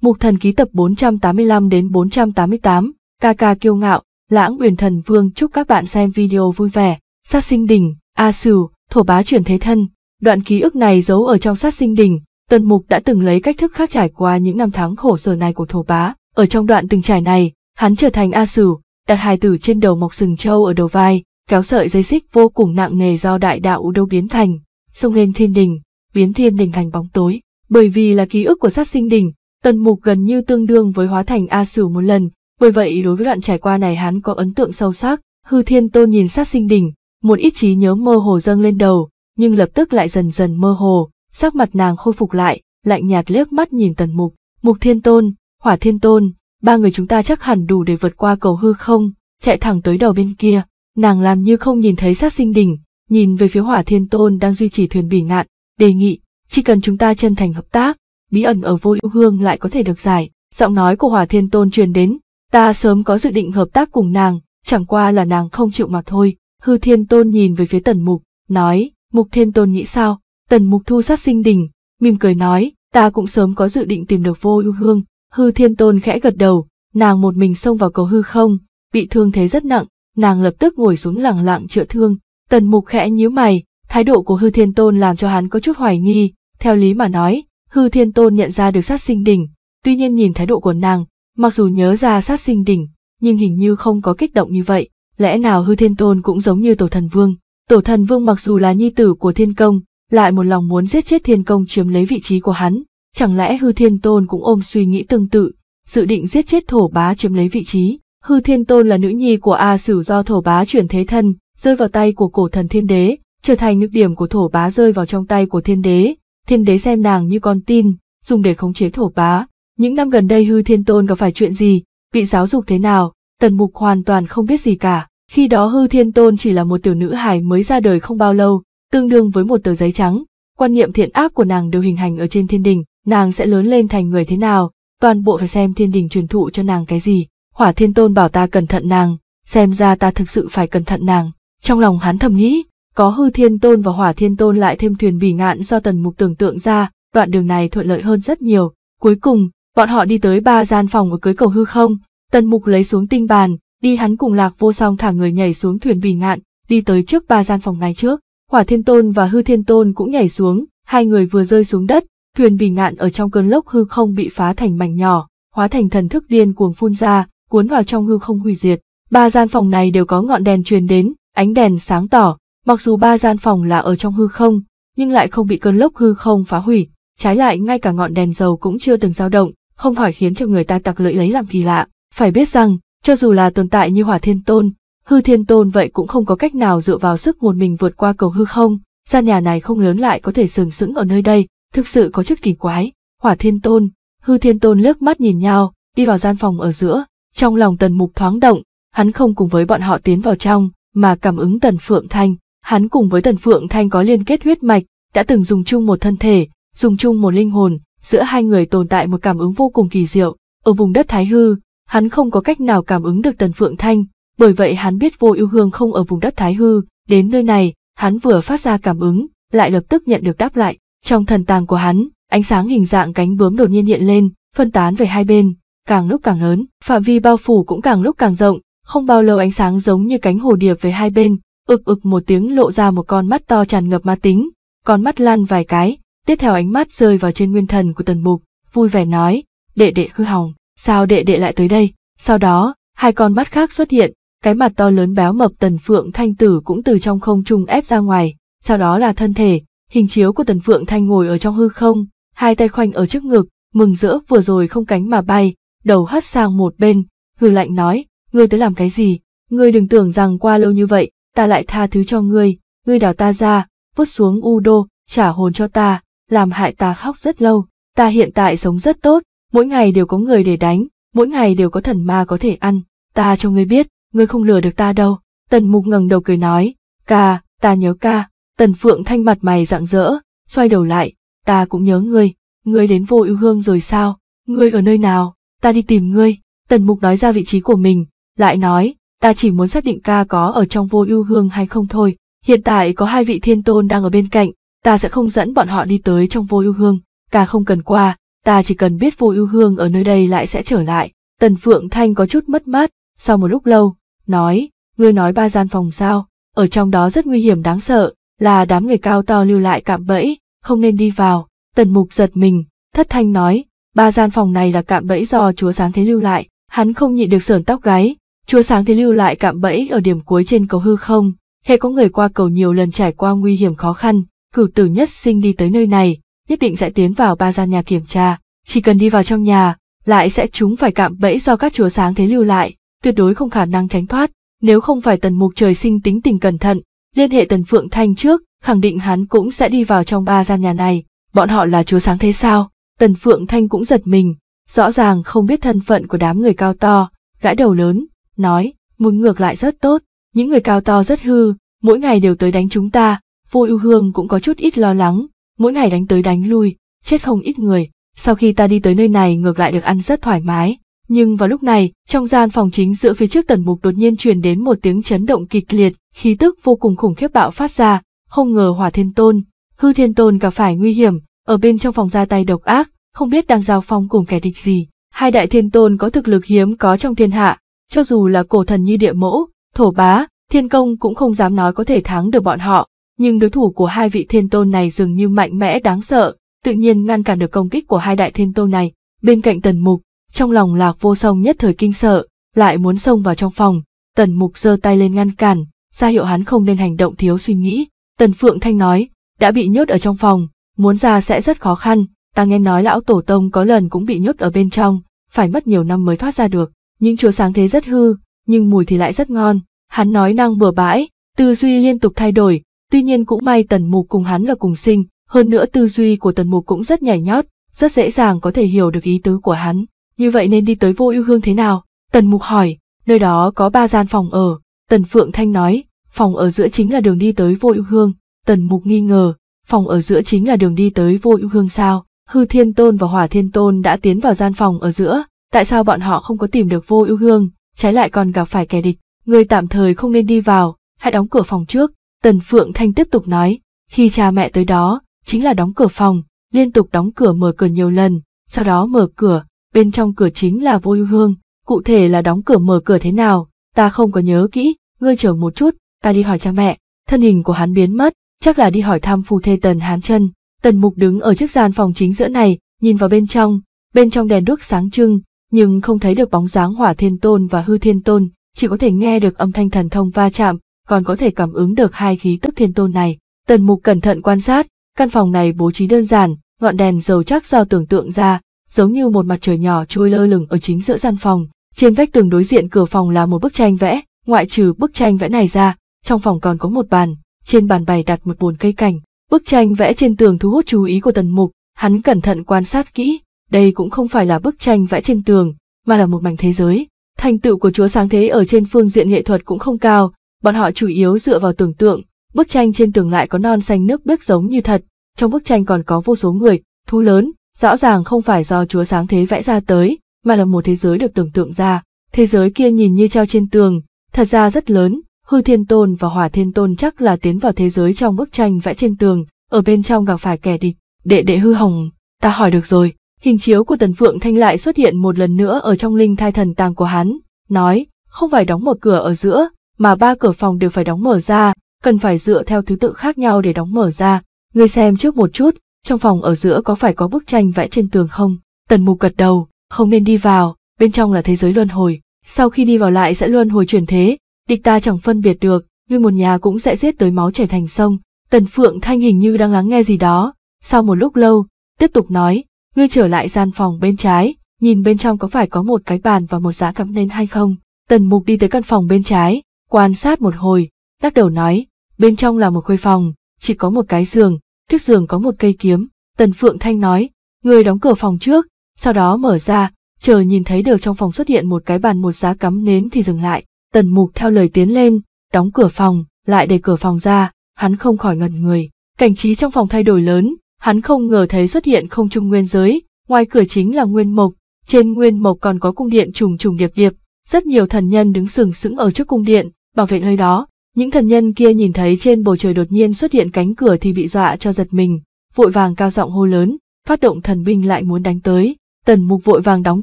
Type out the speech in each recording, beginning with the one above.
Mục thần ký tập 485 đến 488, KK kiêu ngạo, lãng uyển thần vương chúc các bạn xem video vui vẻ, sát sinh đỉnh, A Sửu, thổ bá chuyển thế thân. Đoạn ký ức này giấu ở trong sát sinh đỉnh, tần mục đã từng lấy cách thức khác trải qua những năm tháng khổ sở này của thổ bá. Ở trong đoạn từng trải này, hắn trở thành A Sửu, đặt hài tử trên đầu mọc sừng trâu ở đầu vai, kéo sợi dây xích vô cùng nặng nề do đại đạo đâu biến thành, xông lên thiên đình, biến thiên đình thành bóng tối. Bởi vì là ký ức của sát sinh đình, tần mục gần như tương đương với hóa thành A Sử một lần, bởi vậy đối với đoạn trải qua này hắn có ấn tượng sâu sắc, hư thiên tôn nhìn sát sinh đỉnh, một ít trí nhớ mơ hồ dâng lên đầu, nhưng lập tức lại dần dần mơ hồ, sắc mặt nàng khôi phục lại, lạnh nhạt liếc mắt nhìn tần mục, mục thiên tôn, hỏa thiên tôn, ba người chúng ta chắc hẳn đủ để vượt qua cầu hư không, chạy thẳng tới đầu bên kia, nàng làm như không nhìn thấy sát sinh đỉnh, nhìn về phía hỏa thiên tôn đang duy trì thuyền bỉ ngạn, đề nghị, chỉ cần chúng ta chân thành hợp tác, bí ẩn ở vô ưu hương lại có thể được giải. Giọng nói của Hỏa Thiên Tôn truyền đến, ta sớm có dự định hợp tác cùng nàng, chẳng qua là nàng không chịu mà thôi. Hư Thiên Tôn nhìn về phía Tần Mục, nói, Mục Thiên Tôn nghĩ sao? Tần Mục thu sát sinh đình mỉm cười nói, ta cũng sớm có dự định tìm được vô ưu hương. Hư Thiên Tôn khẽ gật đầu, nàng một mình xông vào cầu hư không, bị thương thế rất nặng, nàng lập tức ngồi xuống lẳng lặng chữa thương. Tần Mục khẽ nhíu mày, thái độ của Hư Thiên Tôn làm cho hắn có chút hoài nghi, theo lý mà nói, Hư Thiên Tôn nhận ra được sát sinh đỉnh, tuy nhiên nhìn thái độ của nàng, mặc dù nhớ ra sát sinh đỉnh, nhưng hình như không có kích động như vậy, lẽ nào Hư Thiên Tôn cũng giống như Tổ Thần Vương. Tổ Thần Vương mặc dù là nhi tử của Thiên Công, lại một lòng muốn giết chết Thiên Công chiếm lấy vị trí của hắn, chẳng lẽ Hư Thiên Tôn cũng ôm suy nghĩ tương tự, dự định giết chết thổ bá chiếm lấy vị trí. Hư Thiên Tôn là nữ nhi của A Sử do thổ bá chuyển thế thân, rơi vào tay của cổ thần thiên đế, trở thành nhược điểm của thổ bá rơi vào trong tay của thiên đế, thiên đế xem nàng như con tin, dùng để khống chế thổ bá. Những năm gần đây hư thiên tôn gặp phải chuyện gì, bị giáo dục thế nào, tần mục hoàn toàn không biết gì cả. Khi đó hư thiên tôn chỉ là một tiểu nữ hài mới ra đời không bao lâu, tương đương với một tờ giấy trắng. Quan niệm thiện ác của nàng đều hình hành ở trên thiên đình, nàng sẽ lớn lên thành người thế nào, toàn bộ phải xem thiên đình truyền thụ cho nàng cái gì. Hỏa thiên tôn bảo ta cẩn thận nàng, xem ra ta thực sự phải cẩn thận nàng. Trong lòng hắn thầm nghĩ, có hư thiên tôn và hỏa thiên tôn lại thêm thuyền bỉ ngạn do tần mục tưởng tượng ra, đoạn đường này thuận lợi hơn rất nhiều. Cuối cùng, bọn họ đi tới ba gian phòng ở cưới cầu hư không, tần mục lấy xuống tinh bàn, đi hắn cùng lạc vô song thả người nhảy xuống thuyền bỉ ngạn, đi tới trước ba gian phòng này trước. Hỏa thiên tôn và hư thiên tôn cũng nhảy xuống, hai người vừa rơi xuống đất, thuyền bỉ ngạn ở trong cơn lốc hư không bị phá thành mảnh nhỏ, hóa thành thần thức điên cuồng phun ra, cuốn vào trong hư không hủy diệt. Ba gian phòng này đều có ngọn đèn truyền đến, ánh đèn sáng tỏ, Mặc dù ba gian phòng là ở trong hư không, nhưng lại không bị cơn lốc hư không phá hủy, trái lại ngay cả ngọn đèn dầu cũng chưa từng dao động, không khỏi khiến cho người ta tặc lưỡi lấy làm kỳ lạ. Phải biết rằng, cho dù là tồn tại như hỏa thiên tôn, hư thiên tôn vậy cũng không có cách nào dựa vào sức một mình vượt qua cầu hư không, gian nhà này không lớn lại có thể sừng sững ở nơi đây, thực sự có chút kỳ quái. Hỏa thiên tôn, hư thiên tôn lướt mắt nhìn nhau, đi vào gian phòng ở giữa, trong lòng tần mục thoáng động, hắn không cùng với bọn họ tiến vào trong, mà cảm ứng tần phượng thanh, Hắn cùng với Tần Phượng Thanh có liên kết huyết mạch, đã từng dùng chung một thân thể, dùng chung một linh hồn, giữa hai người tồn tại một cảm ứng vô cùng kỳ diệu. Ở vùng đất Thái Hư, hắn không có cách nào cảm ứng được Tần Phượng Thanh, bởi vậy hắn biết Vô Ưu Hương không ở vùng đất Thái Hư, đến nơi này, hắn vừa phát ra cảm ứng, lại lập tức nhận được đáp lại. Trong thần tàng của hắn, ánh sáng hình dạng cánh bướm đột nhiên hiện lên, phân tán về hai bên, càng lúc càng lớn, phạm vi bao phủ cũng càng lúc càng rộng, không bao lâu ánh sáng giống như cánh hồ điệp về hai bên, ực ực một tiếng lộ ra một con mắt to tràn ngập ma tính, con mắt lan vài cái, tiếp theo ánh mắt rơi vào trên nguyên thần của tần mục, vui vẻ nói, đệ đệ hư hỏng, sao đệ đệ lại tới đây, sau đó, hai con mắt khác xuất hiện, cái mặt to lớn béo mập tần phượng thanh tử cũng từ trong không trung ép ra ngoài, sau đó là thân thể, hình chiếu của tần phượng thanh ngồi ở trong hư không, hai tay khoanh ở trước ngực, mừng rỡ vừa rồi không cánh mà bay, đầu hất sang một bên, hư lạnh nói, ngươi tới làm cái gì, ngươi đừng tưởng rằng qua lâu như vậy, ta lại tha thứ cho ngươi, ngươi đào ta ra, vứt xuống u đô, trả hồn cho ta, làm hại ta khóc rất lâu, ta hiện tại sống rất tốt, mỗi ngày đều có người để đánh, mỗi ngày đều có thần ma có thể ăn, ta cho ngươi biết, ngươi không lừa được ta đâu. Tần Mục ngẩng đầu cười nói, ca, ta nhớ ca, Tần Phượng thanh mặt mày rạng rỡ, xoay đầu lại, ta cũng nhớ ngươi, ngươi đến vô ưu hương rồi sao, ngươi ở nơi nào, ta đi tìm ngươi, Tần Mục nói ra vị trí của mình, lại nói, ta chỉ muốn xác định ca có ở trong vô ưu hương hay không thôi. Hiện tại có hai vị thiên tôn đang ở bên cạnh, ta sẽ không dẫn bọn họ đi tới trong vô ưu hương, ca không cần qua, ta chỉ cần biết vô ưu hương ở nơi đây lại sẽ trở lại. Tần Phượng Thanh có chút mất mát, sau một lúc lâu, nói, ngươi nói ba gian phòng sao, ở trong đó rất nguy hiểm đáng sợ, là đám người cao to lưu lại cạm bẫy, không nên đi vào. Tần Mục giật mình, thất thanh nói, ba gian phòng này là cạm bẫy do chúa sáng thế lưu lại, hắn không nhịn được sởn tóc gáy, Chúa sáng thế lưu lại cạm bẫy ở điểm cuối trên cầu hư không, hệ có người qua cầu nhiều lần trải qua nguy hiểm khó khăn, cử tử nhất sinh đi tới nơi này, nhất định sẽ tiến vào ba gian nhà kiểm tra, chỉ cần đi vào trong nhà, lại sẽ chúng phải cạm bẫy do các chúa sáng thế lưu lại, tuyệt đối không khả năng tránh thoát, nếu không phải tần mục trời sinh tính tình cẩn thận, liên hệ tần phượng thanh trước, khẳng định hắn cũng sẽ đi vào trong ba gian nhà này, bọn họ là chúa sáng thế sao, tần phượng thanh cũng giật mình, rõ ràng không biết thân phận của đám người cao to, gãi đầu lớn, nói, muốn ngược lại rất tốt, những người cao to rất hư, mỗi ngày đều tới đánh chúng ta, vô ưu hương cũng có chút ít lo lắng, mỗi ngày đánh tới đánh lui, chết không ít người, sau khi ta đi tới nơi này ngược lại được ăn rất thoải mái. Nhưng vào lúc này, trong gian phòng chính giữa phía trước tần mục đột nhiên truyền đến một tiếng chấn động kịch liệt, khí tức vô cùng khủng khiếp bạo phát ra, không ngờ hỏa thiên tôn, hư thiên tôn gặp phải nguy hiểm, ở bên trong phòng ra tay độc ác, không biết đang giao phong cùng kẻ địch gì. Hai đại thiên tôn có thực lực hiếm có trong thiên hạ, cho dù là cổ thần như địa mẫu, thổ bá, thiên công cũng không dám nói có thể thắng được bọn họ, nhưng đối thủ của hai vị thiên tôn này dường như mạnh mẽ đáng sợ, tự nhiên ngăn cản được công kích của hai đại thiên tôn này. Bên cạnh tần mục, trong lòng lạc vô song nhất thời kinh sợ, lại muốn xông vào trong phòng, tần mục giơ tay lên ngăn cản, ra hiệu hắn không nên hành động thiếu suy nghĩ. Tần Phượng Thanh nói, đã bị nhốt ở trong phòng, muốn ra sẽ rất khó khăn, ta nghe nói lão tổ tông có lần cũng bị nhốt ở bên trong, phải mất nhiều năm mới thoát ra được những chùa sáng thế rất hư, nhưng mùi thì lại rất ngon. Hắn nói năng bừa bãi, tư duy liên tục thay đổi, tuy nhiên cũng may tần mục cùng hắn là cùng sinh, hơn nữa tư duy của tần mục cũng rất nhảy nhót, rất dễ dàng có thể hiểu được ý tứ của hắn. Như vậy nên đi tới vô ưu hương thế nào? Tần mục hỏi, nơi đó có ba gian phòng ở. Tần Phượng Thanh nói, phòng ở giữa chính là đường đi tới vô ưu hương. Tần mục nghi ngờ, phòng ở giữa chính là đường đi tới vô ưu hương sao? Hư Thiên Tôn và Hỏa Thiên Tôn đã tiến vào gian phòng ở giữa, tại sao bọn họ không có tìm được vô ưu hương, trái lại còn gặp phải kẻ địch, người tạm thời không nên đi vào, hãy đóng cửa phòng trước. Tần Phượng Thanh tiếp tục nói, khi cha mẹ tới đó, chính là đóng cửa phòng, liên tục đóng cửa mở cửa nhiều lần, sau đó mở cửa, bên trong cửa chính là vô ưu hương, cụ thể là đóng cửa mở cửa thế nào, ta không có nhớ kỹ, ngươi chờ một chút, ta đi hỏi cha mẹ, thân hình của hắn biến mất, chắc là đi hỏi thăm phù thê Tần Hán chân. Tần Mục đứng ở trước gian phòng chính giữa này, nhìn vào bên trong, bên trong đèn đuốc sáng trưng, nhưng không thấy được bóng dáng hỏa thiên tôn và hư thiên tôn, chỉ có thể nghe được âm thanh thần thông va chạm, còn có thể cảm ứng được hai khí tức thiên tôn này. Tần mục cẩn thận quan sát, căn phòng này bố trí đơn giản, ngọn đèn dầu chắc do tưởng tượng ra, giống như một mặt trời nhỏ trôi lơ lửng ở chính giữa gian phòng. Trên vách tường đối diện cửa phòng là một bức tranh vẽ, ngoại trừ bức tranh vẽ này ra, trong phòng còn có một bàn, trên bàn bày đặt một bồn cây cảnh. Bức tranh vẽ trên tường thu hút chú ý của tần mục, hắn cẩn thận quan sát kỹ, đây cũng không phải là bức tranh vẽ trên tường, mà là một mảnh thế giới. Thành tựu của Chúa Sáng Thế ở trên phương diện nghệ thuật cũng không cao, bọn họ chủ yếu dựa vào tưởng tượng, bức tranh trên tường lại có non xanh nước biếc giống như thật, trong bức tranh còn có vô số người, thú lớn, rõ ràng không phải do Chúa Sáng Thế vẽ ra tới, mà là một thế giới được tưởng tượng ra. Thế giới kia nhìn như treo trên tường, thật ra rất lớn, Hư Thiên Tôn và Hỏa Thiên Tôn chắc là tiến vào thế giới trong bức tranh vẽ trên tường, ở bên trong gặp phải kẻ địch, đệ đệ hư hồng, ta hỏi được rồi, Hình chiếu của Tần Phượng Thanh lại xuất hiện một lần nữa ở trong linh thai thần tàng của hắn, nói, không phải đóng mở cửa ở giữa, mà ba cửa phòng đều phải đóng mở ra, cần phải dựa theo thứ tự khác nhau để đóng mở ra. Ngươi xem trước một chút, trong phòng ở giữa có phải có bức tranh vẽ trên tường không? Tần Mục gật đầu, không nên đi vào, bên trong là thế giới luân hồi, sau khi đi vào lại sẽ luân hồi chuyển thế, địch ta chẳng phân biệt được, ngươi một nhà cũng sẽ giết tới máu chảy thành sông. Tần Phượng Thanh hình như đang lắng nghe gì đó, sau một lúc lâu, tiếp tục nói, ngươi trở lại gian phòng bên trái, nhìn bên trong có phải có một cái bàn và một giá cắm nến hay không. Tần mục đi tới căn phòng bên trái, quan sát một hồi, lắc đầu nói, bên trong là một khuê phòng, chỉ có một cái giường, trước giường có một cây kiếm. Tần Phượng Thanh nói, người đóng cửa phòng trước, sau đó mở ra, chờ nhìn thấy được trong phòng xuất hiện một cái bàn một giá cắm nến thì dừng lại. Tần mục theo lời tiến lên, đóng cửa phòng, lại để cửa phòng ra, hắn không khỏi ngẩn người. Cảnh trí trong phòng thay đổi lớn, hắn không ngờ thấy xuất hiện không trung nguyên giới, ngoài cửa chính là nguyên mộc, trên nguyên mộc còn có cung điện trùng trùng điệp điệp, rất nhiều thần nhân đứng sừng sững ở trước cung điện, bảo vệ nơi đó. Những thần nhân kia nhìn thấy trên bầu trời đột nhiên xuất hiện cánh cửa thì bị dọa cho giật mình, vội vàng cao giọng hô lớn, phát động thần binh lại muốn đánh tới, tần mục vội vàng đóng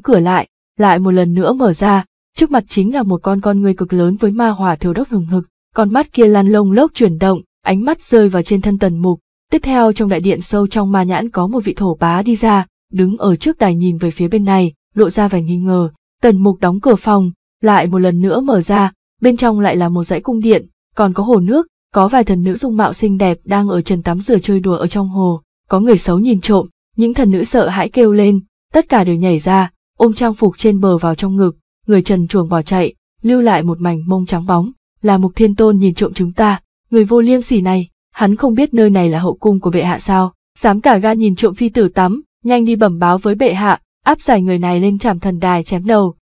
cửa lại, lại một lần nữa mở ra, trước mặt chính là một con con người cực lớn với ma hỏa thiếu đốc hừng hực, con mắt kia lan lông lốc chuyển động, ánh mắt rơi vào trên thân tần mục, Tiếp theo trong đại điện sâu trong ma nhãn có một vị thổ bá đi ra, đứng ở trước đài nhìn về phía bên này, lộ ra vẻ nghi ngờ. Tần mục đóng cửa phòng, lại một lần nữa mở ra, bên trong lại là một dãy cung điện, còn có hồ nước, có vài thần nữ dung mạo xinh đẹp đang ở trần tắm rửa chơi đùa ở trong hồ, có người xấu nhìn trộm, những thần nữ sợ hãi kêu lên, tất cả đều nhảy ra, ôm trang phục trên bờ vào trong ngực, người trần chuồng bỏ chạy, lưu lại một mảnh mông trắng bóng, là mục thiên tôn nhìn trộm chúng ta, người vô liêm sỉ này hắn không biết nơi này là hậu cung của bệ hạ sao, dám cả gan nhìn trộm phi tử tắm, nhanh đi bẩm báo với bệ hạ, áp giải người này lên trảm thần đài chém đầu.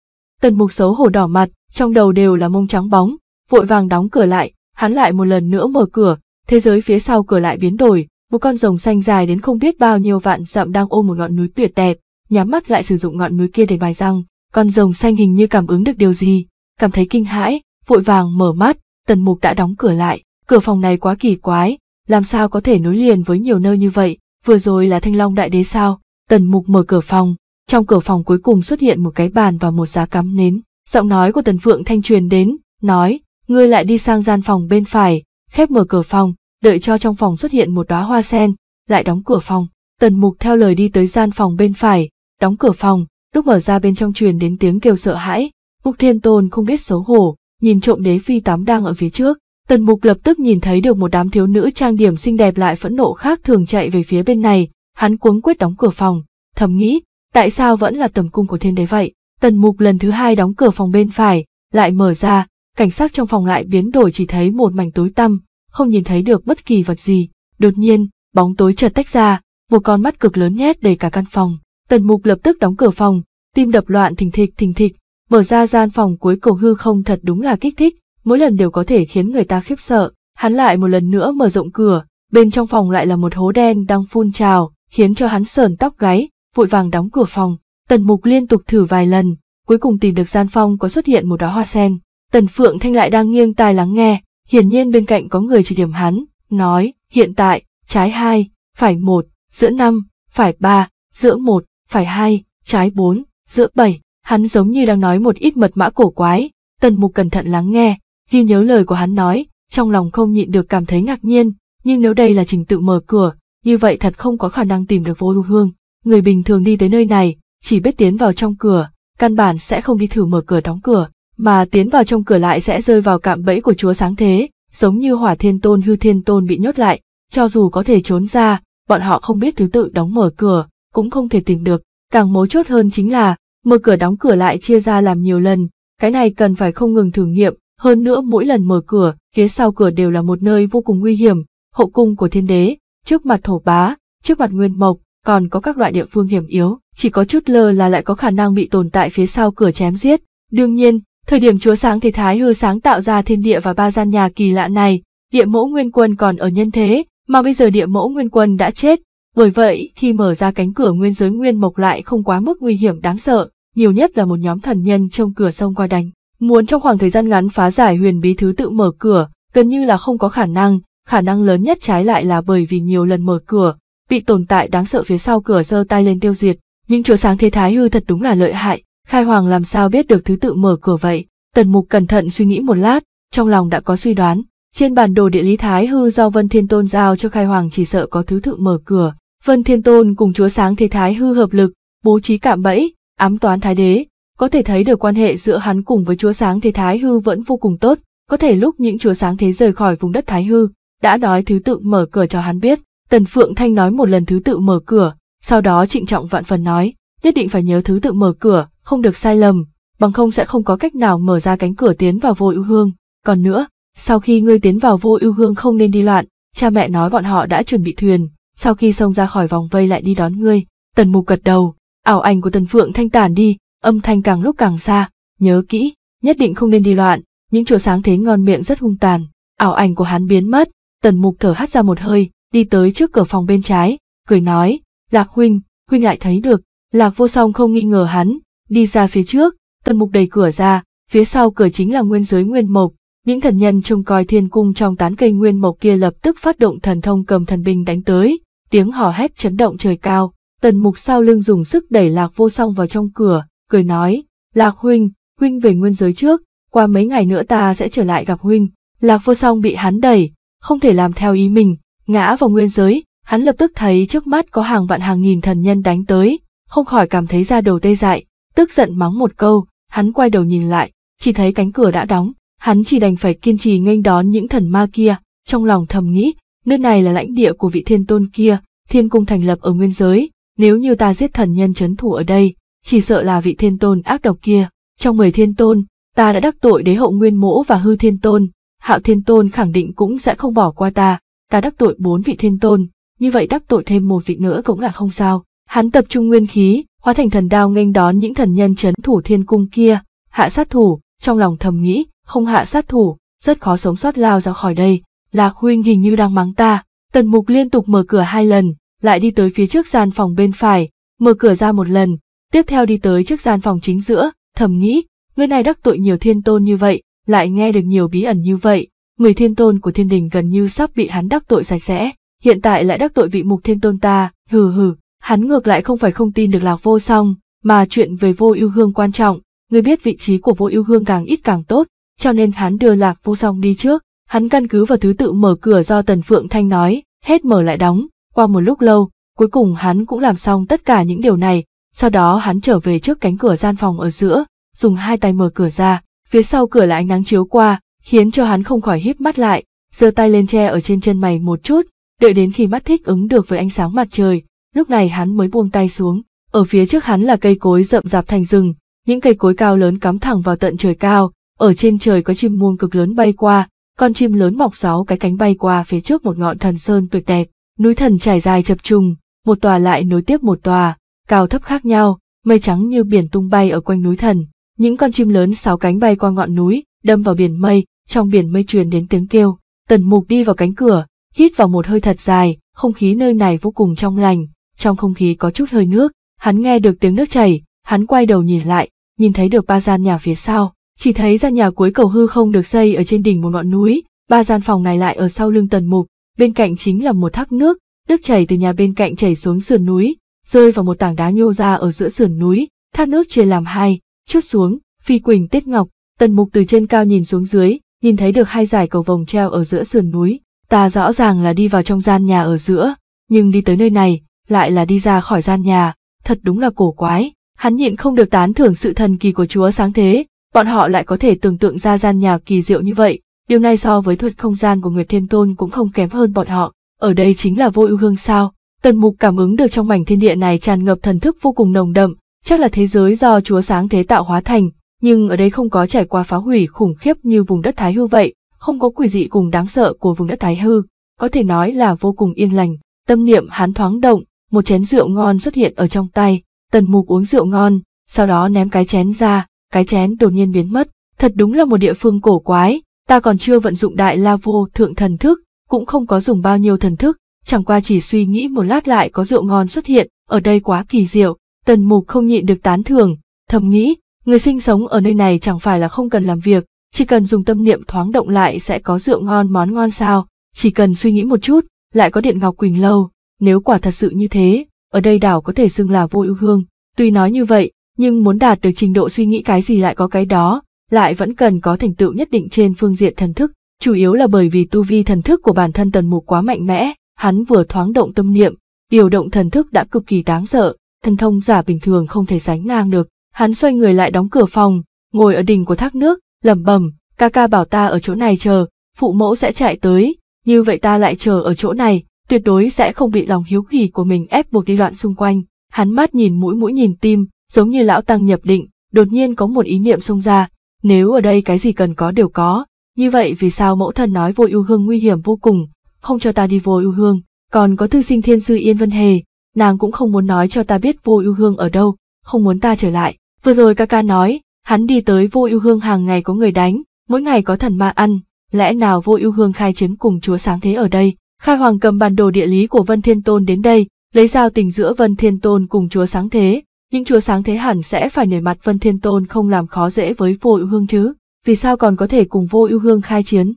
Tần mục xấu hổ đỏ mặt, trong đầu đều là mông trắng bóng, vội vàng đóng cửa lại, hắn lại một lần nữa mở cửa, thế giới phía sau cửa lại biến đổi, một con rồng xanh dài đến không biết bao nhiêu vạn dặm đang ôm một ngọn núi tuyệt đẹp, nhắm mắt lại sử dụng ngọn núi kia để bài răng, con rồng xanh hình như cảm ứng được điều gì, cảm thấy kinh hãi, vội vàng mở mắt, tần mục đã đóng cửa lại, cửa phòng này quá kỳ quái, làm sao có thể nối liền với nhiều nơi như vậy, vừa rồi là thanh long đại đế sao, tần mục mở cửa phòng, trong cửa phòng cuối cùng xuất hiện một cái bàn và một giá cắm nến, giọng nói của tần phượng thanh truyền đến, nói, ngươi lại đi sang gian phòng bên phải, khép mở cửa phòng, đợi cho trong phòng xuất hiện một đóa hoa sen, lại đóng cửa phòng, tần mục theo lời đi tới gian phòng bên phải, đóng cửa phòng, lúc mở ra bên trong truyền đến tiếng kêu sợ hãi, Úc Thiên Tôn không biết xấu hổ, nhìn trộm đế phi tắm đang ở phía trước, Tần Mục lập tức nhìn thấy được một đám thiếu nữ trang điểm xinh đẹp lại phẫn nộ khác thường chạy về phía bên này, hắn cuống quyết đóng cửa phòng, thầm nghĩ, tại sao vẫn là tầm cung của thiên đế vậy? Tần Mục lần thứ hai đóng cửa phòng bên phải, lại mở ra, cảnh sắc trong phòng lại biến đổi chỉ thấy một mảnh tối tăm, không nhìn thấy được bất kỳ vật gì. Đột nhiên, bóng tối chợt tách ra, một con mắt cực lớn nhét đầy cả căn phòng. Tần Mục lập tức đóng cửa phòng, tim đập loạn thình thịch thình thịch, mở ra gian phòng cuối cầu hư không thật đúng là kích thích, mỗi lần đều có thể khiến người ta khiếp sợ. Hắn lại một lần nữa mở rộng cửa, bên trong phòng lại là một hố đen đang phun trào, khiến cho hắn sờn tóc gáy, vội vàng đóng cửa phòng. Tần Mục liên tục thử vài lần, cuối cùng tìm được gian phong có xuất hiện một đóa hoa sen. Tần Phượng Thanh lại đang nghiêng tai lắng nghe, hiển nhiên bên cạnh có người chỉ điểm hắn, nói, hiện tại, trái 2, phải 1, giữa 5, phải 3, giữa 1, phải 2, trái 4, giữa 7. Hắn giống như đang nói một ít mật mã cổ quái, Tần Mục cẩn thận lắng nghe, Ghi nhớ lời của hắn nói, trong lòng không nhịn được cảm thấy ngạc nhiên, nhưng nếu đây là trình tự mở cửa, như vậy thật không có khả năng tìm được vô hương. Người bình thường đi tới nơi này, chỉ biết tiến vào trong cửa, căn bản sẽ không đi thử mở cửa đóng cửa, mà tiến vào trong cửa lại sẽ rơi vào cạm bẫy của chúa sáng thế, giống như hỏa thiên tôn hư thiên tôn bị nhốt lại, cho dù có thể trốn ra, bọn họ không biết thứ tự đóng mở cửa, cũng không thể tìm được. Càng mấu chốt hơn chính là, mở cửa đóng cửa lại chia ra làm nhiều lần, cái này cần phải không ngừng thử nghiệm, hơn nữa mỗi lần mở cửa, phía sau cửa đều là một nơi vô cùng nguy hiểm, hậu cung của thiên đế, trước mặt thổ bá, trước mặt nguyên mộc, còn có các loại địa phương hiểm yếu, chỉ có chút lơ là lại có khả năng bị tồn tại phía sau cửa chém giết. Đương nhiên, thời điểm chúa sáng thế thái hư sáng tạo ra thiên địa và ba gian nhà kỳ lạ này, địa mẫu nguyên quân còn ở nhân thế, mà bây giờ địa mẫu nguyên quân đã chết. Bởi vậy, khi mở ra cánh cửa nguyên giới nguyên mộc lại không quá mức nguy hiểm đáng sợ, nhiều nhất là một nhóm thần nhân trong cửa sông qua đánh. Muốn trong khoảng thời gian ngắn phá giải huyền bí thứ tự mở cửa, gần như là không có khả năng, khả năng lớn nhất trái lại là bởi vì nhiều lần mở cửa, bị tồn tại đáng sợ phía sau cửa giơ tay lên tiêu diệt, nhưng chúa sáng thế thái hư thật đúng là lợi hại, khai hoàng làm sao biết được thứ tự mở cửa vậy. Tần Mục cẩn thận suy nghĩ một lát, trong lòng đã có suy đoán, trên bản đồ địa lý thái hư do Vân Thiên Tôn giao cho khai hoàng chỉ sợ có thứ tự mở cửa. Vân Thiên Tôn cùng chúa sáng thế thái hư hợp lực, bố trí cạm bẫy, ám toán thái đế, có thể thấy được quan hệ giữa hắn cùng với chúa sáng thế Thái Hư vẫn vô cùng tốt, có thể lúc những chúa sáng thế rời khỏi vùng đất Thái Hư, đã nói thứ tự mở cửa cho hắn biết. Tần Phượng Thanh nói một lần thứ tự mở cửa, sau đó trịnh trọng vạn phần nói, nhất định phải nhớ thứ tự mở cửa, không được sai lầm, bằng không sẽ không có cách nào mở ra cánh cửa tiến vào vô ưu hương. Còn nữa, sau khi ngươi tiến vào vô ưu hương không nên đi loạn, cha mẹ nói bọn họ đã chuẩn bị thuyền, sau khi xông ra khỏi vòng vây lại đi đón ngươi. Tần Mục gật đầu, ảo ảnh của Tần Phượng Thanh tản đi, âm thanh càng lúc càng xa, nhớ kỹ, nhất định không nên đi loạn, những chùa sáng thế ngon miệng rất hung tàn, ảo ảnh của hắn biến mất, tần mục thở hắt ra một hơi, đi tới trước cửa phòng bên trái, cười nói, Lạc huynh, huynh lại thấy được, Lạc vô song không nghi ngờ hắn, đi ra phía trước, tần mục đẩy cửa ra, phía sau cửa chính là nguyên giới nguyên mộc, những thần nhân trông coi thiên cung trong tán cây nguyên mộc kia lập tức phát động thần thông cầm thần binh đánh tới, tiếng hò hét chấn động trời cao, tần mục sau lưng dùng sức đẩy Lạc vô song vào trong cửa, cười nói, Lạc Huynh, Huynh về nguyên giới trước, qua mấy ngày nữa ta sẽ trở lại gặp Huynh. Lạc vô song bị hắn đẩy, không thể làm theo ý mình, ngã vào nguyên giới, hắn lập tức thấy trước mắt có hàng vạn hàng nghìn thần nhân đánh tới, không khỏi cảm thấy ra đầu tê dại, tức giận mắng một câu, hắn quay đầu nhìn lại, chỉ thấy cánh cửa đã đóng, hắn chỉ đành phải kiên trì nghênh đón những thần ma kia, trong lòng thầm nghĩ, nơi này là lãnh địa của vị thiên tôn kia, thiên cung thành lập ở nguyên giới, nếu như ta giết thần nhân chấn thủ ở đây, chỉ sợ là vị thiên tôn ác độc kia. Trong mười thiên tôn, ta đã đắc tội đế hậu nguyên mỗ và hư thiên tôn, hạo thiên tôn khẳng định cũng sẽ không bỏ qua ta, ta đắc tội bốn vị thiên tôn, như vậy đắc tội thêm một vị nữa cũng là không sao. Hắn tập trung nguyên khí, hóa thành thần đao nghênh đón những thần nhân chấn thủ thiên cung kia, hạ sát thủ, trong lòng thầm nghĩ, không hạ sát thủ, rất khó sống sót lao ra khỏi đây. Lạc huynh hình như đang mắng ta, tần mục liên tục mở cửa hai lần, lại đi tới phía trước gian phòng bên phải, mở cửa ra một lần, Tiếp theo đi tới trước gian phòng chính giữa, thầm nghĩ, người này đắc tội nhiều thiên tôn như vậy, lại nghe được nhiều bí ẩn như vậy, người thiên tôn của thiên đình gần như sắp bị hắn đắc tội sạch sẽ, hiện tại lại đắc tội vị mục thiên tôn ta, hừ hừ, hắn ngược lại không phải không tin được lạc vô song, mà chuyện về vô ưu hương quan trọng, người biết vị trí của vô ưu hương càng ít càng tốt, cho nên hắn đưa lạc vô song đi trước, hắn căn cứ vào thứ tự mở cửa do Tần Phượng Thanh nói, hết mở lại đóng, qua một lúc lâu, cuối cùng hắn cũng làm xong tất cả những điều này, sau đó hắn trở về trước cánh cửa gian phòng ở giữa, dùng hai tay mở cửa ra, phía sau cửa là ánh nắng chiếu qua, khiến cho hắn không khỏi híp mắt lại, giơ tay lên che ở trên chân mày một chút, đợi đến khi mắt thích ứng được với ánh sáng mặt trời, lúc này hắn mới buông tay xuống. Ở phía trước hắn là cây cối rậm rạp thành rừng, những cây cối cao lớn cắm thẳng vào tận trời cao, ở trên trời có chim muông cực lớn bay qua, con chim lớn mọc sáu cái cánh bay qua phía trước một ngọn thần sơn tuyệt đẹp, núi thần trải dài chập trùng, một tòa lại nối tiếp một tòa, cao thấp khác nhau, mây trắng như biển tung bay ở quanh núi thần. Những con chim lớn sáu cánh bay qua ngọn núi, đâm vào biển mây, trong biển mây truyền đến tiếng kêu. Tần mục đi vào cánh cửa, hít vào một hơi thật dài, không khí nơi này vô cùng trong lành, trong không khí có chút hơi nước, hắn nghe được tiếng nước chảy, hắn quay đầu nhìn lại, nhìn thấy được ba gian nhà phía sau, chỉ thấy gian nhà cuối cầu hư không được xây ở trên đỉnh một ngọn núi, ba gian phòng này lại ở sau lưng tần mục, bên cạnh chính là một thác nước, nước chảy từ nhà bên cạnh chảy xuống sườn núi, rơi vào một tảng đá nhô ra ở giữa sườn núi, thác nước chia làm hai, chút xuống, phi quỳnh tiết ngọc, tần mục từ trên cao nhìn xuống dưới, nhìn thấy được hai dải cầu vòng treo ở giữa sườn núi, ta rõ ràng là đi vào trong gian nhà ở giữa, nhưng đi tới nơi này, lại là đi ra khỏi gian nhà, thật đúng là cổ quái, hắn nhịn không được tán thưởng sự thần kỳ của chúa sáng thế, bọn họ lại có thể tưởng tượng ra gian nhà kỳ diệu như vậy, điều này so với thuật không gian của Nguyệt Thiên Tôn cũng không kém hơn bọn họ, ở đây chính là vô ưu hương sao, Tần mục cảm ứng được trong mảnh thiên địa này tràn ngập thần thức vô cùng nồng đậm, chắc là thế giới do chúa sáng thế tạo hóa thành, nhưng ở đây không có trải qua phá hủy khủng khiếp như vùng đất Thái Hư vậy, không có quỷ dị cùng đáng sợ của vùng đất Thái Hư, có thể nói là vô cùng yên lành. Tâm niệm hán thoáng động, một chén rượu ngon xuất hiện ở trong tay, tần mục uống rượu ngon, sau đó ném cái chén ra, cái chén đột nhiên biến mất, thật đúng là một địa phương cổ quái, ta còn chưa vận dụng đại la vô thượng thần thức, cũng không có dùng bao nhiêu thần thức, chẳng qua chỉ suy nghĩ một lát lại có rượu ngon xuất hiện, ở đây quá kỳ diệu, tần mục không nhịn được tán thưởng, thầm nghĩ, người sinh sống ở nơi này chẳng phải là không cần làm việc, chỉ cần dùng tâm niệm thoáng động lại sẽ có rượu ngon món ngon sao, chỉ cần suy nghĩ một chút, lại có điện ngọc quỳnh lâu, nếu quả thật sự như thế, ở đây đảo có thể xưng là vô ưu hương, tuy nói như vậy, nhưng muốn đạt được trình độ suy nghĩ cái gì lại có cái đó, lại vẫn cần có thành tựu nhất định trên phương diện thần thức, chủ yếu là bởi vì tu vi thần thức của bản thân tần mục quá mạnh mẽ, hắn vừa thoáng động tâm niệm, điều động thần thức đã cực kỳ đáng sợ, thần thông giả bình thường không thể sánh ngang được. Hắn xoay người lại đóng cửa phòng, ngồi ở đỉnh của thác nước, lẩm bẩm, ca ca bảo ta ở chỗ này chờ, phụ mẫu sẽ chạy tới, như vậy ta lại chờ ở chỗ này, tuyệt đối sẽ không bị lòng hiếu kỳ của mình ép buộc đi loạn xung quanh. Hắn mắt nhìn mũi mũi nhìn tim, giống như lão tăng nhập định, đột nhiên có một ý niệm xông ra, nếu ở đây cái gì cần có đều có, như vậy vì sao mẫu thần nói vô ưu hương nguy hiểm vô cùng, không cho ta đi vô ưu hương, còn có thư sinh thiên sư Yên Vân Hề, nàng cũng không muốn nói cho ta biết vô ưu hương ở đâu, không muốn ta trở lại. Vừa rồi ca ca nói, hắn đi tới vô ưu hương hàng ngày có người đánh, mỗi ngày có thần ma ăn, lẽ nào vô ưu hương khai chiến cùng chúa sáng thế ở đây? Khai Hoàng cầm bản đồ địa lý của Vân Thiên Tôn đến đây, lấy giao tình giữa Vân Thiên Tôn cùng chúa sáng thế, những chúa sáng thế hẳn sẽ phải nể mặt Vân Thiên Tôn không làm khó dễ với vô ưu hương chứ, vì sao còn có thể cùng vô ưu hương khai chiến?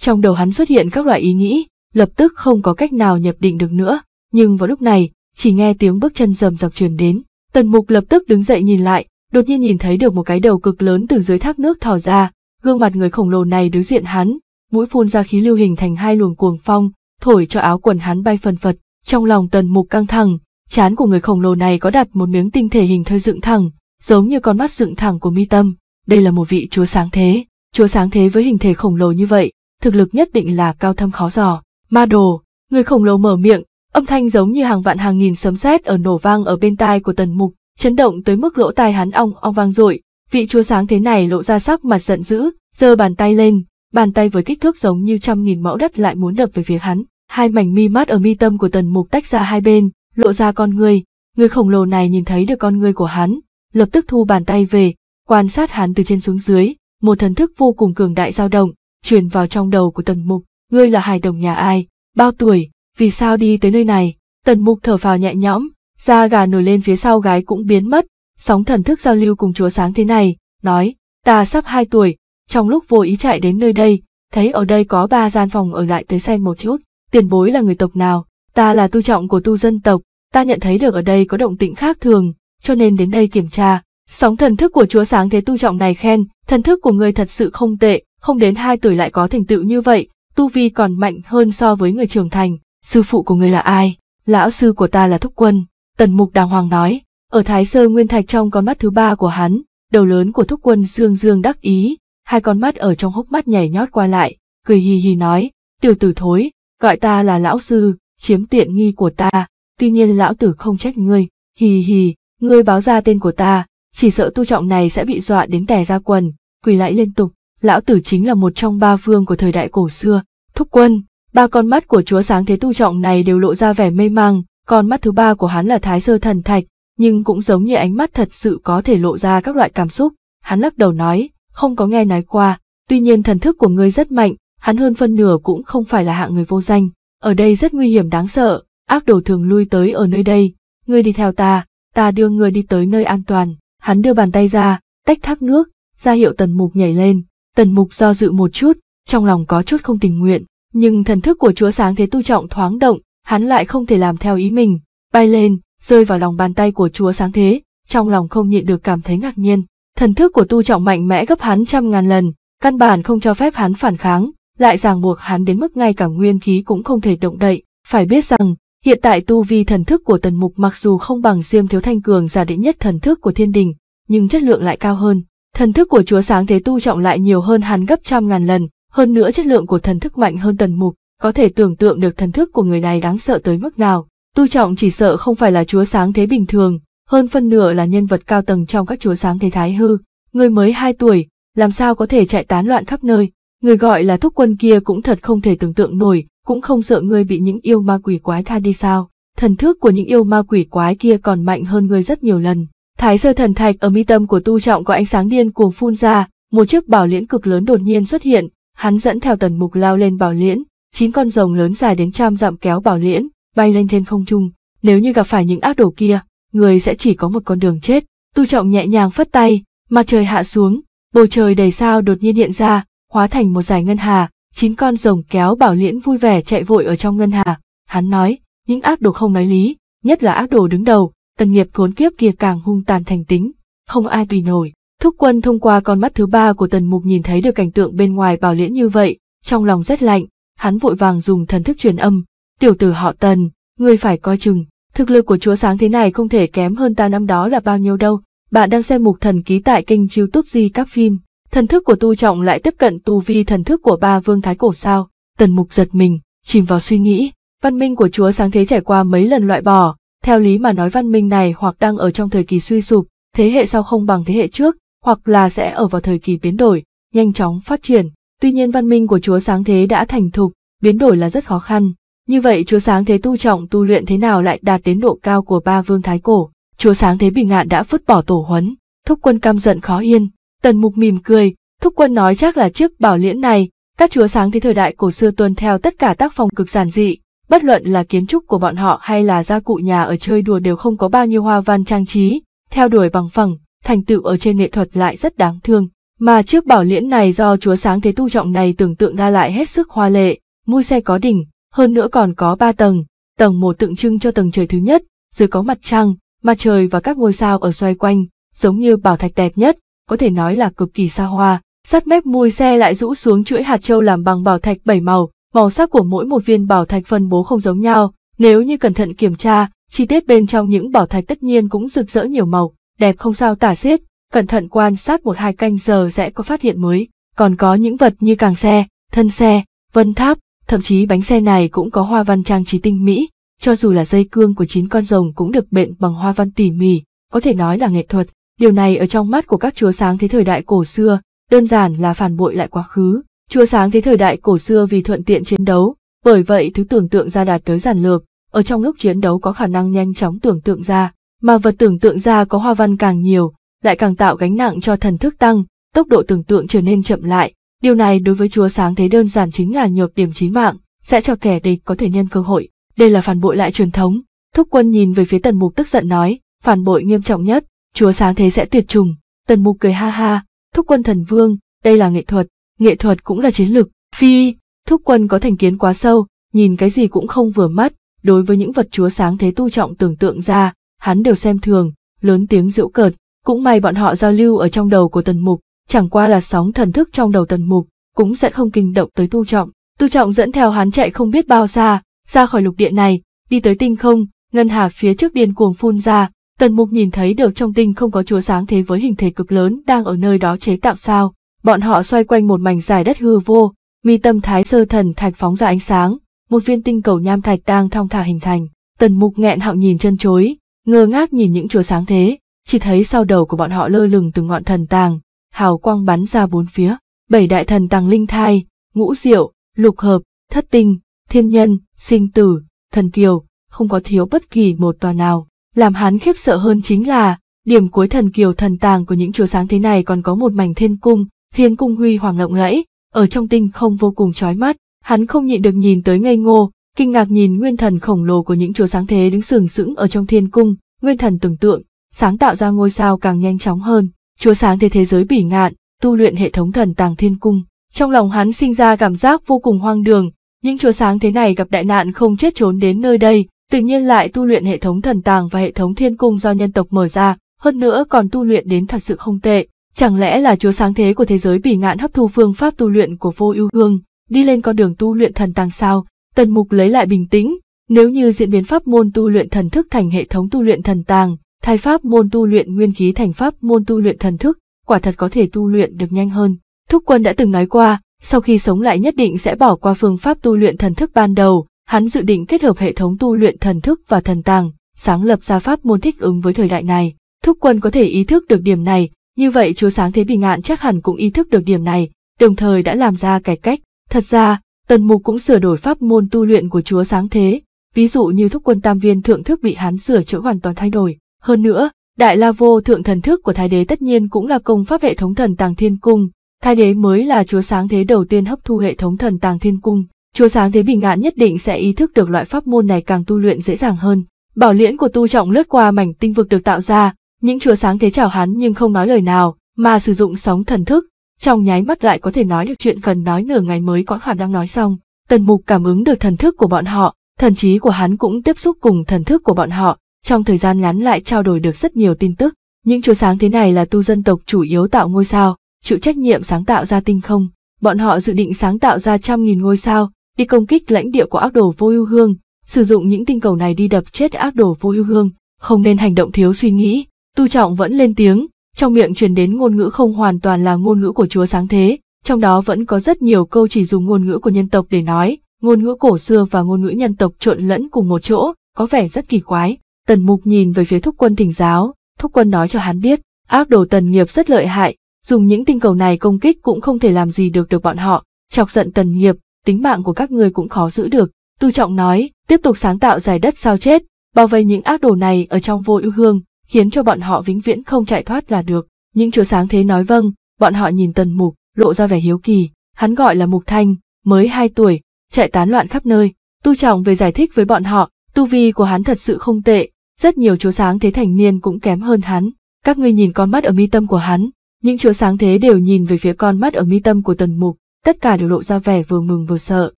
Trong đầu hắn xuất hiện các loại ý nghĩ, lập tức không có cách nào nhập định được nữa, nhưng vào lúc này, chỉ nghe tiếng bước chân rầm rập truyền đến, Tần Mục lập tức đứng dậy nhìn lại, đột nhiên nhìn thấy được một cái đầu cực lớn từ dưới thác nước thò ra, gương mặt người khổng lồ này đối diện hắn, mũi phun ra khí lưu hình thành hai luồng cuồng phong, thổi cho áo quần hắn bay phần phật, trong lòng Tần Mục căng thẳng, chán của người khổng lồ này có đặt một miếng tinh thể hình thoi dựng thẳng, giống như con mắt dựng thẳng của mi tâm, đây là một vị chúa sáng thế, chúa sáng thế với hình thể khổng lồ như vậy, thực lực nhất định là cao thâm khó giò Ma đồ, người khổng lồ mở miệng, âm thanh giống như hàng vạn hàng nghìn sấm sét ở nổ vang ở bên tai của tần mục, chấn động tới mức lỗ tai hắn ong ong vang dội. Vị chúa sáng thế này lộ ra sắc mặt giận dữ, giơ bàn tay lên, bàn tay với kích thước giống như trăm nghìn mẫu đất lại muốn đập về phía hắn. Hai mảnh mi mắt ở mi tâm của tần mục tách ra hai bên, lộ ra con người. Người khổng lồ này nhìn thấy được con người của hắn, lập tức thu bàn tay về, quan sát hắn từ trên xuống dưới, một thần thức vô cùng cường đại dao động, truyền vào trong đầu của tần mục ngươi là hài đồng nhà ai, bao tuổi, vì sao đi tới nơi này, tần mục thở phào nhẹ nhõm, da gà nổi lên phía sau gái cũng biến mất, sóng thần thức giao lưu cùng chúa sáng thế này, nói, ta sắp 2 tuổi, trong lúc vô ý chạy đến nơi đây, thấy ở đây có ba gian phòng ở lại tới xem một chút, tiền bối là người tộc nào, ta là tu trọng của tu dân tộc, ta nhận thấy được ở đây có động tĩnh khác thường, cho nên đến đây kiểm tra. Sóng thần thức của chúa sáng thế tu trọng này khen, thần thức của người thật sự không tệ, không đến 2 tuổi lại có thành tựu như vậy, tu vi còn mạnh hơn so với người trưởng thành, sư phụ của người là ai? Lão sư của ta là Thúc Quân, Tần Mục Đàng Hoàng nói, ở Thái Sơ Nguyên Thạch trong con mắt thứ ba của hắn, đầu lớn của Thúc Quân dương dương đắc ý, hai con mắt ở trong hốc mắt nhảy nhót qua lại, cười hì hì nói, tiểu tử thối, gọi ta là lão sư, chiếm tiện nghi của ta, tuy nhiên lão tử không trách ngươi, hì hì, ngươi báo ra tên của ta, chỉ sợ tu trọng này sẽ bị dọa đến tè ra quần, quỳ lại liên tục, lão tử chính là một trong ba vương của thời đại cổ xưa, thúc quân. Ba con mắt của chúa sáng thế tu trọng này đều lộ ra vẻ mê mang, con mắt thứ ba của hắn là thái sơ thần thạch, nhưng cũng giống như ánh mắt thật sự có thể lộ ra các loại cảm xúc. Hắn lắc đầu nói, không có nghe nói qua, tuy nhiên thần thức của ngươi rất mạnh, hắn hơn phân nửa cũng không phải là hạng người vô danh. Ở đây rất nguy hiểm đáng sợ, ác đồ thường lui tới ở nơi đây, ngươi đi theo ta, ta đưa ngươi đi tới nơi an toàn. Hắn đưa bàn tay ra, tách thác nước, ra hiệu tần mục nhảy lên, Tần mục do dự một chút, trong lòng có chút không tình nguyện, nhưng thần thức của chúa sáng thế tu trọng thoáng động, hắn lại không thể làm theo ý mình, bay lên, rơi vào lòng bàn tay của chúa sáng thế, trong lòng không nhịn được cảm thấy ngạc nhiên. Thần thức của tu trọng mạnh mẽ gấp hắn trăm ngàn lần, căn bản không cho phép hắn phản kháng, lại ràng buộc hắn đến mức ngay cả nguyên khí cũng không thể động đậy. Phải biết rằng, hiện tại tu vi thần thức của tần mục mặc dù không bằng diêm thiếu thanh cường giả đệ nhất thần thức của thiên đình, nhưng chất lượng lại cao hơn. Thần thức của chúa sáng thế tu trọng lại nhiều hơn hắn gấp trăm ngàn lần, hơn nữa chất lượng của thần thức mạnh hơn tần mục, có thể tưởng tượng được thần thức của người này đáng sợ tới mức nào. Tu trọng chỉ sợ không phải là chúa sáng thế bình thường, hơn phân nửa là nhân vật cao tầng trong các chúa sáng thế thái hư. Người mới hai tuổi, làm sao có thể chạy tán loạn khắp nơi, người gọi là thúc quân kia cũng thật không thể tưởng tượng nổi, cũng không sợ ngươi bị những yêu ma quỷ quái tha đi sao. Thần thức của những yêu ma quỷ quái kia còn mạnh hơn ngươi rất nhiều lần. Thái sơ thần thạch ở mi tâm của tu trọng có ánh sáng điên cuồng phun ra, một chiếc bảo liễn cực lớn đột nhiên xuất hiện, hắn dẫn theo tần mục lao lên bảo liễn, chín con rồng lớn dài đến trăm dặm kéo bảo liễn, bay lên trên không trung, nếu như gặp phải những ác đồ kia, người sẽ chỉ có một con đường chết. Tu trọng nhẹ nhàng phất tay, mặt trời hạ xuống, bầu trời đầy sao đột nhiên hiện ra, hóa thành một dải ngân hà, chín con rồng kéo bảo liễn vui vẻ chạy vội ở trong ngân hà. Hắn nói, những ác đồ không nói lý, nhất là ác đồ đứng đầu, tần nghiệp khốn kiếp kia càng hung tàn thành tính, không ai tùy nổi. Thúc quân thông qua con mắt thứ ba của tần mục nhìn thấy được cảnh tượng bên ngoài bảo liễn như vậy, trong lòng rất lạnh, hắn vội vàng dùng thần thức truyền âm, tiểu tử họ tần, người phải coi chừng, thực lực của chúa sáng thế này không thể kém hơn ta năm đó là bao nhiêu đâu. Bạn đang xem mục thần ký tại kênh youtube di các phim, thần thức của tu trọng lại tiếp cận tu vi thần thức của ba vương thái cổ sao, tần mục giật mình, chìm vào suy nghĩ, văn minh của chúa sáng thế trải qua mấy lần loại bỏ, theo lý mà nói văn minh này hoặc đang ở trong thời kỳ suy sụp, thế hệ sau không bằng thế hệ trước, hoặc là sẽ ở vào thời kỳ biến đổi, nhanh chóng phát triển. Tuy nhiên văn minh của Chúa Sáng Thế đã thành thục, biến đổi là rất khó khăn. Như vậy Chúa Sáng Thế tu trọng tu luyện thế nào lại đạt đến độ cao của ba vương thái cổ? Chúa Sáng Thế bị ngạn đã vứt bỏ tổ huấn, thúc quân cam giận khó yên. Tần Mục mỉm cười, thúc quân nói chắc là trước bảo liễn này, các chúa sáng thế thời đại cổ xưa tuân theo tất cả tác phong cực giản dị, Bất luận là kiến trúc của bọn họ hay là gia cụ nhà ở chơi đùa đều không có bao nhiêu hoa văn trang trí, theo đuổi bằng phẳng, thành tựu ở trên nghệ thuật lại rất đáng thương. Mà chiếc bảo liễn này do chúa sáng thế tu trọng này tưởng tượng ra lại hết sức hoa lệ, mui xe có đỉnh, hơn nữa còn có ba tầng, tầng một tượng trưng cho tầng trời thứ nhất, rồi có mặt trăng, mặt trời và các ngôi sao ở xoay quanh, giống như bảo thạch đẹp nhất, có thể nói là cực kỳ xa hoa. Sát mép mui xe lại rũ xuống chuỗi hạt châu làm bằng bảo thạch bảy màu, màu sắc của mỗi một viên bảo thạch phân bố không giống nhau, nếu như cẩn thận kiểm tra, chi tiết bên trong những bảo thạch tất nhiên cũng rực rỡ nhiều màu, đẹp không sao tả xiết, cẩn thận quan sát một hai canh giờ sẽ có phát hiện mới, còn có những vật như càng xe, thân xe, vân tháp, thậm chí bánh xe này cũng có hoa văn trang trí tinh mỹ, cho dù là dây cương của chín con rồng cũng được bện bằng hoa văn tỉ mỉ, có thể nói là nghệ thuật, điều này ở trong mắt của các chúa sáng thế thời đại cổ xưa, đơn giản là phản bội lại quá khứ, Chùa sáng thế thời đại cổ xưa vì thuận tiện chiến đấu, bởi vậy thứ tưởng tượng ra đạt tới giản lược, ở trong lúc chiến đấu có khả năng nhanh chóng tưởng tượng ra, mà vật tưởng tượng ra có hoa văn càng nhiều, lại càng tạo gánh nặng cho thần thức tăng, tốc độ tưởng tượng trở nên chậm lại. Điều này đối với chúa sáng thế đơn giản chính là nhược điểm chí mạng, sẽ cho kẻ địch có thể nhân cơ hội. Đây là phản bội lại truyền thống. Thúc quân nhìn về phía tần mục tức giận nói, phản bội nghiêm trọng nhất, chúa sáng thế sẽ tuyệt chủng. Tần mục cười ha ha, thúc quân thần vương, đây là nghệ thuật, nghệ thuật cũng là chiến lực. Phi, thúc quân có thành kiến quá sâu, nhìn cái gì cũng không vừa mắt, đối với những vật chúa sáng thế tu trọng tưởng tượng ra, hắn đều xem thường, lớn tiếng giễu cợt, cũng may bọn họ giao lưu ở trong đầu của tần mục, chẳng qua là sóng thần thức trong đầu tần mục, cũng sẽ không kinh động tới tu trọng. Tu trọng dẫn theo hắn chạy không biết bao xa, ra khỏi lục địa này, đi tới tinh không, ngân hà phía trước điên cuồng phun ra, tần mục nhìn thấy được trong tinh không có chúa sáng thế với hình thể cực lớn đang ở nơi đó chế tạo sao, Bọn họ xoay quanh một mảnh dài đất hư vô, mi tâm thái sơ thần thạch phóng ra ánh sáng, một viên tinh cầu nham thạch đang thong thả hình thành. Tần mục nghẹn họng nhìn chân chối, ngơ ngác nhìn những chùa sáng thế, chỉ thấy sau đầu của bọn họ lơ lửng từng ngọn thần tàng, hào quang bắn ra bốn phía. Bảy đại thần tàng linh thai, ngũ diệu, lục hợp, thất tinh, thiên nhân, sinh tử, thần kiều, không có thiếu bất kỳ một tòa nào. Làm hắn khiếp sợ hơn chính là, điểm cuối thần kiều thần tàng của những chùa sáng thế này còn có một mảnh thiên cung, thiên cung huy hoàng lộng lẫy, ở trong tinh không vô cùng chói mắt, hắn không nhịn được nhìn tới ngây ngô, kinh ngạc nhìn nguyên thần khổng lồ của những chúa sáng thế đứng sừng sững ở trong thiên cung, nguyên thần tưởng tượng, sáng tạo ra ngôi sao càng nhanh chóng hơn, chúa sáng thế thế giới bỉ ngạn, tu luyện hệ thống thần tàng thiên cung. Trong lòng hắn sinh ra cảm giác vô cùng hoang đường, những chúa sáng thế này gặp đại nạn không chết trốn đến nơi đây, tự nhiên lại tu luyện hệ thống thần tàng và hệ thống thiên cung do nhân tộc mở ra, hơn nữa còn tu luyện đến thật sự không tệ, Chẳng lẽ là chúa sáng thế của thế giới bỉ ngạn hấp thu phương pháp tu luyện của vô ưu hương, đi lên con đường tu luyện thần tàng sao? Tần mục lấy lại bình tĩnh, nếu như diễn biến pháp môn tu luyện thần thức thành hệ thống tu luyện thần tàng, thay pháp môn tu luyện nguyên khí thành pháp môn tu luyện thần thức, quả thật có thể tu luyện được nhanh hơn. Thúc quân đã từng nói qua, sau khi sống lại nhất định sẽ bỏ qua phương pháp tu luyện thần thức ban đầu, hắn dự định kết hợp hệ thống tu luyện thần thức và thần tàng, sáng lập ra pháp môn thích ứng với thời đại này. Thúc quân có thể ý thức được điểm này, như vậy chúa sáng thế bị ngạn chắc hẳn cũng ý thức được điểm này, đồng thời đã làm ra cải cách. Thật ra, tần mục cũng sửa đổi pháp môn tu luyện của chúa sáng thế, ví dụ như thúc quân tam viên thượng thức bị hắn sửa chữa hoàn toàn thay đổi. Hơn nữa, đại la vô thượng thần thức của thái đế tất nhiên cũng là công pháp hệ thống thần tàng thiên cung, thái đế mới là chúa sáng thế đầu tiên hấp thu hệ thống thần tàng thiên cung. Chúa sáng thế bình ngạn nhất định sẽ ý thức được loại pháp môn này càng tu luyện dễ dàng hơn. Bảo liễn của tu trọng lướt qua mảnh tinh vực được tạo ra, những chúa sáng thế chào hắn nhưng không nói lời nào, mà sử dụng sóng thần thức, trong nháy mắt lại có thể nói được chuyện cần nói nửa ngày mới có khả năng nói xong. Tần Mục cảm ứng được thần thức của bọn họ, thần trí của hắn cũng tiếp xúc cùng thần thức của bọn họ, trong thời gian ngắn lại trao đổi được rất nhiều tin tức. Những chúa sáng thế này là tu dân tộc chủ yếu tạo ngôi sao, chịu trách nhiệm sáng tạo ra tinh không. Bọn họ dự định sáng tạo ra trăm nghìn ngôi sao, đi công kích lãnh địa của ác đồ vô ưu hương, sử dụng những tinh cầu này đi đập chết ác đồ vô ưu hương, không nên hành động thiếu suy nghĩ, Tu Trọng vẫn lên tiếng, trong miệng truyền đến ngôn ngữ không hoàn toàn là ngôn ngữ của Chúa sáng thế, trong đó vẫn có rất nhiều câu chỉ dùng ngôn ngữ của nhân tộc để nói, ngôn ngữ cổ xưa và ngôn ngữ nhân tộc trộn lẫn cùng một chỗ, có vẻ rất kỳ quái. Tần Mục nhìn về phía Thúc Quân thỉnh giáo, Thúc Quân nói cho hắn biết, ác đồ Tần Nghiệp rất lợi hại, dùng những tinh cầu này công kích cũng không thể làm gì được được bọn họ, chọc giận Tần Nghiệp, tính mạng của các người cũng khó giữ được. Tu Trọng nói, tiếp tục sáng tạo giải đất sao chết, bao vây những ác đồ này ở trong vô ưu hương, khiến cho bọn họ vĩnh viễn không chạy thoát là được. Những chúa sáng thế nói vâng, bọn họ nhìn tần mục, lộ ra vẻ hiếu kỳ, hắn gọi là mục thanh, mới 2 tuổi, chạy tán loạn khắp nơi. Tu trọng về giải thích với bọn họ, tu vi của hắn thật sự không tệ, rất nhiều chúa sáng thế thành niên cũng kém hơn hắn. Các ngươi nhìn con mắt ở mi tâm của hắn, những chúa sáng thế đều nhìn về phía con mắt ở mi tâm của tần mục, tất cả đều lộ ra vẻ vừa mừng vừa sợ.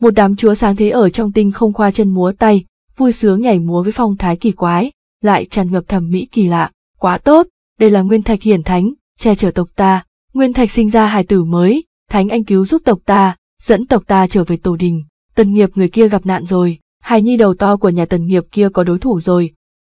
Một đám chúa sáng thế ở trong tinh không khoa chân múa tay, vui sướng nhảy múa với phong thái kỳ quái, lại tràn ngập thẩm mỹ kỳ lạ. Quá tốt, đây là nguyên thạch hiển thánh, che chở tộc ta, nguyên thạch sinh ra hài tử mới, thánh anh cứu giúp tộc ta, dẫn tộc ta trở về tổ đình. Tần nghiệp người kia gặp nạn rồi, hài nhi đầu to của nhà tần nghiệp kia có đối thủ rồi.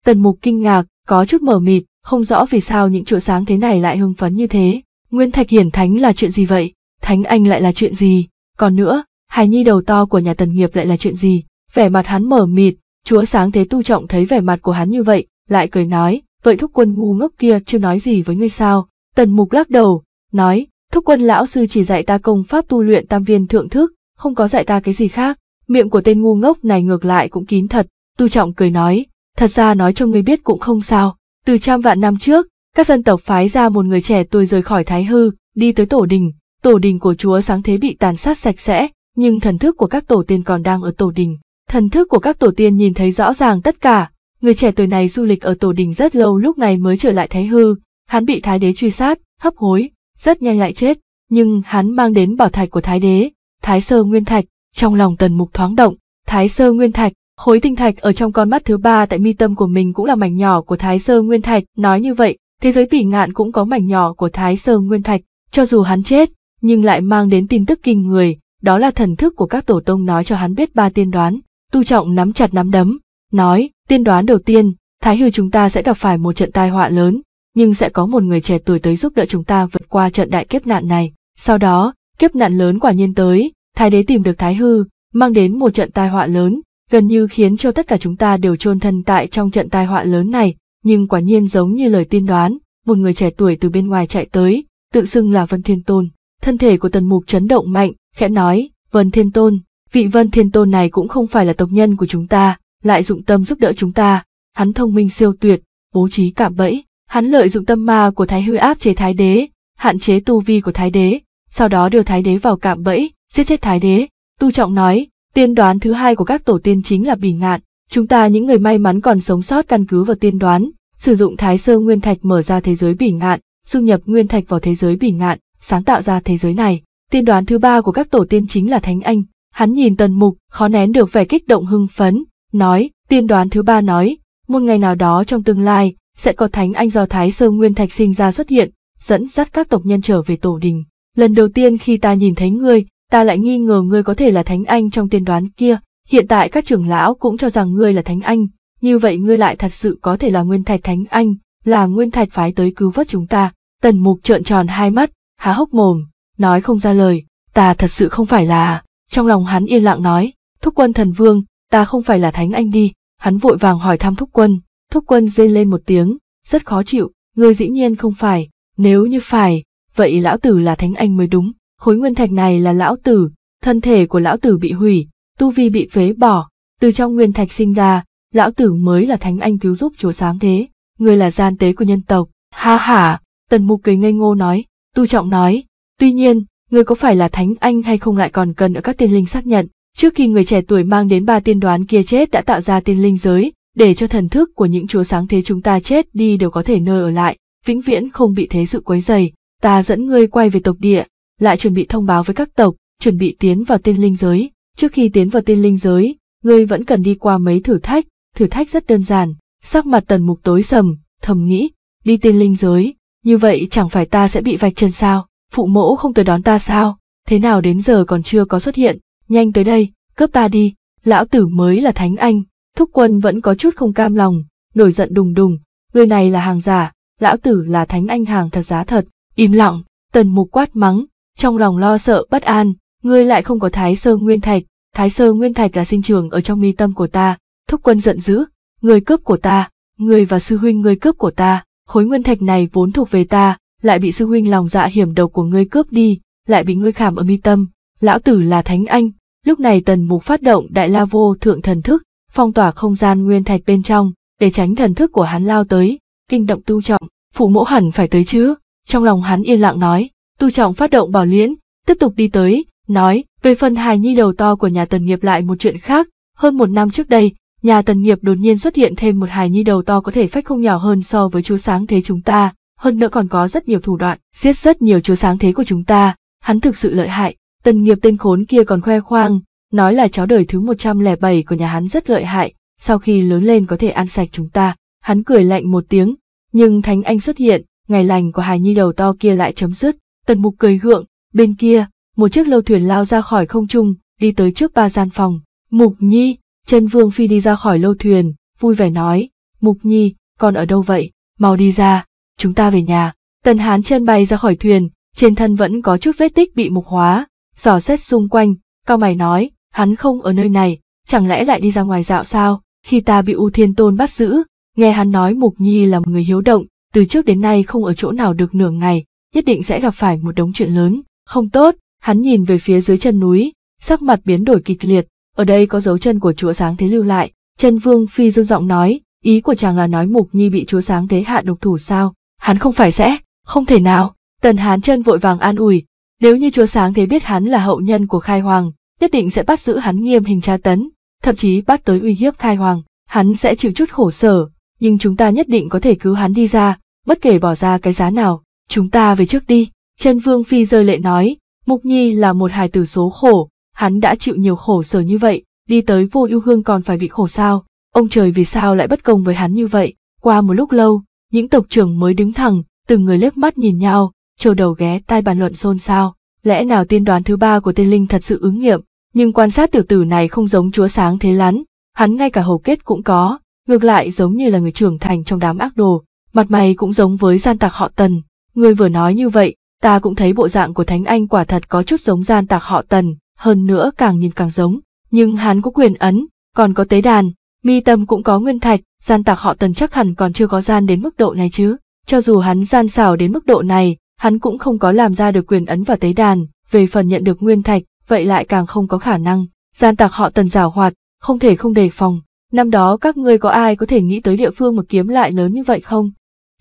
Tần mục kinh ngạc, có chút mờ mịt, không rõ vì sao những chỗ sáng thế này lại hưng phấn như thế. Nguyên thạch hiển thánh là chuyện gì vậy? Thánh anh lại là chuyện gì? Còn nữa, hài nhi đầu to của nhà tần nghiệp lại là chuyện gì? Vẻ mặt hắn mở mịt, Chúa sáng thế tu trọng thấy vẻ mặt của hắn như vậy, lại cười nói, vậy thúc quân ngu ngốc kia chưa nói gì với ngươi sao? Tần mục lắc đầu, nói, thúc quân lão sư chỉ dạy ta công pháp tu luyện tam viên thượng thức, không có dạy ta cái gì khác. Miệng của tên ngu ngốc này ngược lại cũng kín thật, tu trọng cười nói, thật ra nói cho ngươi biết cũng không sao. Từ trăm vạn năm trước, các dân tộc phái ra một người trẻ tuổi rời khỏi Thái Hư, đi tới Tổ Đình. Tổ Đình của Chúa sáng thế bị tàn sát sạch sẽ, nhưng thần thức của các tổ tiên còn đang ở Tổ Đình. Thần thức của các tổ tiên nhìn thấy rõ ràng tất cả, người trẻ tuổi này du lịch ở tổ đình rất lâu lúc này mới trở lại Thái Hư, hắn bị Thái đế truy sát, hấp hối, rất nhanh lại chết, nhưng hắn mang đến bảo thạch của Thái đế, Thái Sơ Nguyên Thạch, trong lòng Tần Mục thoáng động, Thái Sơ Nguyên Thạch, khối tinh thạch ở trong con mắt thứ ba tại mi tâm của mình cũng là mảnh nhỏ của Thái Sơ Nguyên Thạch, nói như vậy, thế giới bỉ ngạn cũng có mảnh nhỏ của Thái Sơ Nguyên Thạch, cho dù hắn chết, nhưng lại mang đến tin tức kinh người, đó là thần thức của các tổ tông nói cho hắn biết ba tiên đoán, Tu Trọng nắm chặt nắm đấm, nói, tiên đoán đầu tiên, Thái Hư chúng ta sẽ gặp phải một trận tai họa lớn, nhưng sẽ có một người trẻ tuổi tới giúp đỡ chúng ta vượt qua trận đại kiếp nạn này. Sau đó, kiếp nạn lớn quả nhiên tới, Thái đế tìm được Thái Hư, mang đến một trận tai họa lớn, gần như khiến cho tất cả chúng ta đều chôn thân tại trong trận tai họa lớn này, nhưng quả nhiên giống như lời tiên đoán, một người trẻ tuổi từ bên ngoài chạy tới, tự xưng là Vân Thiên Tôn. Thân thể của Tần Mục chấn động mạnh, khẽ nói, Vân Thiên Tôn, vị vân thiên tôn này cũng không phải là tộc nhân của chúng ta, lại dụng tâm giúp đỡ chúng ta, hắn thông minh siêu tuyệt, bố trí cạm bẫy, hắn lợi dụng tâm ma của thái hư áp chế thái đế, hạn chế tu vi của thái đế, sau đó đưa thái đế vào cạm bẫy, giết chết thái đế. Tu Trọng nói, tiên đoán thứ hai của các tổ tiên chính là bỉ ngạn, chúng ta những người may mắn còn sống sót căn cứ vào tiên đoán, sử dụng thái sơ nguyên thạch mở ra thế giới bỉ ngạn, dung nhập nguyên thạch vào thế giới bỉ ngạn, sáng tạo ra thế giới này. Tiên đoán thứ ba của các tổ tiên chính là thánh anh, Hắn nhìn tần mục, khó nén được vẻ kích động hưng phấn, nói, tiên đoán thứ ba nói, một ngày nào đó trong tương lai, sẽ có thánh anh do Thái Sơ Nguyên Thạch sinh ra xuất hiện, dẫn dắt các tộc nhân trở về tổ đình. Lần đầu tiên khi ta nhìn thấy ngươi, ta lại nghi ngờ ngươi có thể là thánh anh trong tiên đoán kia, hiện tại các trưởng lão cũng cho rằng ngươi là thánh anh, như vậy ngươi lại thật sự có thể là Nguyên Thạch thánh anh, là Nguyên Thạch phái tới cứu vớt chúng ta. Tần Mục trợn tròn hai mắt, há hốc mồm, nói không ra lời, ta thật sự không phải là trong lòng hắn yên lặng nói, thúc quân thần vương, ta không phải là thánh anh đi, hắn vội vàng hỏi thăm thúc quân, thúc quân rên lên một tiếng, rất khó chịu, người dĩ nhiên không phải, nếu như phải, vậy lão tử là thánh anh mới đúng, khối nguyên thạch này là lão tử, thân thể của lão tử bị hủy, tu vi bị phế bỏ, từ trong nguyên thạch sinh ra, lão tử mới là thánh anh cứu giúp chúa sáng thế, người là gian tế của nhân tộc, ha ha, tần mục cười ngây ngô nói, tu trọng nói, tuy nhiên, người có phải là thánh anh hay không lại còn cần ở các tiên linh xác nhận. Trước khi người trẻ tuổi mang đến ba tiên đoán kia chết đã tạo ra tiên linh giới, để cho thần thức của những chúa sáng thế chúng ta chết đi đều có thể nơi ở lại, vĩnh viễn không bị thế sự quấy dày. Ta dẫn ngươi quay về tộc địa, lại chuẩn bị thông báo với các tộc, chuẩn bị tiến vào tiên linh giới. Trước khi tiến vào tiên linh giới, ngươi vẫn cần đi qua mấy thử thách, thử thách rất đơn giản. Sắc mặt tần mục tối sầm, thầm nghĩ, đi tiên linh giới, như vậy chẳng phải ta sẽ bị vạch chân sao? phụ mẫu không tới đón ta sao, thế nào đến giờ còn chưa có xuất hiện, nhanh tới đây, cướp ta đi, lão tử mới là thánh anh, thúc quân vẫn có chút không cam lòng, nổi giận đùng đùng, người này là hàng giả, lão tử là thánh anh hàng thật giá thật, im lặng, tần mục quát mắng, trong lòng lo sợ bất an, ngươi lại không có thái sơ nguyên thạch, thái sơ nguyên thạch là sinh trường ở trong mi tâm của ta, thúc quân giận dữ, người cướp của ta, người và sư huynh người cướp của ta, khối nguyên thạch này vốn thuộc về ta, lại bị sư huynh lòng dạ hiểm độc của ngươi cướp đi, lại bị ngươi khảm ở mi tâm, lão tử là thánh anh. Lúc này tần mục phát động đại la vô thượng thần thức, phong tỏa không gian nguyên thạch bên trong, để tránh thần thức của hắn lao tới, kinh động tu trọng, phụ mẫu hẳn phải tới chứ. Trong lòng hắn yên lặng nói, tu trọng phát động bảo liễn, tiếp tục đi tới, nói, về phần hài nhi đầu to của nhà tần nghiệp lại một chuyện khác, hơn một năm trước đây, nhà tần nghiệp đột nhiên xuất hiện thêm một hài nhi đầu to có thể phách không nhỏ hơn so với chú sáng thế chúng ta, hơn nữa còn có rất nhiều thủ đoạn, giết rất nhiều chúa sáng thế của chúng ta, hắn thực sự lợi hại, tần nghiệp tên khốn kia còn khoe khoang, nói là cháu đời thứ 107 của nhà hắn rất lợi hại, sau khi lớn lên có thể ăn sạch chúng ta, hắn cười lạnh một tiếng, nhưng thánh anh xuất hiện, ngày lành của hài nhi đầu to kia lại chấm dứt, tần mục cười gượng, bên kia, một chiếc lâu thuyền lao ra khỏi không trung, đi tới trước ba gian phòng, mục nhi, chân vương phi đi ra khỏi lâu thuyền, vui vẻ nói, mục nhi, con ở đâu vậy, mau đi ra chúng ta về nhà. Tần Hán chân bay ra khỏi thuyền, trên thân vẫn có chút vết tích bị mục hóa, dò xét xung quanh, cao mày nói, hắn không ở nơi này, chẳng lẽ lại đi ra ngoài dạo sao, khi ta bị U Thiên Tôn bắt giữ, nghe hắn nói Mục Nhi là một người hiếu động, từ trước đến nay không ở chỗ nào được nửa ngày, nhất định sẽ gặp phải một đống chuyện lớn, không tốt, hắn nhìn về phía dưới chân núi, sắc mặt biến đổi kịch liệt, ở đây có dấu chân của chúa sáng thế lưu lại, chân vương phi dương giọng nói, ý của chàng là nói Mục Nhi bị chúa sáng thế hạ độc thủ sao, hắn không phải sẽ, không thể nào, tần hán chân vội vàng an ủi, nếu như chúa sáng thế biết hắn là hậu nhân của khai hoàng, nhất định sẽ bắt giữ hắn nghiêm hình tra tấn, thậm chí bắt tới uy hiếp khai hoàng, hắn sẽ chịu chút khổ sở, nhưng chúng ta nhất định có thể cứu hắn đi ra, bất kể bỏ ra cái giá nào, chúng ta về trước đi. Chân Vương Phi rơi lệ nói, Mục Nhi là một hài tử số khổ, hắn đã chịu nhiều khổ sở như vậy, đi tới vô ưu hương còn phải bị khổ sao, ông trời vì sao lại bất công với hắn như vậy. Qua một lúc lâu, những tộc trưởng mới đứng thẳng, từng người liếc mắt nhìn nhau, trâu đầu ghé tai bàn luận xôn xao. Lẽ nào tiên đoán thứ ba của tên Linh thật sự ứng nghiệm, nhưng quan sát tiểu tử này không giống chúa sáng thế lắn, hắn ngay cả hầu kết cũng có, ngược lại giống như là người trưởng thành trong đám ác đồ, mặt mày cũng giống với gian tạc họ tần. Người vừa nói như vậy, ta cũng thấy bộ dạng của Thánh Anh quả thật có chút giống gian tạc họ tần, hơn nữa càng nhìn càng giống, nhưng hắn có quyền ấn, còn có tế đàn, mi tâm cũng có nguyên thạch, gian tạc họ tần chắc hẳn còn chưa có gian đến mức độ này chứ. Cho dù hắn gian xảo đến mức độ này, hắn cũng không có làm ra được quyền ấn và tế đàn, về phần nhận được nguyên thạch, vậy lại càng không có khả năng. Gian tạc họ tần giảo hoạt, không thể không đề phòng. Năm đó các ngươi có ai có thể nghĩ tới địa phương một kiếm lại lớn như vậy không?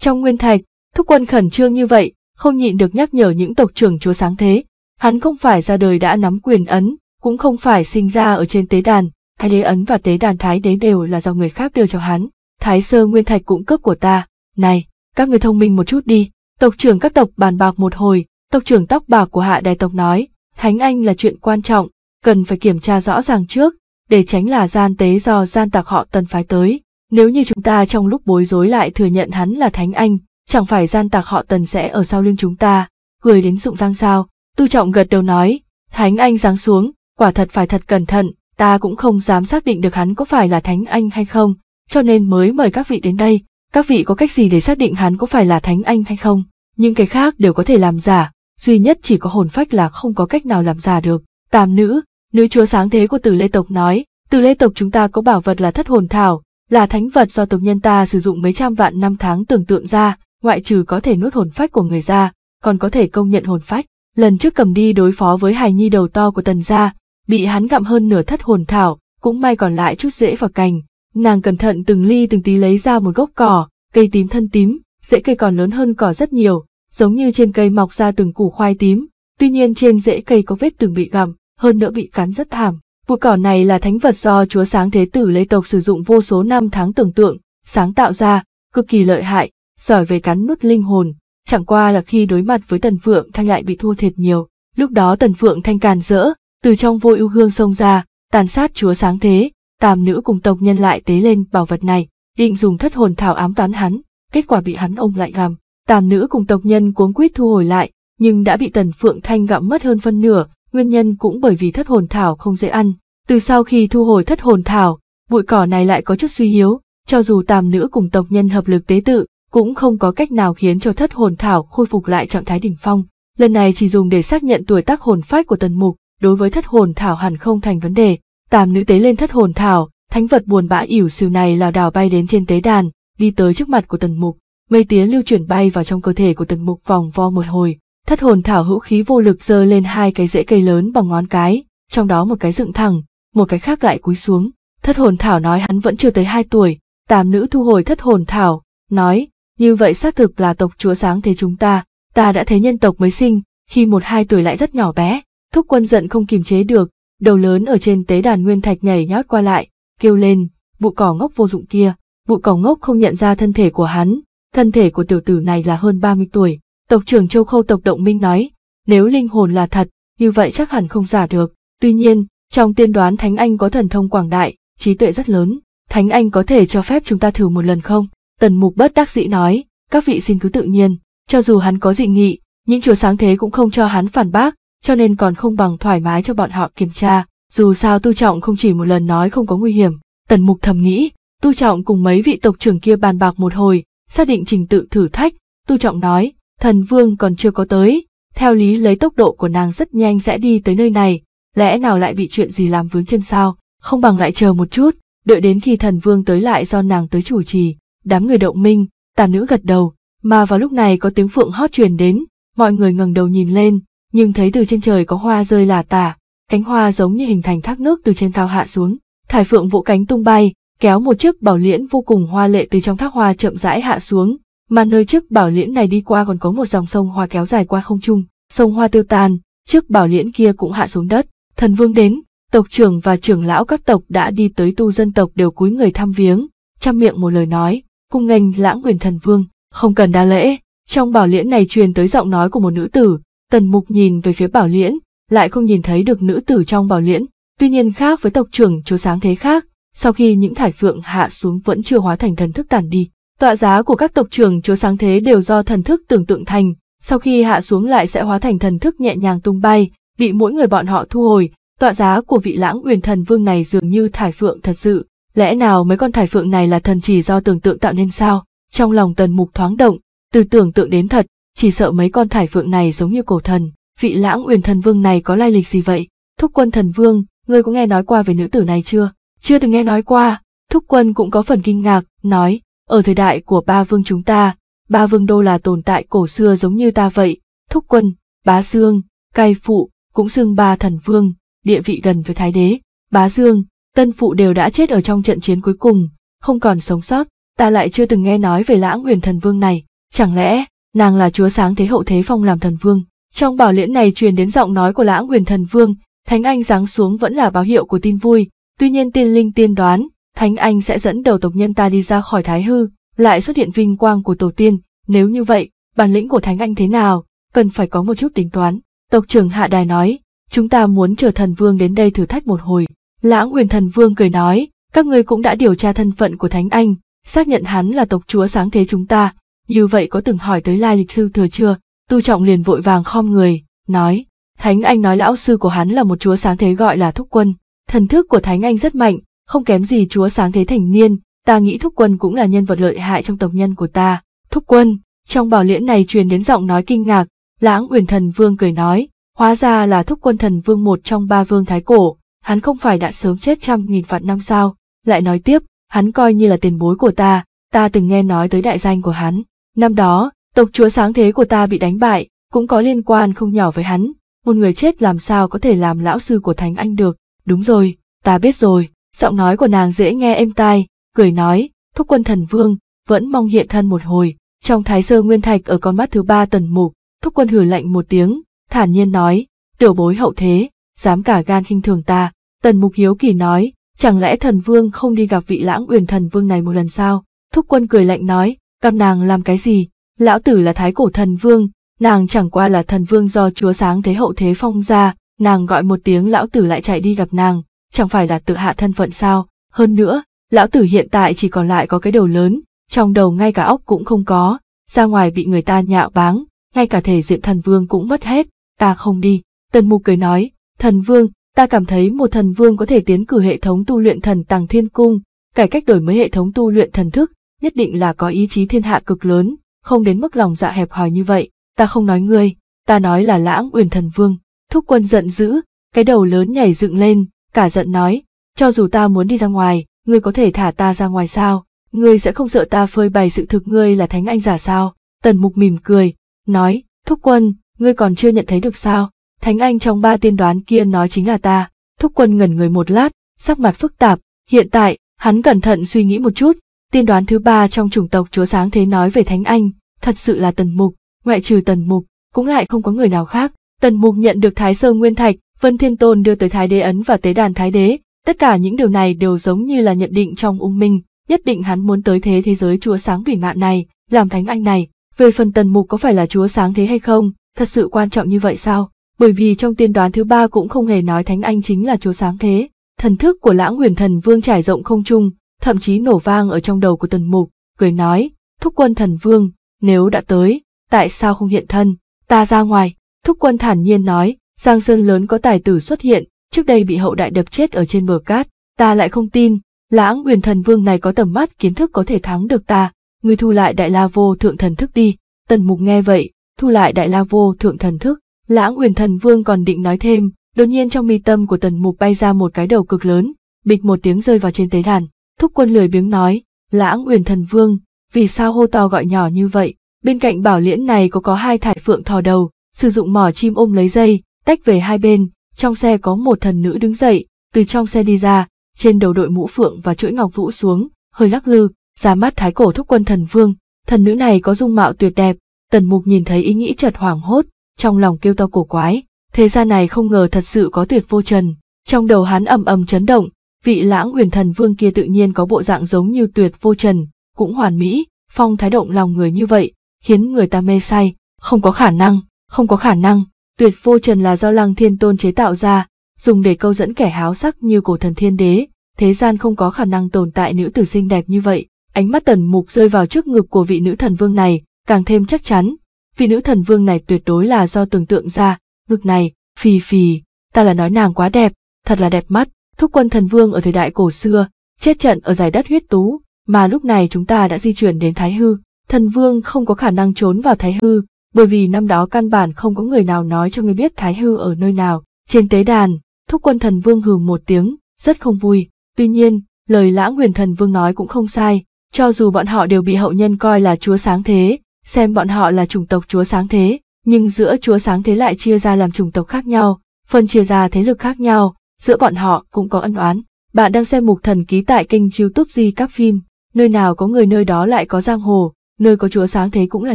Trong nguyên thạch, thúc quân khẩn trương như vậy, không nhịn được nhắc nhở những tộc trưởng chúa sáng thế. Hắn không phải ra đời đã nắm quyền ấn, cũng không phải sinh ra ở trên tế đàn, Thái đế ấn và tế đàn thái đế đều là do người khác đưa cho hắn. Thái sơ nguyên thạch cũng cướp của ta. Này, các người thông minh một chút đi. Tộc trưởng các tộc bàn bạc một hồi, tộc trưởng tóc bạc của hạ đài tộc nói, Thánh Anh là chuyện quan trọng, cần phải kiểm tra rõ ràng trước, để tránh là gian tế do gian tạc họ tần phái tới. Nếu như chúng ta trong lúc bối rối lại thừa nhận hắn là Thánh Anh, chẳng phải gian tạc họ tần sẽ ở sau lưng chúng ta, cười đến dụng răng sao. Tu Trọng gật đầu nói, Thánh Anh giáng xuống, quả thật phải thật cẩn thận, ta cũng không dám xác định được hắn có phải là thánh anh hay không, cho nên mới mời các vị đến đây. Các vị có cách gì để xác định hắn có phải là thánh anh hay không? Nhưng cái khác đều có thể làm giả, duy nhất chỉ có hồn phách là không có cách nào làm giả được. Tam nữ, nữ chúa sáng thế của Từ Lê tộc nói, Từ Lê tộc chúng ta có bảo vật là thất hồn thảo, là thánh vật do tộc nhân ta sử dụng mấy trăm vạn năm tháng tưởng tượng ra, ngoại trừ có thể nuốt hồn phách của người ra, còn có thể công nhận hồn phách. Lần trước cầm đi đối phó với hài nhi đầu to của Tần gia, bị hắn gặm hơn nửa thất hồn thảo, cũng may còn lại chút rễ và cành. Nàng cẩn thận từng ly từng tí lấy ra một gốc cỏ, cây tím thân tím, rễ cây còn lớn hơn cỏ rất nhiều, giống như trên cây mọc ra từng củ khoai tím. Tuy nhiên trên rễ cây có vết từng bị gặm, hơn nữa bị cắn rất thảm. Bụi cỏ này là thánh vật do chúa sáng thế tử lấy tộc sử dụng vô số năm tháng tưởng tượng, sáng tạo ra, cực kỳ lợi hại, giỏi về cắn nút linh hồn. Chẳng qua là khi đối mặt với Tần Phượng Thanh lại bị thua thiệt nhiều, lúc đó Tần Phượng Thanh càn rỡ, từ trong vô ưu hương xông ra, tàn sát chúa sáng thế, tam nữ cùng tộc nhân lại tế lên bảo vật này, định dùng thất hồn thảo ám toán hắn, kết quả bị hắn ôm lại gầm. Tam nữ cùng tộc nhân cuống quýt thu hồi lại, nhưng đã bị Tần Phượng Thanh gặm mất hơn phân nửa, nguyên nhân cũng bởi vì thất hồn thảo không dễ ăn. Từ sau khi thu hồi thất hồn thảo, bụi cỏ này lại có chút suy hiếu, cho dù tam nữ cùng tộc nhân hợp lực tế tự, cũng không có cách nào khiến cho thất hồn thảo khôi phục lại trạng thái đỉnh phong. Lần này chỉ dùng để xác nhận tuổi tác hồn phách của Tần Mục, đối với thất hồn thảo hẳn không thành vấn đề. Tam nữ tế lên thất hồn thảo, thánh vật buồn bã ỉu xìu này lào đảo bay đến trên tế đàn, đi tới trước mặt của tần mục. Mây tía lưu chuyển bay vào trong cơ thể của tần mục vòng vo một hồi. Thất hồn thảo hữu khí vô lực giơ lên hai cái rễ cây lớn bằng ngón cái, trong đó một cái dựng thẳng, một cái khác lại cúi xuống. Thất hồn thảo nói hắn vẫn chưa tới hai tuổi, tam nữ thu hồi thất hồn thảo, nói, như vậy xác thực là tộc chúa sáng thế chúng ta, ta đã thấy nhân tộc mới sinh, khi một hai tuổi lại rất nhỏ bé, Thúc quân giận không kìm chế được, đầu lớn ở trên tế đàn nguyên thạch nhảy nhót qua lại, kêu lên, bụ cỏ ngốc vô dụng kia, bụ cỏ ngốc không nhận ra thân thể của hắn, thân thể của tiểu tử này là hơn 30 tuổi. Tộc trưởng châu khâu tộc động minh nói, nếu linh hồn là thật, như vậy chắc hẳn không giả được. Tuy nhiên, trong tiên đoán Thánh Anh có thần thông quảng đại, trí tuệ rất lớn, Thánh Anh có thể cho phép chúng ta thử một lần không? Tần mục bất đắc dĩ nói, các vị xin cứ tự nhiên, cho dù hắn có dị nghị, những chùa sáng thế cũng không cho hắn phản bác, cho nên còn không bằng thoải mái cho bọn họ kiểm tra. Dù sao Tu Trọng không chỉ một lần nói không có nguy hiểm, Tần Mục thầm nghĩ, Tu Trọng cùng mấy vị tộc trưởng kia bàn bạc một hồi, xác định trình tự thử thách, Tu Trọng nói, thần vương còn chưa có tới, theo lý lấy tốc độ của nàng rất nhanh sẽ đi tới nơi này, lẽ nào lại bị chuyện gì làm vướng chân sao, không bằng lại chờ một chút, đợi đến khi thần vương tới lại do nàng tới chủ trì, đám người động minh, tà nữ gật đầu, mà vào lúc này có tiếng phượng hót truyền đến, mọi người ngẩng đầu nhìn lên, nhưng thấy từ trên trời có hoa rơi là tà cánh hoa giống như hình thành thác nước từ trên cao hạ xuống. Thải Phượng vỗ cánh tung bay, kéo một chiếc bảo liễn vô cùng hoa lệ từ trong thác hoa chậm rãi hạ xuống, mà nơi chiếc bảo liễn này đi qua còn có một dòng sông hoa kéo dài qua không trung, sông hoa tiêu tan, chiếc bảo liễn kia cũng hạ xuống đất. Thần vương đến, tộc trưởng và trưởng lão các tộc đã đi tới tu dân tộc đều cúi người thăm viếng, chăm miệng một lời nói, cung nghênh lãng quyền thần vương, không cần đa lễ. Trong bảo liễn này truyền tới giọng nói của một nữ tử, Tần Mục nhìn về phía Bảo Liễn, lại không nhìn thấy được nữ tử trong Bảo Liễn, tuy nhiên khác với tộc trưởng chúa sáng thế khác, sau khi những thải phượng hạ xuống vẫn chưa hóa thành thần thức tản đi. Tọa giá của các tộc trưởng chúa sáng thế đều do thần thức tưởng tượng thành, sau khi hạ xuống lại sẽ hóa thành thần thức nhẹ nhàng tung bay, bị mỗi người bọn họ thu hồi, tọa giá của vị lãng uyển thần vương này dường như thải phượng thật sự, lẽ nào mấy con thải phượng này là thần chỉ do tưởng tượng tạo nên sao? Trong lòng tần mục thoáng động, từ tưởng tượng đến thật, chỉ sợ mấy con thải phượng này giống như cổ thần, vị lãng uyển thần vương này có lai lịch gì vậy? Thúc quân thần vương, ngươi có nghe nói qua về nữ tử này chưa? Chưa từng nghe nói qua, thúc quân cũng có phần kinh ngạc, nói, ở thời đại của ba vương chúng ta, ba vương đô là tồn tại cổ xưa giống như ta vậy, thúc quân, bá dương, cai phụ, cũng xưng ba thần vương, địa vị gần với thái đế, bá dương, tân phụ đều đã chết ở trong trận chiến cuối cùng, không còn sống sót, ta lại chưa từng nghe nói về lãng huyền thần vương này, chẳng lẽ, nàng là chúa sáng thế hậu thế phong làm thần vương. Trong bảo liễn này truyền đến giọng nói của lãng huyền thần vương, thánh anh giáng xuống vẫn là báo hiệu của tin vui, tuy nhiên tiên linh tiên đoán, thánh anh sẽ dẫn đầu tộc nhân ta đi ra khỏi thái hư, lại xuất hiện vinh quang của tổ tiên, nếu như vậy, bản lĩnh của thánh anh thế nào, cần phải có một chút tính toán. Tộc trưởng hạ đài nói, chúng ta muốn chờ thần vương đến đây thử thách một hồi. Lãng huyền thần vương cười nói, các ngươi cũng đã điều tra thân phận của thánh anh, xác nhận hắn là tộc chúa sáng thế chúng ta, như vậy có từng hỏi tới lai lịch sư thừa chưa, tu trọng liền vội vàng khom người, nói, Thánh Anh nói lão sư của hắn là một chúa sáng thế gọi là Thúc Quân, thần thức của Thánh Anh rất mạnh, không kém gì chúa sáng thế thành niên, ta nghĩ Thúc Quân cũng là nhân vật lợi hại trong tộc nhân của ta, Thúc Quân, trong bảo liễn này truyền đến giọng nói kinh ngạc, lãng uyển thần vương cười nói, hóa ra là Thúc Quân thần vương một trong ba vương thái cổ, hắn không phải đã sớm chết trăm nghìn vạn năm sao, lại nói tiếp, hắn coi như là tiền bối của ta, ta từng nghe nói tới đại danh của hắn, Năm đó, tộc chúa sáng thế của ta bị đánh bại, cũng có liên quan không nhỏ với hắn. Một người chết làm sao có thể làm lão sư của Thánh Anh được. Đúng rồi, ta biết rồi. Giọng nói của nàng dễ nghe êm tai, cười nói, thúc quân thần vương, vẫn mong hiện thân một hồi. Trong thái sơ nguyên thạch ở con mắt thứ ba tần mục, thúc quân hử lạnh một tiếng, thản nhiên nói, tiểu bối hậu thế, dám cả gan khinh thường ta. Tần mục hiếu kỳ nói, chẳng lẽ thần vương không đi gặp vị lãng uyển thần vương này một lần sao? Thúc quân cười lạnh nói, các nàng làm cái gì? Lão tử là thái cổ thần vương, nàng chẳng qua là thần vương do chúa sáng thế hậu thế phong ra, nàng gọi một tiếng lão tử lại chạy đi gặp nàng, chẳng phải là tự hạ thân phận sao? Hơn nữa, lão tử hiện tại chỉ còn lại có cái đầu lớn, trong đầu ngay cả óc cũng không có, ra ngoài bị người ta nhạo báng, ngay cả thể diện thần vương cũng mất hết, ta không đi. Tần mục cười nói, thần vương, ta cảm thấy một thần vương có thể tiến cử hệ thống tu luyện thần tàng thiên cung, cải cách đổi mới hệ thống tu luyện thần thức, nhất định là có ý chí thiên hạ cực lớn, không đến mức lòng dạ hẹp hòi như vậy, ta không nói ngươi, ta nói là lãng uyển thần vương. Thúc quân giận dữ, cái đầu lớn nhảy dựng lên, cả giận nói, cho dù ta muốn đi ra ngoài, ngươi có thể thả ta ra ngoài sao, ngươi sẽ không sợ ta phơi bày sự thực ngươi là thánh anh giả sao, tần mục mỉm cười, nói, thúc quân, ngươi còn chưa nhận thấy được sao, thánh anh trong ba tiên đoán kia nói chính là ta, thúc quân ngẩn người một lát, sắc mặt phức tạp, hiện tại, hắn cẩn thận suy nghĩ một chút, Tiên đoán thứ ba trong chủng tộc chúa sáng thế nói về Thánh Anh, thật sự là tần mục, ngoại trừ tần mục, cũng lại không có người nào khác. Tần mục nhận được Thái Sơ Nguyên Thạch, Vân Thiên Tôn đưa tới Thái Đế Ấn và Tế Đàn Thái Đế, tất cả những điều này đều giống như là nhận định trong ung minh, nhất định hắn muốn tới thế thế giới chúa sáng vĩ mạn này, làm Thánh Anh này. Về phần tần mục có phải là chúa sáng thế hay không, thật sự quan trọng như vậy sao? Bởi vì trong tiên đoán thứ ba cũng không hề nói Thánh Anh chính là chúa sáng thế. Thần thức của lãng huyền thần vương trải rộng không trung, thậm chí nổ vang ở trong đầu của tần mục, cười nói, thúc quân thần vương, nếu đã tới, tại sao không hiện thân, ta ra ngoài, thúc quân thản nhiên nói, Giang Sơn lớn có tài tử xuất hiện, trước đây bị hậu đại đập chết ở trên bờ cát, ta lại không tin, lãng quyền thần vương này có tầm mắt kiến thức có thể thắng được ta, ngươi thu lại đại la vô thượng thần thức đi, tần mục nghe vậy, thu lại đại la vô thượng thần thức, lãng quyền thần vương còn định nói thêm, đột nhiên trong mi tâm của tần mục bay ra một cái đầu cực lớn, bịch một tiếng rơi vào trên tế đàn. Thúc quân lười biếng nói, lãng uyển thần vương, vì sao hô to gọi nhỏ như vậy? Bên cạnh bảo liễn này có có hai thải phượng thò đầu, sử dụng mỏ chim ôm lấy dây, tách về hai bên, trong xe có một thần nữ đứng dậy, từ trong xe đi ra, trên đầu đội mũ phượng và chuỗi ngọc vũ xuống, hơi lắc lư, ra mắt thái cổ thúc quân thần vương, thần nữ này có dung mạo tuyệt đẹp, tần mục nhìn thấy ý nghĩ chợt hoảng hốt, trong lòng kêu to cổ quái, thế gian này không ngờ thật sự có tuyệt vô trần, trong đầu hắn ầm ầm chấn động, vị lãng huyền thần vương kia tự nhiên có bộ dạng giống như tuyệt vô trần, cũng hoàn mỹ, phong thái động lòng người như vậy, khiến người ta mê say, không có khả năng, không có khả năng, tuyệt vô trần là do lăng thiên tôn chế tạo ra, dùng để câu dẫn kẻ háo sắc như cổ thần thiên đế, thế gian không có khả năng tồn tại nữ tử xinh đẹp như vậy, ánh mắt tần mục rơi vào trước ngực của vị nữ thần vương này, càng thêm chắc chắn, vị nữ thần vương này tuyệt đối là do tưởng tượng ra, ngực này, phì phì, ta là nói nàng quá đẹp, thật là đẹp mắt, Thúc quân thần vương ở thời đại cổ xưa, chết trận ở giải đất huyết tú, mà lúc này chúng ta đã di chuyển đến Thái Hư. Thần vương không có khả năng trốn vào Thái Hư, bởi vì năm đó căn bản không có người nào nói cho người biết Thái Hư ở nơi nào. Trên tế đàn, thúc quân thần vương hừ một tiếng, rất không vui. Tuy nhiên, lời lãng huyền thần vương nói cũng không sai, cho dù bọn họ đều bị hậu nhân coi là chúa sáng thế, xem bọn họ là chủng tộc chúa sáng thế, nhưng giữa chúa sáng thế lại chia ra làm chủng tộc khác nhau, phân chia ra thế lực khác nhau, giữa bọn họ cũng có ân oán. Bạn đang xem mục thần ký tại kênh youtube Di các phim, nơi nào có người nơi đó lại có giang hồ, nơi có chúa sáng thế cũng là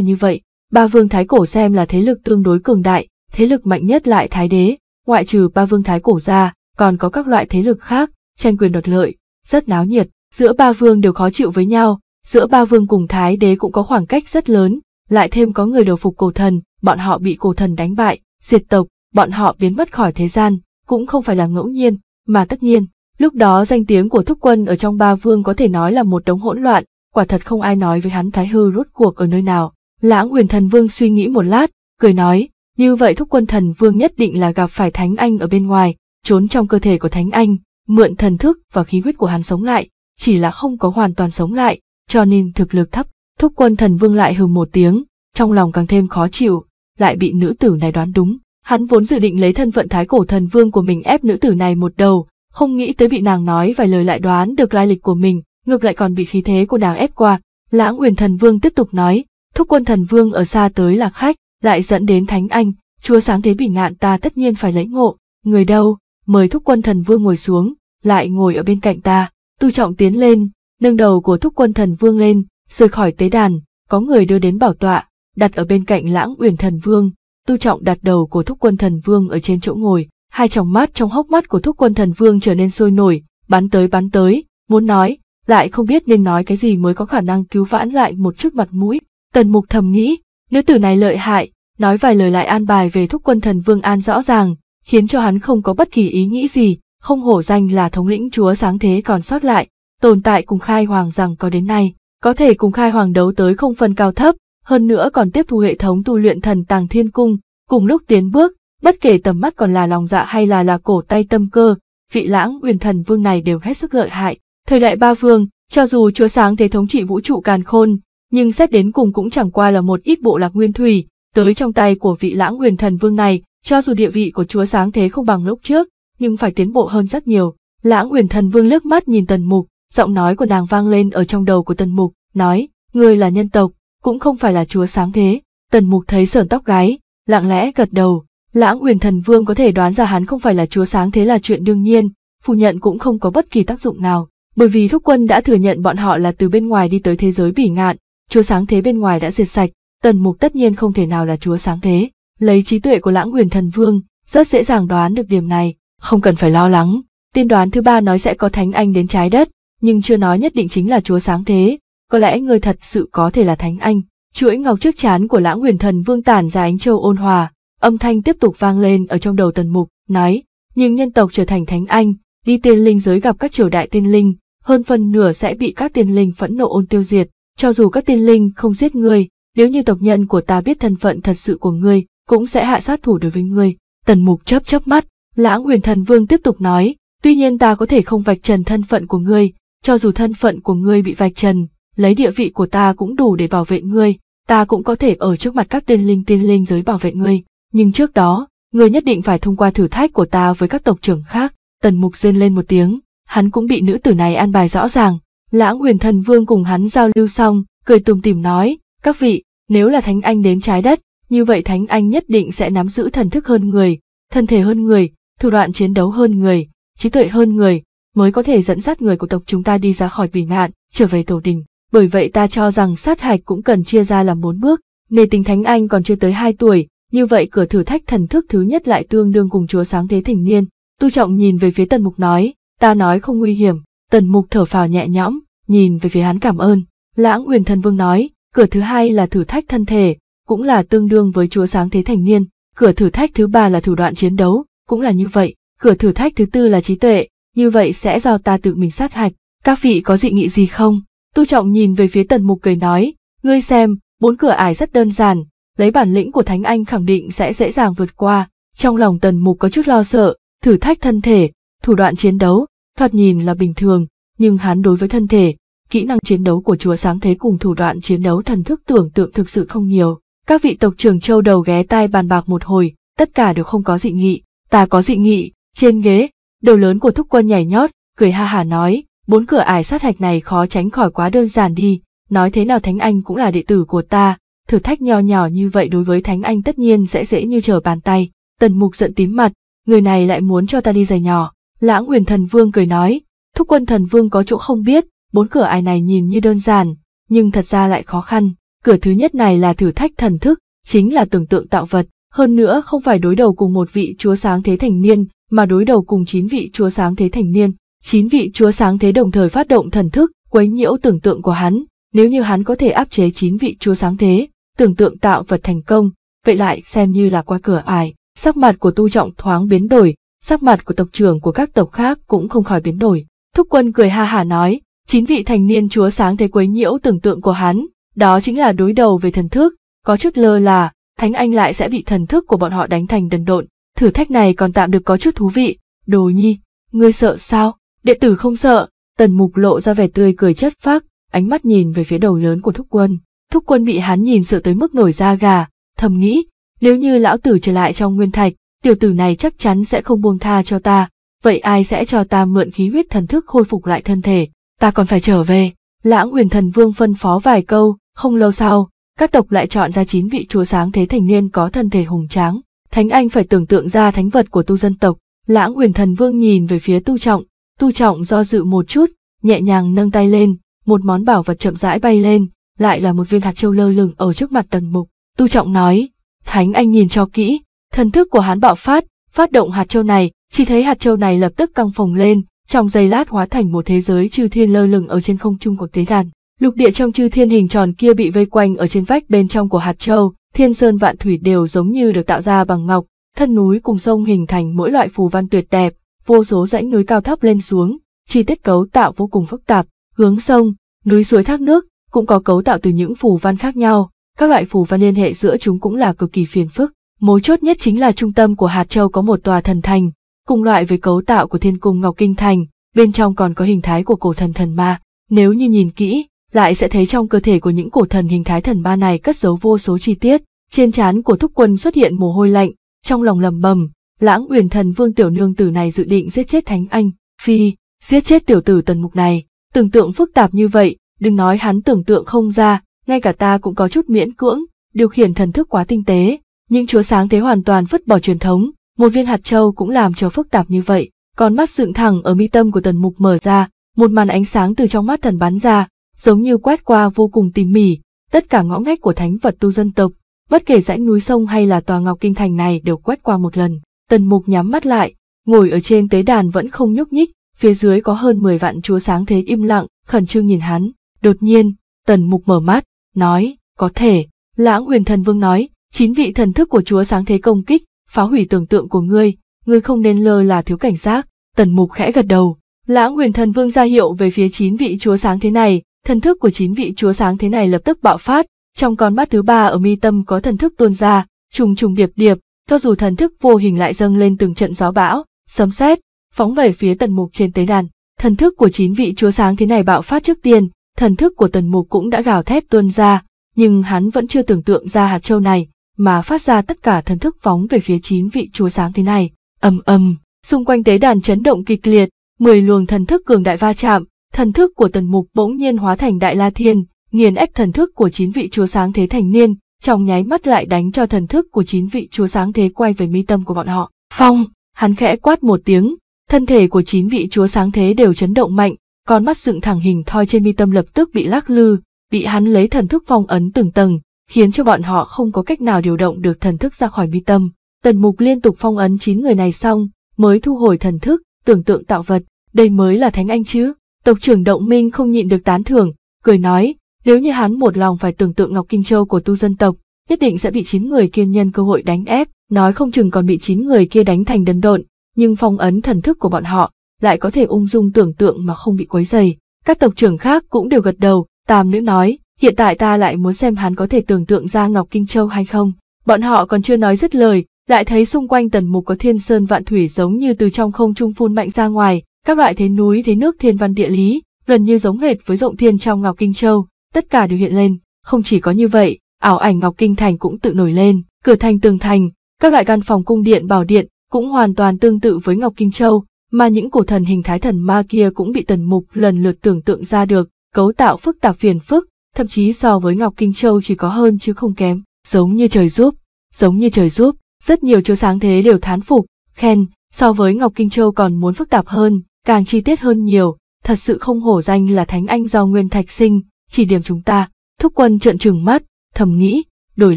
như vậy. Ba vương thái cổ xem là thế lực tương đối cường đại, thế lực mạnh nhất lại thái đế, ngoại trừ ba vương thái cổ ra, còn có các loại thế lực khác, tranh quyền đoạt lợi, rất náo nhiệt, giữa ba vương đều khó chịu với nhau, giữa ba vương cùng thái đế cũng có khoảng cách rất lớn, lại thêm có người đầu phục cổ thần, bọn họ bị cổ thần đánh bại, diệt tộc, bọn họ biến mất khỏi thế gian, cũng không phải là ngẫu nhiên, mà tất nhiên, lúc đó danh tiếng của thúc quân ở trong ba vương có thể nói là một đống hỗn loạn, quả thật không ai nói với hắn thái hư rốt cuộc ở nơi nào. Lãng huyền thần vương suy nghĩ một lát, cười nói, như vậy thúc quân thần vương nhất định là gặp phải thánh anh ở bên ngoài, trốn trong cơ thể của thánh anh, mượn thần thức và khí huyết của hắn sống lại, chỉ là không có hoàn toàn sống lại, cho nên thực lực thấp. Thúc quân thần vương lại hừ một tiếng, trong lòng càng thêm khó chịu, lại bị nữ tử này đoán đúng. Hắn vốn dự định lấy thân phận thái cổ thần vương của mình ép nữ tử này một đầu, không nghĩ tới bị nàng nói vài lời lại đoán được lai lịch của mình, ngược lại còn bị khí thế của nàng ép qua. Lãng Huyền Thần Vương tiếp tục nói, thúc quân thần vương ở xa tới là khách, lại dẫn đến thánh anh, chúa sáng thế bỉ ngạn ta tất nhiên phải lãnh ngộ, người đâu, mời thúc quân thần vương ngồi xuống, lại ngồi ở bên cạnh ta, tu trọng tiến lên, nâng đầu của thúc quân thần vương lên, rời khỏi tế đàn, có người đưa đến bảo tọa, đặt ở bên cạnh lãng uyển thần vương, Tu Trọng đặt đầu của thúc quân thần vương ở trên chỗ ngồi, hai tròng mắt trong hốc mắt của thúc quân thần vương trở nên sôi nổi, bắn tới bắn tới, muốn nói, lại không biết nên nói cái gì mới có khả năng cứu vãn lại một chút mặt mũi. Tần mục thầm nghĩ, nữ tử này lợi hại, nói vài lời lại an bài về thúc quân thần vương an rõ ràng, khiến cho hắn không có bất kỳ ý nghĩ gì, không hổ danh là thống lĩnh chúa sáng thế còn sót lại, tồn tại cùng khai hoàng rằng có đến nay, có thể cùng khai hoàng đấu tới không phân cao thấp, hơn nữa còn tiếp thu hệ thống tu luyện thần tàng thiên cung, cùng lúc tiến bước, bất kể tầm mắt còn là lòng dạ hay là là cổ tay tâm cơ, vị lãng uyển thần vương này đều hết sức lợi hại. Thời đại ba vương, cho dù chúa sáng thế thống trị vũ trụ càn khôn, nhưng xét đến cùng cũng chẳng qua là một ít bộ lạc nguyên thủy, tới trong tay của vị lãng uyển thần vương này, cho dù địa vị của chúa sáng thế không bằng lúc trước, nhưng phải tiến bộ hơn rất nhiều. Lãng uyển thần vương lướt mắt nhìn tần mục, giọng nói của nàng vang lên ở trong đầu của tần mục, nói, người là nhân tộc, cũng không phải là chúa sáng thế. Tần mục thấy sởn tóc gái, lặng lẽ gật đầu, lãng huyền thần vương có thể đoán ra hắn không phải là chúa sáng thế là chuyện đương nhiên, phủ nhận cũng không có bất kỳ tác dụng nào, bởi vì thúc quân đã thừa nhận bọn họ là từ bên ngoài đi tới thế giới bỉ ngạn, chúa sáng thế bên ngoài đã diệt sạch, tần mục tất nhiên không thể nào là chúa sáng thế. Lấy trí tuệ của lãng huyền thần vương, rất dễ dàng đoán được điểm này, không cần phải lo lắng. Tiên đoán thứ ba nói sẽ có thánh anh đến trái đất, nhưng chưa nói nhất định chính là chúa sáng thế, có lẽ ngươi thật sự có thể là thánh anh. Chuỗi ngọc trước chán của lãng huyền thần vương tản ra ánh châu ôn hòa, âm thanh tiếp tục vang lên ở trong đầu tần mục, nói, nhưng nhân tộc trở thành thánh anh, đi tiên linh giới gặp các triều đại tiên linh, hơn phần nửa sẽ bị các tiên linh phẫn nộ ôn tiêu diệt, cho dù các tiên linh không giết ngươi, nếu như tộc nhân của ta biết thân phận thật sự của ngươi, cũng sẽ hạ sát thủ đối với ngươi. Tần mục chớp chớp mắt, lãng huyền thần vương tiếp tục nói, tuy nhiên ta có thể không vạch trần thân phận của ngươi, cho dù thân phận của ngươi bị vạch trần, lấy địa vị của ta cũng đủ để bảo vệ ngươi, ta cũng có thể ở trước mặt các tiên linh tiên linh giới bảo vệ ngươi, nhưng trước đó, ngươi nhất định phải thông qua thử thách của ta với các tộc trưởng khác, tần mục rên lên một tiếng, hắn cũng bị nữ tử này an bài rõ ràng, lãng huyền thần vương cùng hắn giao lưu xong, cười tùm tìm nói, các vị, nếu là thánh anh đến trái đất, như vậy thánh anh nhất định sẽ nắm giữ thần thức hơn người, thân thể hơn người, thủ đoạn chiến đấu hơn người, trí tuệ hơn người, mới có thể dẫn dắt người của tộc chúng ta đi ra khỏi bỉ ngạn, trở về tổ đình bởi vậy ta cho rằng sát hạch cũng cần chia ra làm bốn bước, nề tình Thánh Anh còn chưa tới hai tuổi, như vậy cửa thử thách thần thức thứ nhất lại tương đương cùng chúa sáng thế thành niên. Tu Trọng nhìn về phía Tần Mục nói, ta nói không nguy hiểm, Tần Mục thở phào nhẹ nhõm, nhìn về phía hắn cảm ơn. Lãng Huyền Thần Vương nói, cửa thứ hai là thử thách thân thể, cũng là tương đương với chúa sáng thế thành niên, cửa thử thách thứ ba là thủ đoạn chiến đấu, cũng là như vậy, cửa thử thách thứ tư là trí tuệ, như vậy sẽ do ta tự mình sát hạch. Các vị có dị nghị gì không? Tu Trọng nhìn về phía Tần Mục cười nói, ngươi xem, bốn cửa ải rất đơn giản, lấy bản lĩnh của Thánh Anh khẳng định sẽ dễ dàng vượt qua. Trong lòng Tần Mục có chút lo sợ, thử thách thân thể, thủ đoạn chiến đấu, thoạt nhìn là bình thường, nhưng hắn đối với thân thể, kỹ năng chiến đấu của Chúa Sáng Thế cùng thủ đoạn chiến đấu thần thức tưởng tượng thực sự không nhiều. Các vị tộc trưởng châu đầu ghé tai bàn bạc một hồi, tất cả đều không có dị nghị, ta có dị nghị, trên ghế, đầu lớn của thúc quân nhảy nhót, cười ha hà nói, bốn cửa ải sát hạch này khó tránh khỏi quá đơn giản đi, nói thế nào Thánh Anh cũng là đệ tử của ta, thử thách nho nhỏ như vậy đối với Thánh Anh tất nhiên sẽ dễ như trở bàn tay. Tần Mục giận tím mặt, người này lại muốn cho ta đi giày nhỏ. Lãng Huyền Thần Vương cười nói, thúc quân Thần Vương có chỗ không biết, bốn cửa ải này nhìn như đơn giản, nhưng thật ra lại khó khăn. Cửa thứ nhất này là thử thách thần thức, chính là tưởng tượng tạo vật, hơn nữa không phải đối đầu cùng một vị chúa sáng thế thành niên, mà đối đầu cùng chín vị chúa sáng thế thành niên, Chín vị chúa sáng thế đồng thời phát động thần thức, quấy nhiễu tưởng tượng của hắn, nếu như hắn có thể áp chế chín vị chúa sáng thế, tưởng tượng tạo vật thành công, vậy lại xem như là qua cửa ải, sắc mặt của tu trọng thoáng biến đổi, sắc mặt của tộc trưởng của các tộc khác cũng không khỏi biến đổi. Thúc quân cười ha hả nói, chín vị thành niên chúa sáng thế quấy nhiễu tưởng tượng của hắn, đó chính là đối đầu về thần thức, có chút lơ là, thánh anh lại sẽ bị thần thức của bọn họ đánh thành đần độn, thử thách này còn tạm được có chút thú vị, đồ nhi, ngươi sợ sao? Đệ tử không sợ, tần mục lộ ra vẻ tươi cười chất phác, ánh mắt nhìn về phía đầu lớn của thúc quân. Thúc quân bị hắn nhìn sợ tới mức nổi da gà, thầm nghĩ, nếu như lão tử trở lại trong nguyên thạch, tiểu tử này chắc chắn sẽ không buông tha cho ta, vậy ai sẽ cho ta mượn khí huyết thần thức khôi phục lại thân thể, ta còn phải trở về. Lãng huyền thần vương phân phó vài câu, không lâu sau, các tộc lại chọn ra chín vị chúa sáng thế thành niên có thân thể hùng tráng. Thánh Anh phải tưởng tượng ra thánh vật của tu dân tộc, lãng huyền thần vương nhìn về phía tu trọng, Tu Trọng do dự một chút, nhẹ nhàng nâng tay lên, một món bảo vật chậm rãi bay lên, lại là một viên hạt châu lơ lửng ở trước mặt Tần Mục. Tu Trọng nói, Thánh Anh nhìn cho kỹ, thần thức của hắn bạo phát, phát động hạt châu này, chỉ thấy hạt châu này lập tức căng phồng lên, trong giây lát hóa thành một thế giới chư thiên lơ lửng ở trên không trung của tế đàn. Lục địa trong chư thiên hình tròn kia bị vây quanh ở trên vách bên trong của hạt châu, thiên sơn vạn thủy đều giống như được tạo ra bằng ngọc, thân núi cùng sông hình thành mỗi loại phù văn tuyệt đẹp, vô số dãy núi cao thấp lên xuống, chi tiết cấu tạo vô cùng phức tạp, hướng sông, núi suối thác nước cũng có cấu tạo từ những phù văn khác nhau, các loại phù văn liên hệ giữa chúng cũng là cực kỳ phiền phức. Mối chốt nhất chính là trung tâm của hạt châu có một tòa thần thành, cùng loại với cấu tạo của thiên cung Ngọc Kinh Thành, bên trong còn có hình thái của cổ thần thần ma. Nếu như nhìn kỹ, lại sẽ thấy trong cơ thể của những cổ thần hình thái thần ma này cất giấu vô số chi tiết. Trên trán của thúc quân xuất hiện mồ hôi lạnh, trong lòng lầm bầm, lãng uyển thần vương tiểu nương tử này dự định giết chết thánh anh phi giết chết tiểu tử tần mục này tưởng tượng phức tạp như vậy đừng nói hắn tưởng tượng không ra ngay cả ta cũng có chút miễn cưỡng điều khiển thần thức quá tinh tế nhưng chúa sáng thế hoàn toàn vứt bỏ truyền thống một viên hạt châu cũng làm cho phức tạp như vậy con mắt dựng thẳng ở mi tâm của tần mục mở ra một màn ánh sáng từ trong mắt thần bắn ra giống như quét qua vô cùng tỉ mỉ tất cả ngõ ngách của thánh vật tu dân tộc bất kể dãy núi sông hay là tòa ngọc kinh thành này đều quét qua một lần Tần Mục nhắm mắt lại, ngồi ở trên tế đàn vẫn không nhúc nhích, phía dưới có hơn 10 vạn chúa sáng thế im lặng, khẩn trương nhìn hắn. Đột nhiên, Tần Mục mở mắt, nói, có thể, lãng huyền thần vương nói, chín vị thần thức của chúa sáng thế công kích, phá hủy tưởng tượng của ngươi, ngươi không nên lơ là thiếu cảnh giác. Tần Mục khẽ gật đầu, lãng huyền thần vương ra hiệu về phía chín vị chúa sáng thế này, thần thức của chín vị chúa sáng thế này lập tức bạo phát, trong con mắt thứ ba ở mi tâm có thần thức tuôn ra, trùng trùng điệp điệp, cho dù thần thức vô hình lại dâng lên từng trận gió bão, sấm sét, phóng về phía tần mục trên tế đàn. Thần thức của chín vị chúa sáng thế này bạo phát trước tiên, thần thức của tần mục cũng đã gào thét tuôn ra, nhưng hắn vẫn chưa tưởng tượng ra hạt châu này, mà phát ra tất cả thần thức phóng về phía chín vị chúa sáng thế này. ầm ầm, xung quanh tế đàn chấn động kịch liệt, mười luồng thần thức cường đại va chạm, thần thức của tần mục bỗng nhiên hóa thành đại la thiên, nghiền ép thần thức của chín vị chúa sáng thế thành niên, trong nháy mắt lại đánh cho thần thức của chín vị chúa sáng thế quay về mi tâm của bọn họ. Phong, hắn khẽ quát một tiếng, thân thể của chín vị chúa sáng thế đều chấn động mạnh, con mắt dựng thẳng hình thoi trên mi tâm lập tức bị lắc lư, bị hắn lấy thần thức phong ấn từng tầng, khiến cho bọn họ không có cách nào điều động được thần thức ra khỏi mi tâm. Tần mục liên tục phong ấn chín người này xong, mới thu hồi thần thức, tưởng tượng tạo vật, đây mới là thánh anh chứ. Tộc trưởng Động Minh không nhịn được tán thưởng, cười nói, nếu như hắn một lòng phải tưởng tượng Ngọc Kinh Châu của tu dân tộc, nhất định sẽ bị chín người kiên nhân cơ hội đánh ép, nói không chừng còn bị chín người kia đánh thành đần độn, nhưng phong ấn thần thức của bọn họ lại có thể ung dung tưởng tượng mà không bị quấy dày. Các tộc trưởng khác cũng đều gật đầu, Tam nữ nói, hiện tại ta lại muốn xem hắn có thể tưởng tượng ra Ngọc Kinh Châu hay không. Bọn họ còn chưa nói dứt lời, lại thấy xung quanh tần mục có thiên sơn vạn thủy giống như từ trong không trung phun mạnh ra ngoài, các loại thế núi thế nước thiên văn địa lý, gần như giống hệt với rộng thiên trong Ngọc Kinh Châu, tất cả đều hiện lên. Không chỉ có như vậy, ảo ảnh Ngọc Kinh Thành cũng tự nổi lên, cửa thành tường thành, các loại căn phòng cung điện bảo điện cũng hoàn toàn tương tự với Ngọc Kinh Châu, mà những cổ thần hình thái thần ma kia cũng bị tần mục lần lượt tưởng tượng ra được, cấu tạo phức tạp phiền phức, thậm chí so với Ngọc Kinh Châu chỉ có hơn chứ không kém, giống như trời giúp, giống như trời giúp, rất nhiều chiếu sáng thế đều thán phục, khen, so với Ngọc Kinh Châu còn muốn phức tạp hơn, càng chi tiết hơn nhiều, thật sự không hổ danh là thánh anh do nguyên thạch sinh, chỉ điểm chúng ta, thúc quân trợn trừng mắt, thầm nghĩ, đổi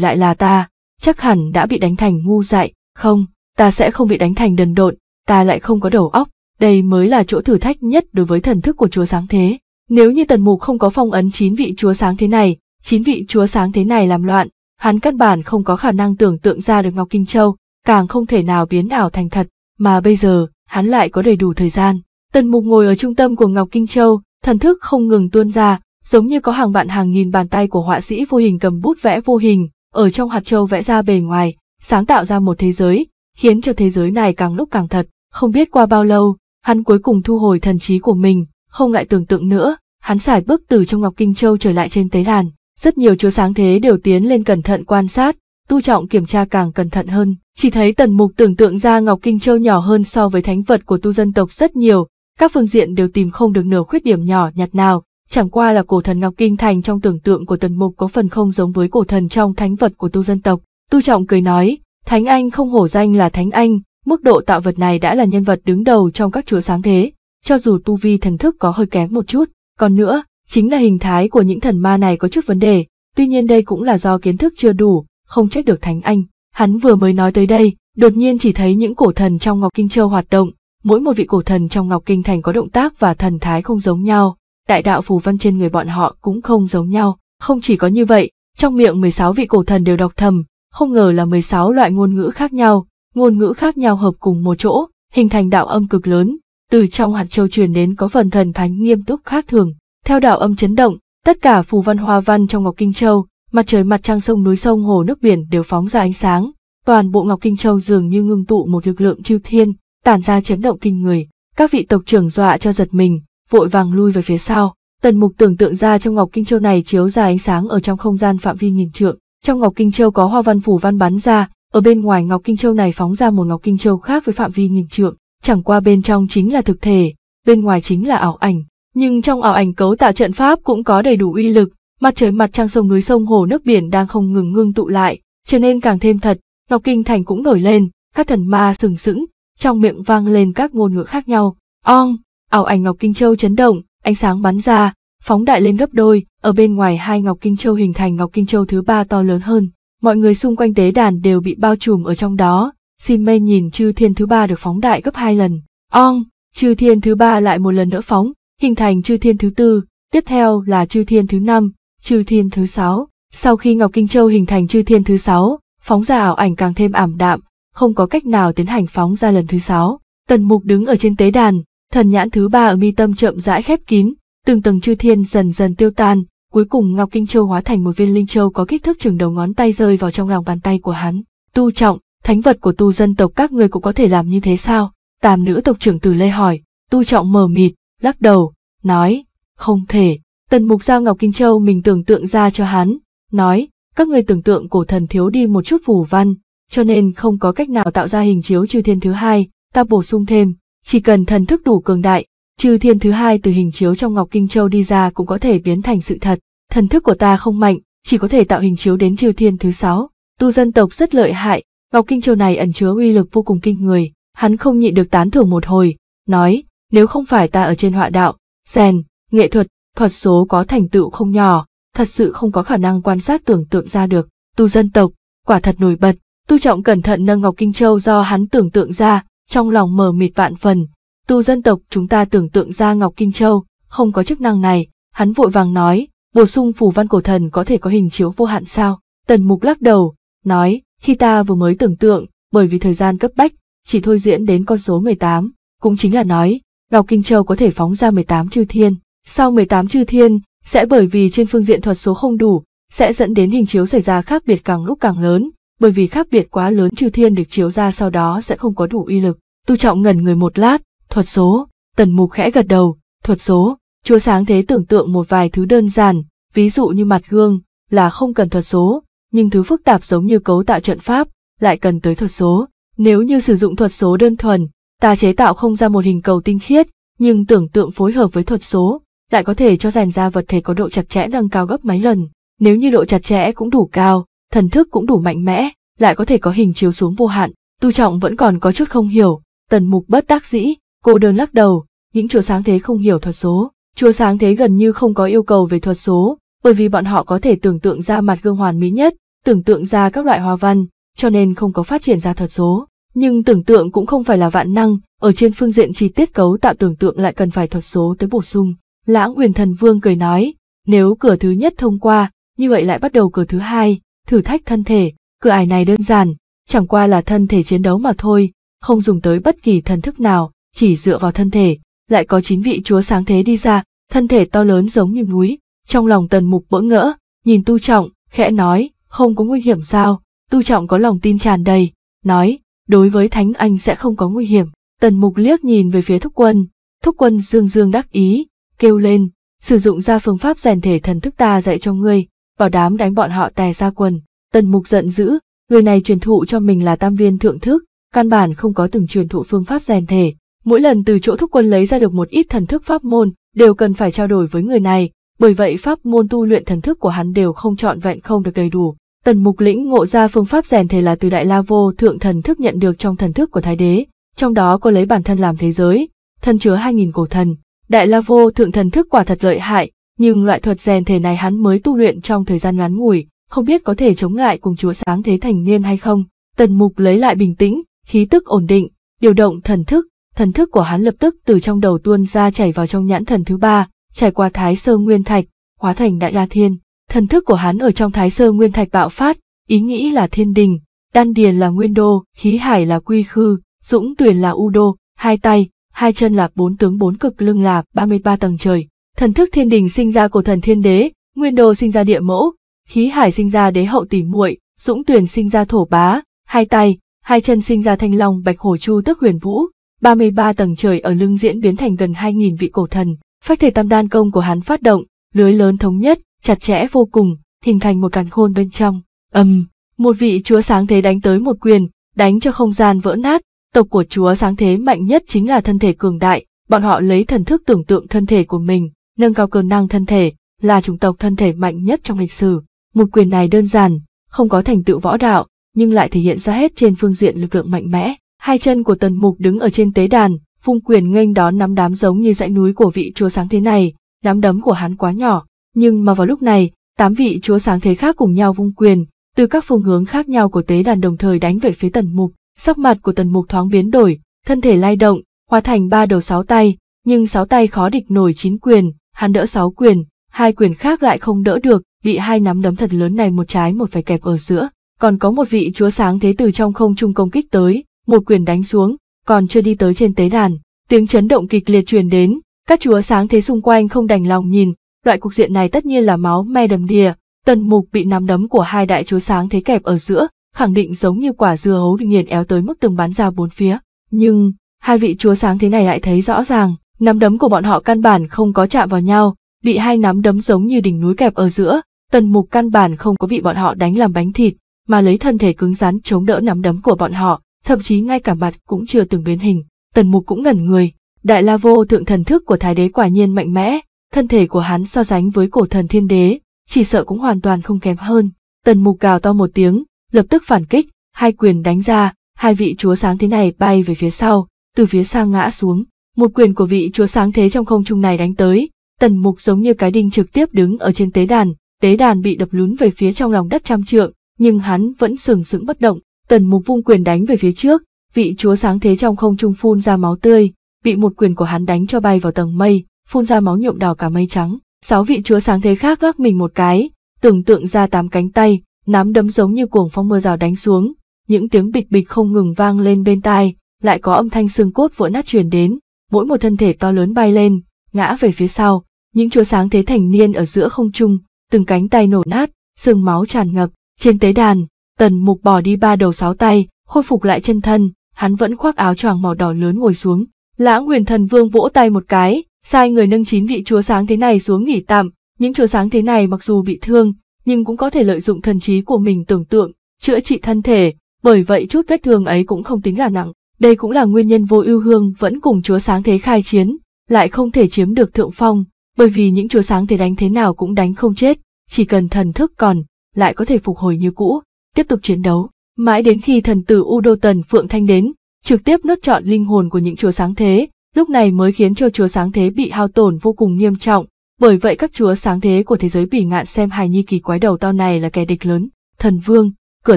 lại là ta, chắc hẳn đã bị đánh thành ngu dại, không, ta sẽ không bị đánh thành đần độn, ta lại không có đầu óc, đây mới là chỗ thử thách nhất đối với thần thức của chúa sáng thế. Nếu như tần mục không có phong ấn chín vị chúa sáng thế này, chín vị chúa sáng thế này làm loạn, hắn căn bản không có khả năng tưởng tượng ra được Ngọc Kinh Châu, càng không thể nào biến ảo thành thật, mà bây giờ, hắn lại có đầy đủ thời gian. Tần mục ngồi ở trung tâm của Ngọc Kinh Châu, thần thức không ngừng tuôn ra, giống như có hàng vạn hàng nghìn bàn tay của họa sĩ vô hình cầm bút vẽ vô hình, ở trong hạt châu vẽ ra bề ngoài, sáng tạo ra một thế giới, khiến cho thế giới này càng lúc càng thật. Không biết qua bao lâu, hắn cuối cùng thu hồi thần trí của mình, không lại tưởng tượng nữa, hắn xài bước từ trong Ngọc Kinh Châu trở lại trên tế đàn. Rất nhiều chúa sáng thế đều tiến lên cẩn thận quan sát, tu trọng kiểm tra càng cẩn thận hơn. Chỉ thấy tần mục tưởng tượng ra Ngọc Kinh Châu nhỏ hơn so với thánh vật của tu dân tộc rất nhiều, các phương diện đều tìm không được nửa khuyết điểm nhỏ nhặt nào, chẳng qua là cổ thần Ngọc Kinh Thành trong tưởng tượng của tần mục có phần không giống với cổ thần trong thánh vật của tu dân tộc. Tu Trọng cười nói, Thánh Anh không hổ danh là Thánh Anh, mức độ tạo vật này đã là nhân vật đứng đầu trong các chúa sáng thế, cho dù tu vi thần thức có hơi kém một chút, còn nữa, chính là hình thái của những thần ma này có chút vấn đề, tuy nhiên đây cũng là do kiến thức chưa đủ, không trách được Thánh Anh. Hắn vừa mới nói tới đây, đột nhiên chỉ thấy những cổ thần trong Ngọc Kinh Châu hoạt động, mỗi một vị cổ thần trong Ngọc Kinh Thành có động tác và thần thái không giống nhau, đại đạo phù văn trên người bọn họ cũng không giống nhau. Không chỉ có như vậy, trong miệng 16 vị cổ thần đều đọc thầm, không ngờ là 16 loại ngôn ngữ khác nhau, ngôn ngữ khác nhau hợp cùng một chỗ, hình thành đạo âm cực lớn, từ trong hạt châu truyền đến có phần thần thánh nghiêm túc khác thường. Theo đạo âm chấn động, tất cả phù văn hoa văn trong Ngọc Kinh Châu, mặt trời mặt trăng sông núi sông hồ nước biển đều phóng ra ánh sáng, toàn bộ Ngọc Kinh Châu dường như ngưng tụ một lực lượng chư thiên, tản ra chấn động kinh người. Các vị tộc trưởng dọa cho giật mình, vội vàng lui về phía sau. Tần mục tưởng tượng ra trong ngọc kinh châu này chiếu ra ánh sáng ở trong không gian phạm vi nhìn trượng, trong ngọc kinh châu có hoa văn phủ văn bắn ra, ở bên ngoài ngọc kinh châu này phóng ra một ngọc kinh châu khác với phạm vi nhìn trượng, chẳng qua bên trong chính là thực thể, bên ngoài chính là ảo ảnh, nhưng trong ảo ảnh cấu tạo trận pháp cũng có đầy đủ uy lực, mặt trời mặt trăng sông núi sông hồ nước biển đang không ngừng ngưng tụ lại, trở nên càng thêm thật, ngọc kinh thành cũng nổi lên, các thần ma sừng sững, trong miệng vang lên các ngôn ngữ khác nhau, ong, ảo ảnh ngọc kinh châu chấn động, ánh sáng bắn ra, phóng đại lên gấp đôi, ở bên ngoài hai ngọc kinh châu hình thành ngọc kinh châu thứ ba to lớn hơn. Mọi người xung quanh tế đàn đều bị bao trùm ở trong đó, si mê nhìn chư thiên thứ ba được phóng đại gấp hai lần. Ong, chư thiên thứ ba lại một lần nữa phóng, hình thành chư thiên thứ tư, tiếp theo là chư thiên thứ năm, chư thiên thứ sáu. Sau khi Ngọc Kinh Châu hình thành chư thiên thứ sáu, phóng ra ảo ảnh càng thêm ảm đạm, không có cách nào tiến hành phóng ra lần thứ sáu. Tần Mục đứng ở trên tế đàn, Thần nhãn thứ ba ở mi tâm chậm rãi khép kín, từng tầng chư thiên dần dần tiêu tan, cuối cùng Ngọc Kinh Châu hóa thành một viên linh châu có kích thước chừng đầu ngón tay rơi vào trong lòng bàn tay của hắn. Tu trọng, thánh vật của tu dân tộc các người cũng có thể làm như thế sao? Tàm nữ tộc trưởng Từ Lê hỏi, tu trọng mờ mịt, lắc đầu, nói, không thể. Tần mục giao Ngọc Kinh Châu mình tưởng tượng ra cho hắn, nói, các người tưởng tượng cổ thần thiếu đi một chút phù văn, cho nên không có cách nào tạo ra hình chiếu chư thiên thứ hai, ta bổ sung thêm, chỉ cần thần thức đủ cường đại, trừ thiên thứ hai từ hình chiếu trong Ngọc Kinh Châu đi ra cũng có thể biến thành sự thật. Thần thức của ta không mạnh, chỉ có thể tạo hình chiếu đến trừ thiên thứ sáu. Tu dân tộc rất lợi hại, Ngọc Kinh Châu này ẩn chứa uy lực vô cùng kinh người. Hắn không nhịn được tán thưởng một hồi, nói, nếu không phải ta ở trên họa đạo, rèn, nghệ thuật, thuật số có thành tựu không nhỏ, thật sự không có khả năng quan sát tưởng tượng ra được. Tu dân tộc, quả thật nổi bật, Tu Trọng cẩn thận nâng Ngọc Kinh Châu do hắn tưởng tượng ra, trong lòng mờ mịt vạn phần. Tu dân tộc chúng ta tưởng tượng ra Ngọc Kinh Châu, không có chức năng này, hắn vội vàng nói, bổ sung phù văn cổ thần có thể có hình chiếu vô hạn sao. Tần Mục lắc đầu, nói, khi ta vừa mới tưởng tượng, bởi vì thời gian cấp bách, chỉ thôi diễn đến con số 18, cũng chính là nói, Ngọc Kinh Châu có thể phóng ra 18 chư thiên. Sau 18 chư thiên, sẽ bởi vì trên phương diện thuật số không đủ, sẽ dẫn đến hình chiếu xảy ra khác biệt càng lúc càng lớn, bởi vì khác biệt quá lớn chư thiên được chiếu ra sau đó sẽ không có đủ uy lực. Tu Trọng ngẩn người một lát, thuật số, tần mục khẽ gật đầu, thuật số, chúa sáng thế tưởng tượng một vài thứ đơn giản, ví dụ như mặt gương, là không cần thuật số, nhưng thứ phức tạp giống như cấu tạo trận pháp, lại cần tới thuật số. Nếu như sử dụng thuật số đơn thuần, ta chế tạo không ra một hình cầu tinh khiết, nhưng tưởng tượng phối hợp với thuật số, lại có thể cho rèn ra vật thể có độ chặt chẽ nâng cao gấp mấy lần. Nếu như độ chặt chẽ cũng đủ cao, thần thức cũng đủ mạnh mẽ, lại có thể có hình chiếu xuống vô hạn. Tu Trọng vẫn còn có chút không hiểu, tần mục bất đắc dĩ, cô đơn lắc đầu, những chùa sáng thế không hiểu thuật số. Chùa sáng thế gần như không có yêu cầu về thuật số, bởi vì bọn họ có thể tưởng tượng ra mặt gương hoàn mỹ nhất, tưởng tượng ra các loại hoa văn, cho nên không có phát triển ra thuật số. Nhưng tưởng tượng cũng không phải là vạn năng, ở trên phương diện chi tiết cấu tạo tưởng tượng lại cần phải thuật số tới bổ sung. Lãng Uyển Thần Vương cười nói, nếu cửa thứ nhất thông qua, như vậy lại bắt đầu cửa thứ hai, thử thách thân thể, cửa ải này đơn giản, chẳng qua là thân thể chiến đấu mà thôi, không dùng tới bất kỳ thần thức nào, chỉ dựa vào thân thể, lại có chín vị chúa sáng thế đi ra, thân thể to lớn giống như núi, trong lòng tần mục bỡ ngỡ, nhìn tu trọng, khẽ nói, không có nguy hiểm sao, tu trọng có lòng tin tràn đầy, nói, đối với thánh anh sẽ không có nguy hiểm, tần mục liếc nhìn về phía thúc quân, thúc quân dương dương đắc ý, kêu lên, sử dụng ra phương pháp rèn thể thần thức ta dạy cho ngươi, bảo đám đánh bọn họ tè ra quần. Tần Mục giận dữ, người này truyền thụ cho mình là tam viên thượng thức, căn bản không có từng truyền thụ phương pháp rèn thể. Mỗi lần từ chỗ thúc quân lấy ra được một ít thần thức pháp môn, đều cần phải trao đổi với người này, bởi vậy pháp môn tu luyện thần thức của hắn đều không trọn vẹn không được đầy đủ. Tần Mục lĩnh ngộ ra phương pháp rèn thể là từ Đại La Vô Thượng thần thức nhận được trong thần thức của Thái Đế, trong đó có lấy bản thân làm thế giới, thân chứa 2.000 cổ thần. Đại La Vô Thượng thần thức quả thật lợi hại, nhưng loại thuật rèn thể này hắn mới tu luyện trong thời gian ngắn ngủi, không biết có thể chống lại cùng chúa sáng thế thành niên hay không. Tần mục lấy lại bình tĩnh, khí tức ổn định, điều động thần thức, thần thức của hắn lập tức từ trong đầu tuôn ra chảy vào trong nhãn thần thứ ba, trải qua thái sơ nguyên thạch, hóa thành đại la thiên. Thần thức của hắn ở trong thái sơ nguyên thạch bạo phát, ý nghĩ là thiên đình, đan điền là nguyên đô, khí hải là quy khư, dũng tuyển là u đô, hai tay, hai chân là bốn tướng bốn cực lưng là 33 tầng trời, Thần thức thiên đình sinh ra cổ thần thiên đế, nguyên đồ sinh ra địa mẫu, khí hải sinh ra đế hậu tỉ muội, dũng tuyển sinh ra thổ bá, hai tay, hai chân sinh ra thanh long bạch hổ chu tức huyền vũ, 33 tầng trời ở lưng diễn biến thành gần 2.000 vị cổ thần, phách thể tam đan công của hắn phát động, lưới lớn thống nhất, chặt chẽ vô cùng, hình thành một càn khôn bên trong. ầm một vị chúa sáng thế đánh tới một quyền, đánh cho không gian vỡ nát, tộc của chúa sáng thế mạnh nhất chính là thân thể cường đại, bọn họ lấy thần thức tưởng tượng thân thể của mình, nâng cao cơ năng thân thể, là chủng tộc thân thể mạnh nhất trong lịch sử. Một quyền này đơn giản, không có thành tựu võ đạo, nhưng lại thể hiện ra hết trên phương diện lực lượng mạnh mẽ. Hai chân của tần mục đứng ở trên tế đàn, phung quyền nghênh đón nắm đám giống như dãy núi của vị chúa sáng thế này, nắm đấm của hắn quá nhỏ. Nhưng mà vào lúc này, tám vị chúa sáng thế khác cùng nhau vung quyền, từ các phương hướng khác nhau của tế đàn đồng thời đánh về phía tần mục. Sắc mặt của tần mục thoáng biến đổi, thân thể lay động, hóa thành ba đầu sáu tay, nhưng sáu tay khó địch nổi chín quyền, hắn đỡ sáu quyền, hai quyền khác lại không đỡ được, bị hai nắm đấm thật lớn này một trái một phải kẹp ở giữa. Còn có một vị chúa sáng thế từ trong không trung công kích tới, một quyền đánh xuống, còn chưa đi tới trên tế đàn, tiếng chấn động kịch liệt truyền đến, các chúa sáng thế xung quanh không đành lòng nhìn, loại cục diện này tất nhiên là máu me đầm đìa, tần mục bị nắm đấm của hai đại chúa sáng thế kẹp ở giữa, khẳng định giống như quả dưa hấu được nghiền éo tới mức từng bắn ra bốn phía. Nhưng, hai vị chúa sáng thế này lại thấy rõ ràng, nắm đấm của bọn họ căn bản không có chạm vào nhau, bị hai nắm đấm giống như đỉnh núi kẹp ở giữa, tần mục căn bản không có bị bọn họ đánh làm bánh thịt, mà lấy thân thể cứng rắn chống đỡ nắm đấm của bọn họ, thậm chí ngay cả mặt cũng chưa từng biến hình. Tần mục cũng ngẩn người, đại la vô thượng thần thức của thái đế quả nhiên mạnh mẽ, thân thể của hắn so sánh với cổ thần thiên đế, chỉ sợ cũng hoàn toàn không kém hơn. Tần mục gào to một tiếng, lập tức phản kích, hai quyền đánh ra, hai vị chúa sáng thế này bay về phía sau, từ phía xa ngã xuống, một quyền của vị chúa sáng thế trong không trung này đánh tới, tần mục giống như cái đinh trực tiếp đứng ở trên tế đàn, tế đàn bị đập lún về phía trong lòng đất trăm trượng, nhưng hắn vẫn sừng sững bất động, tần mục vung quyền đánh về phía trước, vị chúa sáng thế trong không trung phun ra máu tươi, bị một quyền của hắn đánh cho bay vào tầng mây, phun ra máu nhuộm đỏ cả mây trắng. Sáu vị chúa sáng thế khác gác mình một cái, tưởng tượng ra tám cánh tay, nắm đấm giống như cuồng phong mưa rào đánh xuống, những tiếng bịch bịch không ngừng vang lên bên tai, lại có âm thanh xương cốt vỡ nát truyền đến, mỗi một thân thể to lớn bay lên, ngã về phía sau, những chúa sáng thế thành niên ở giữa không trung, từng cánh tay nổ nát, sương máu tràn ngập, trên tế đàn, tần mục bỏ đi ba đầu sáu tay, khôi phục lại chân thân, hắn vẫn khoác áo choàng màu đỏ lớn ngồi xuống. Lãng huyền thần vương vỗ tay một cái, sai người nâng chín vị chúa sáng thế này xuống nghỉ tạm, những chúa sáng thế này mặc dù bị thương, nhưng cũng có thể lợi dụng thần trí của mình tưởng tượng, chữa trị thân thể, bởi vậy chút vết thương ấy cũng không tính là nặng. Đây cũng là nguyên nhân vô ưu hương vẫn cùng chúa sáng thế khai chiến, lại không thể chiếm được thượng phong, bởi vì những chúa sáng thế đánh thế nào cũng đánh không chết, chỉ cần thần thức còn, lại có thể phục hồi như cũ, tiếp tục chiến đấu. Mãi đến khi thần tử U Đô Tần Phượng Thanh đến, trực tiếp nốt chọn linh hồn của những chúa sáng thế, lúc này mới khiến cho chúa sáng thế bị hao tổn vô cùng nghiêm trọng, bởi vậy các chúa sáng thế của thế giới bỉ ngạn xem hài nhi kỳ quái đầu to này là kẻ địch lớn. Thần vương, cửa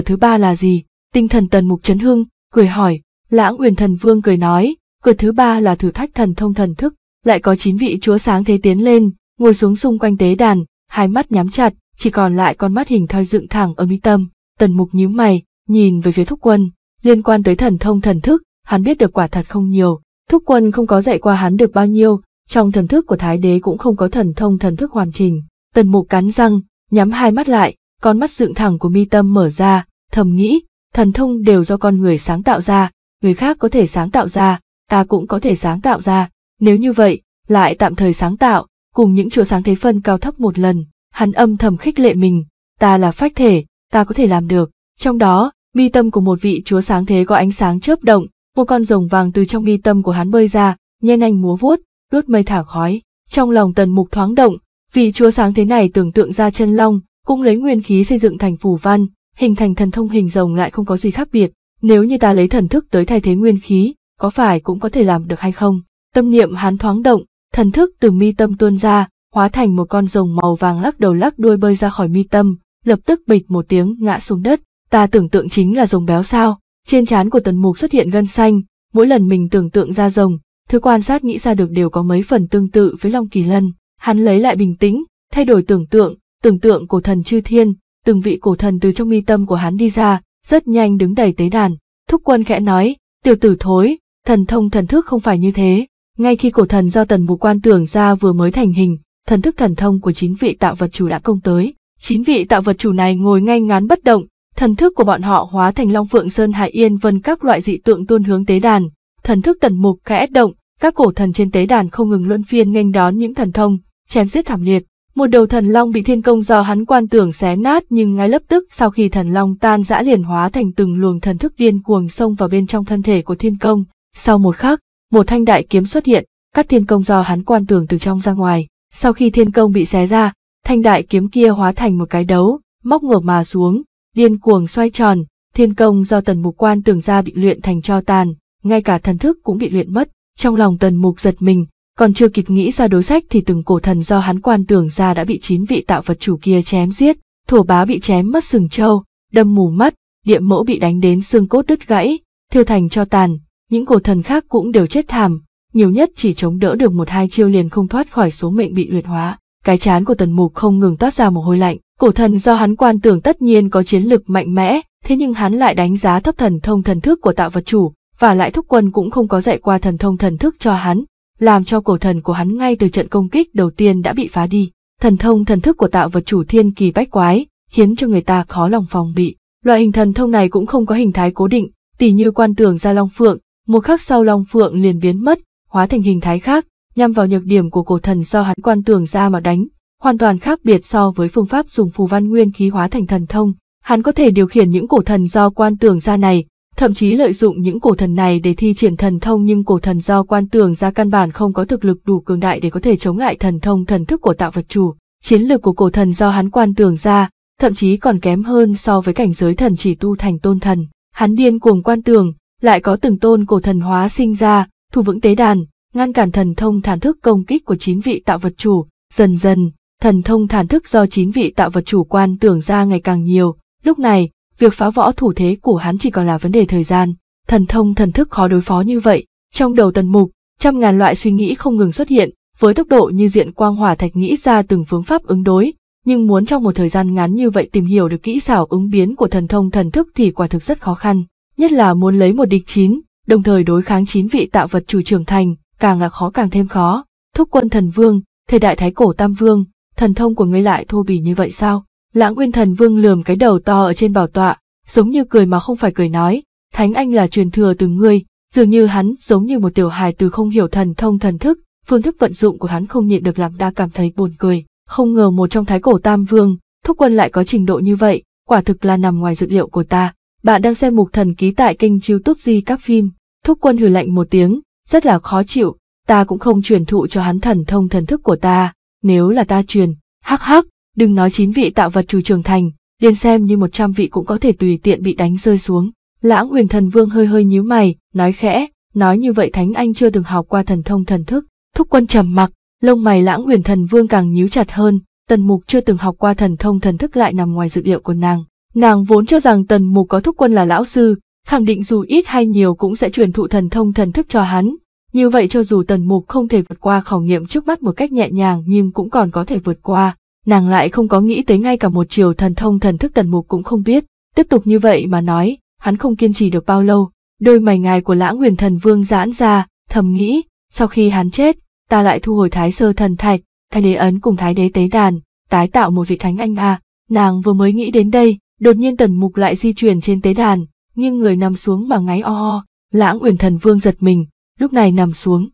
thứ ba là gì? Tinh thần tần mục trấn hưng, cười hỏi, Lãng Uyển Thần Vương cười nói, cửa thứ ba là thử thách thần thông thần thức, lại có chín vị chúa sáng thế tiến lên, ngồi xuống xung quanh tế đàn, hai mắt nhắm chặt, chỉ còn lại con mắt hình thoi dựng thẳng ở mi tâm. Tần Mục nhíu mày, nhìn về phía Thúc Quân, liên quan tới thần thông thần thức, hắn biết được quả thật không nhiều, Thúc Quân không có dạy qua hắn được bao nhiêu, trong thần thức của Thái Đế cũng không có thần thông thần thức hoàn chỉnh. Tần Mục cắn răng, nhắm hai mắt lại, con mắt dựng thẳng của mi tâm mở ra, thầm nghĩ, thần thông đều do con người sáng tạo ra, người khác có thể sáng tạo ra, ta cũng có thể sáng tạo ra, nếu như vậy, lại tạm thời sáng tạo, cùng những chùa sáng thế phân cao thấp một lần, hắn âm thầm khích lệ mình, ta là phách thể, ta có thể làm được, trong đó, mi tâm của một vị chúa sáng thế có ánh sáng chớp động, một con rồng vàng từ trong mi tâm của hắn bơi ra, nhen anh múa vuốt, đốt mây thả khói, trong lòng tần mục thoáng động, vị chúa sáng thế này tưởng tượng ra chân long, cũng lấy nguyên khí xây dựng thành phù văn, hình thành thần thông hình rồng lại không có gì khác biệt, nếu như ta lấy thần thức tới thay thế nguyên khí, có phải cũng có thể làm được hay không? Tâm niệm hắn thoáng động, thần thức từ mi tâm tuôn ra, hóa thành một con rồng màu vàng lắc đầu lắc đuôi bơi ra khỏi mi tâm, lập tức bịch một tiếng ngã xuống đất. Ta tưởng tượng chính là rồng béo sao? Trên trán của Tần Mục xuất hiện gân xanh, mỗi lần mình tưởng tượng ra rồng, thứ quan sát nghĩ ra được đều có mấy phần tương tự với Long Kỳ Lân. Hắn lấy lại bình tĩnh, thay đổi tưởng tượng, tưởng tượng của thần chư thiên, từng vị cổ thần từ trong mi tâm của hắn đi ra, rất nhanh đứng đầy tế đàn. Thúc quân khẽ nói, tiểu tử thối, thần thông thần thức không phải như thế. Ngay khi cổ thần do tần mục quan tưởng ra vừa mới thành hình, thần thức thần thông của chín vị tạo vật chủ đã công tới. Chín vị tạo vật chủ này ngồi ngay ngán bất động, thần thức của bọn họ hóa thành long phượng sơn hải yên vân các loại dị tượng tuôn hướng tế đàn. Thần thức tần mục khẽ động, các cổ thần trên tế đàn không ngừng luân phiên nghênh đón những thần thông, chém giết thảm liệt. Một đầu thần long bị thiên công do hắn quan tưởng xé nát nhưng ngay lập tức sau khi thần long tan rã liền hóa thành từng luồng thần thức điên cuồng xông vào bên trong thân thể của thiên công. Sau một khắc, một thanh đại kiếm xuất hiện, cắt thiên công do hắn quan tưởng từ trong ra ngoài. Sau khi thiên công bị xé ra, thanh đại kiếm kia hóa thành một cái đấu, móc ngược mà xuống, điên cuồng xoay tròn, thiên công do tần mục quan tưởng ra bị luyện thành cho tàn, ngay cả thần thức cũng bị luyện mất. Trong lòng tần mục giật mình, còn chưa kịp nghĩ ra đối sách thì từng cổ thần do hắn quan tưởng ra đã bị chín vị tạo vật chủ kia chém giết, thổ bá bị chém mất sừng trâu, đâm mù mắt, địa mẫu bị đánh đến xương cốt đứt gãy, thiêu thành cho tàn, những cổ thần khác cũng đều chết thảm, nhiều nhất chỉ chống đỡ được một hai chiêu liền không thoát khỏi số mệnh bị luyện hóa. Cái chán của tần mục không ngừng toát ra mồ hôi lạnh, cổ thần do hắn quan tưởng tất nhiên có chiến lực mạnh mẽ, thế nhưng hắn lại đánh giá thấp thần thông thần thức của tạo vật chủ, và lại thúc quân cũng không có dạy qua thần thông thần thức cho hắn, làm cho cổ thần của hắn ngay từ trận công kích đầu tiên đã bị phá đi. Thần thông thần thức của tạo vật chủ thiên kỳ bách quái, khiến cho người ta khó lòng phòng bị. Loại hình thần thông này cũng không có hình thái cố định, tỉ như quan tường ra Long Phượng, một khắc sau Long Phượng liền biến mất, hóa thành hình thái khác, nhằm vào nhược điểm của cổ thần do hắn quan tường ra mà đánh, hoàn toàn khác biệt so với phương pháp dùng phù văn nguyên khí hóa thành thần thông. Hắn có thể điều khiển những cổ thần do quan tường ra này, thậm chí lợi dụng những cổ thần này để thi triển thần thông nhưng cổ thần do quan tường ra căn bản không có thực lực đủ cường đại để có thể chống lại thần thông thần thức của tạo vật chủ. Chiến lược của cổ thần do hắn quan tường ra, thậm chí còn kém hơn so với cảnh giới thần chỉ tu thành tôn thần. Hắn điên cuồng quan tường, lại có từng tôn cổ thần hóa sinh ra, thủ vững tế đàn, ngăn cản thần thông thản thức công kích của chín vị tạo vật chủ. Dần dần, thần thông thản thức do chín vị tạo vật chủ quan tường ra ngày càng nhiều, lúc này, việc phá võ thủ thế của hắn chỉ còn là vấn đề thời gian. Thần thông thần thức khó đối phó như vậy, trong đầu tần mục, trăm ngàn loại suy nghĩ không ngừng xuất hiện, với tốc độ như diện quang hỏa thạch nghĩ ra từng phương pháp ứng đối, nhưng muốn trong một thời gian ngắn như vậy tìm hiểu được kỹ xảo ứng biến của thần thông thần thức thì quả thực rất khó khăn, nhất là muốn lấy một địch chín, đồng thời đối kháng chín vị tạo vật chủ trưởng thành, càng là khó càng thêm khó. Thúc quân thần vương, thời đại thái cổ tam vương, thần thông của ngươi lại thô bỉ như vậy sao? Lãng Uyên Thần Vương lườm cái đầu to ở trên bảo tọa, giống như cười mà không phải cười nói, Thánh Anh là truyền thừa từ ngươi, dường như hắn giống như một tiểu hài từ không hiểu thần thông thần thức, phương thức vận dụng của hắn không nhịn được làm ta cảm thấy buồn cười, không ngờ một trong thái cổ Tam Vương, thúc quân lại có trình độ như vậy, quả thực là nằm ngoài dự liệu của ta. Bạn đang xem mục thần ký tại kênh youtube di các phim, thúc quân hừ lạnh một tiếng, rất là khó chịu, ta cũng không truyền thụ cho hắn thần thông thần thức của ta, nếu là ta truyền, hắc hắc, Đừng nói chín vị tạo vật chủ trưởng thành, liền xem như một trăm vị cũng có thể tùy tiện bị đánh rơi xuống. Lãng huyền thần vương hơi hơi nhíu mày, nói khẽ, nói như vậy thánh anh chưa từng học qua thần thông thần thức. Thúc quân trầm mặc, lông mày lãng huyền thần vương càng nhíu chặt hơn, tần mục chưa từng học qua thần thông thần thức lại nằm ngoài dự liệu của nàng. Nàng vốn cho rằng tần mục có thúc quân là lão sư, khẳng định dù ít hay nhiều cũng sẽ truyền thụ thần thông thần thức cho hắn. Như vậy cho dù tần mục không thể vượt qua khảo nghiệm trước mắt một cách nhẹ nhàng nhưng cũng còn có thể vượt qua, nàng lại không có nghĩ tới ngay cả một chiều thần thông thần thức tần mục cũng không biết, tiếp tục như vậy mà nói, hắn không kiên trì được bao lâu, đôi mày ngài của lãng huyền thần vương giãn ra, thầm nghĩ, sau khi hắn chết, ta lại thu hồi thái sơ thần thạch, thái đế ấn cùng thái đế tế đàn, tái tạo một vị thánh anh à, nàng vừa mới nghĩ đến đây, đột nhiên tần mục lại di chuyển trên tế đàn, nhưng người nằm xuống mà ngáy o o, lãng huyền thần vương giật mình, lúc này nằm xuống.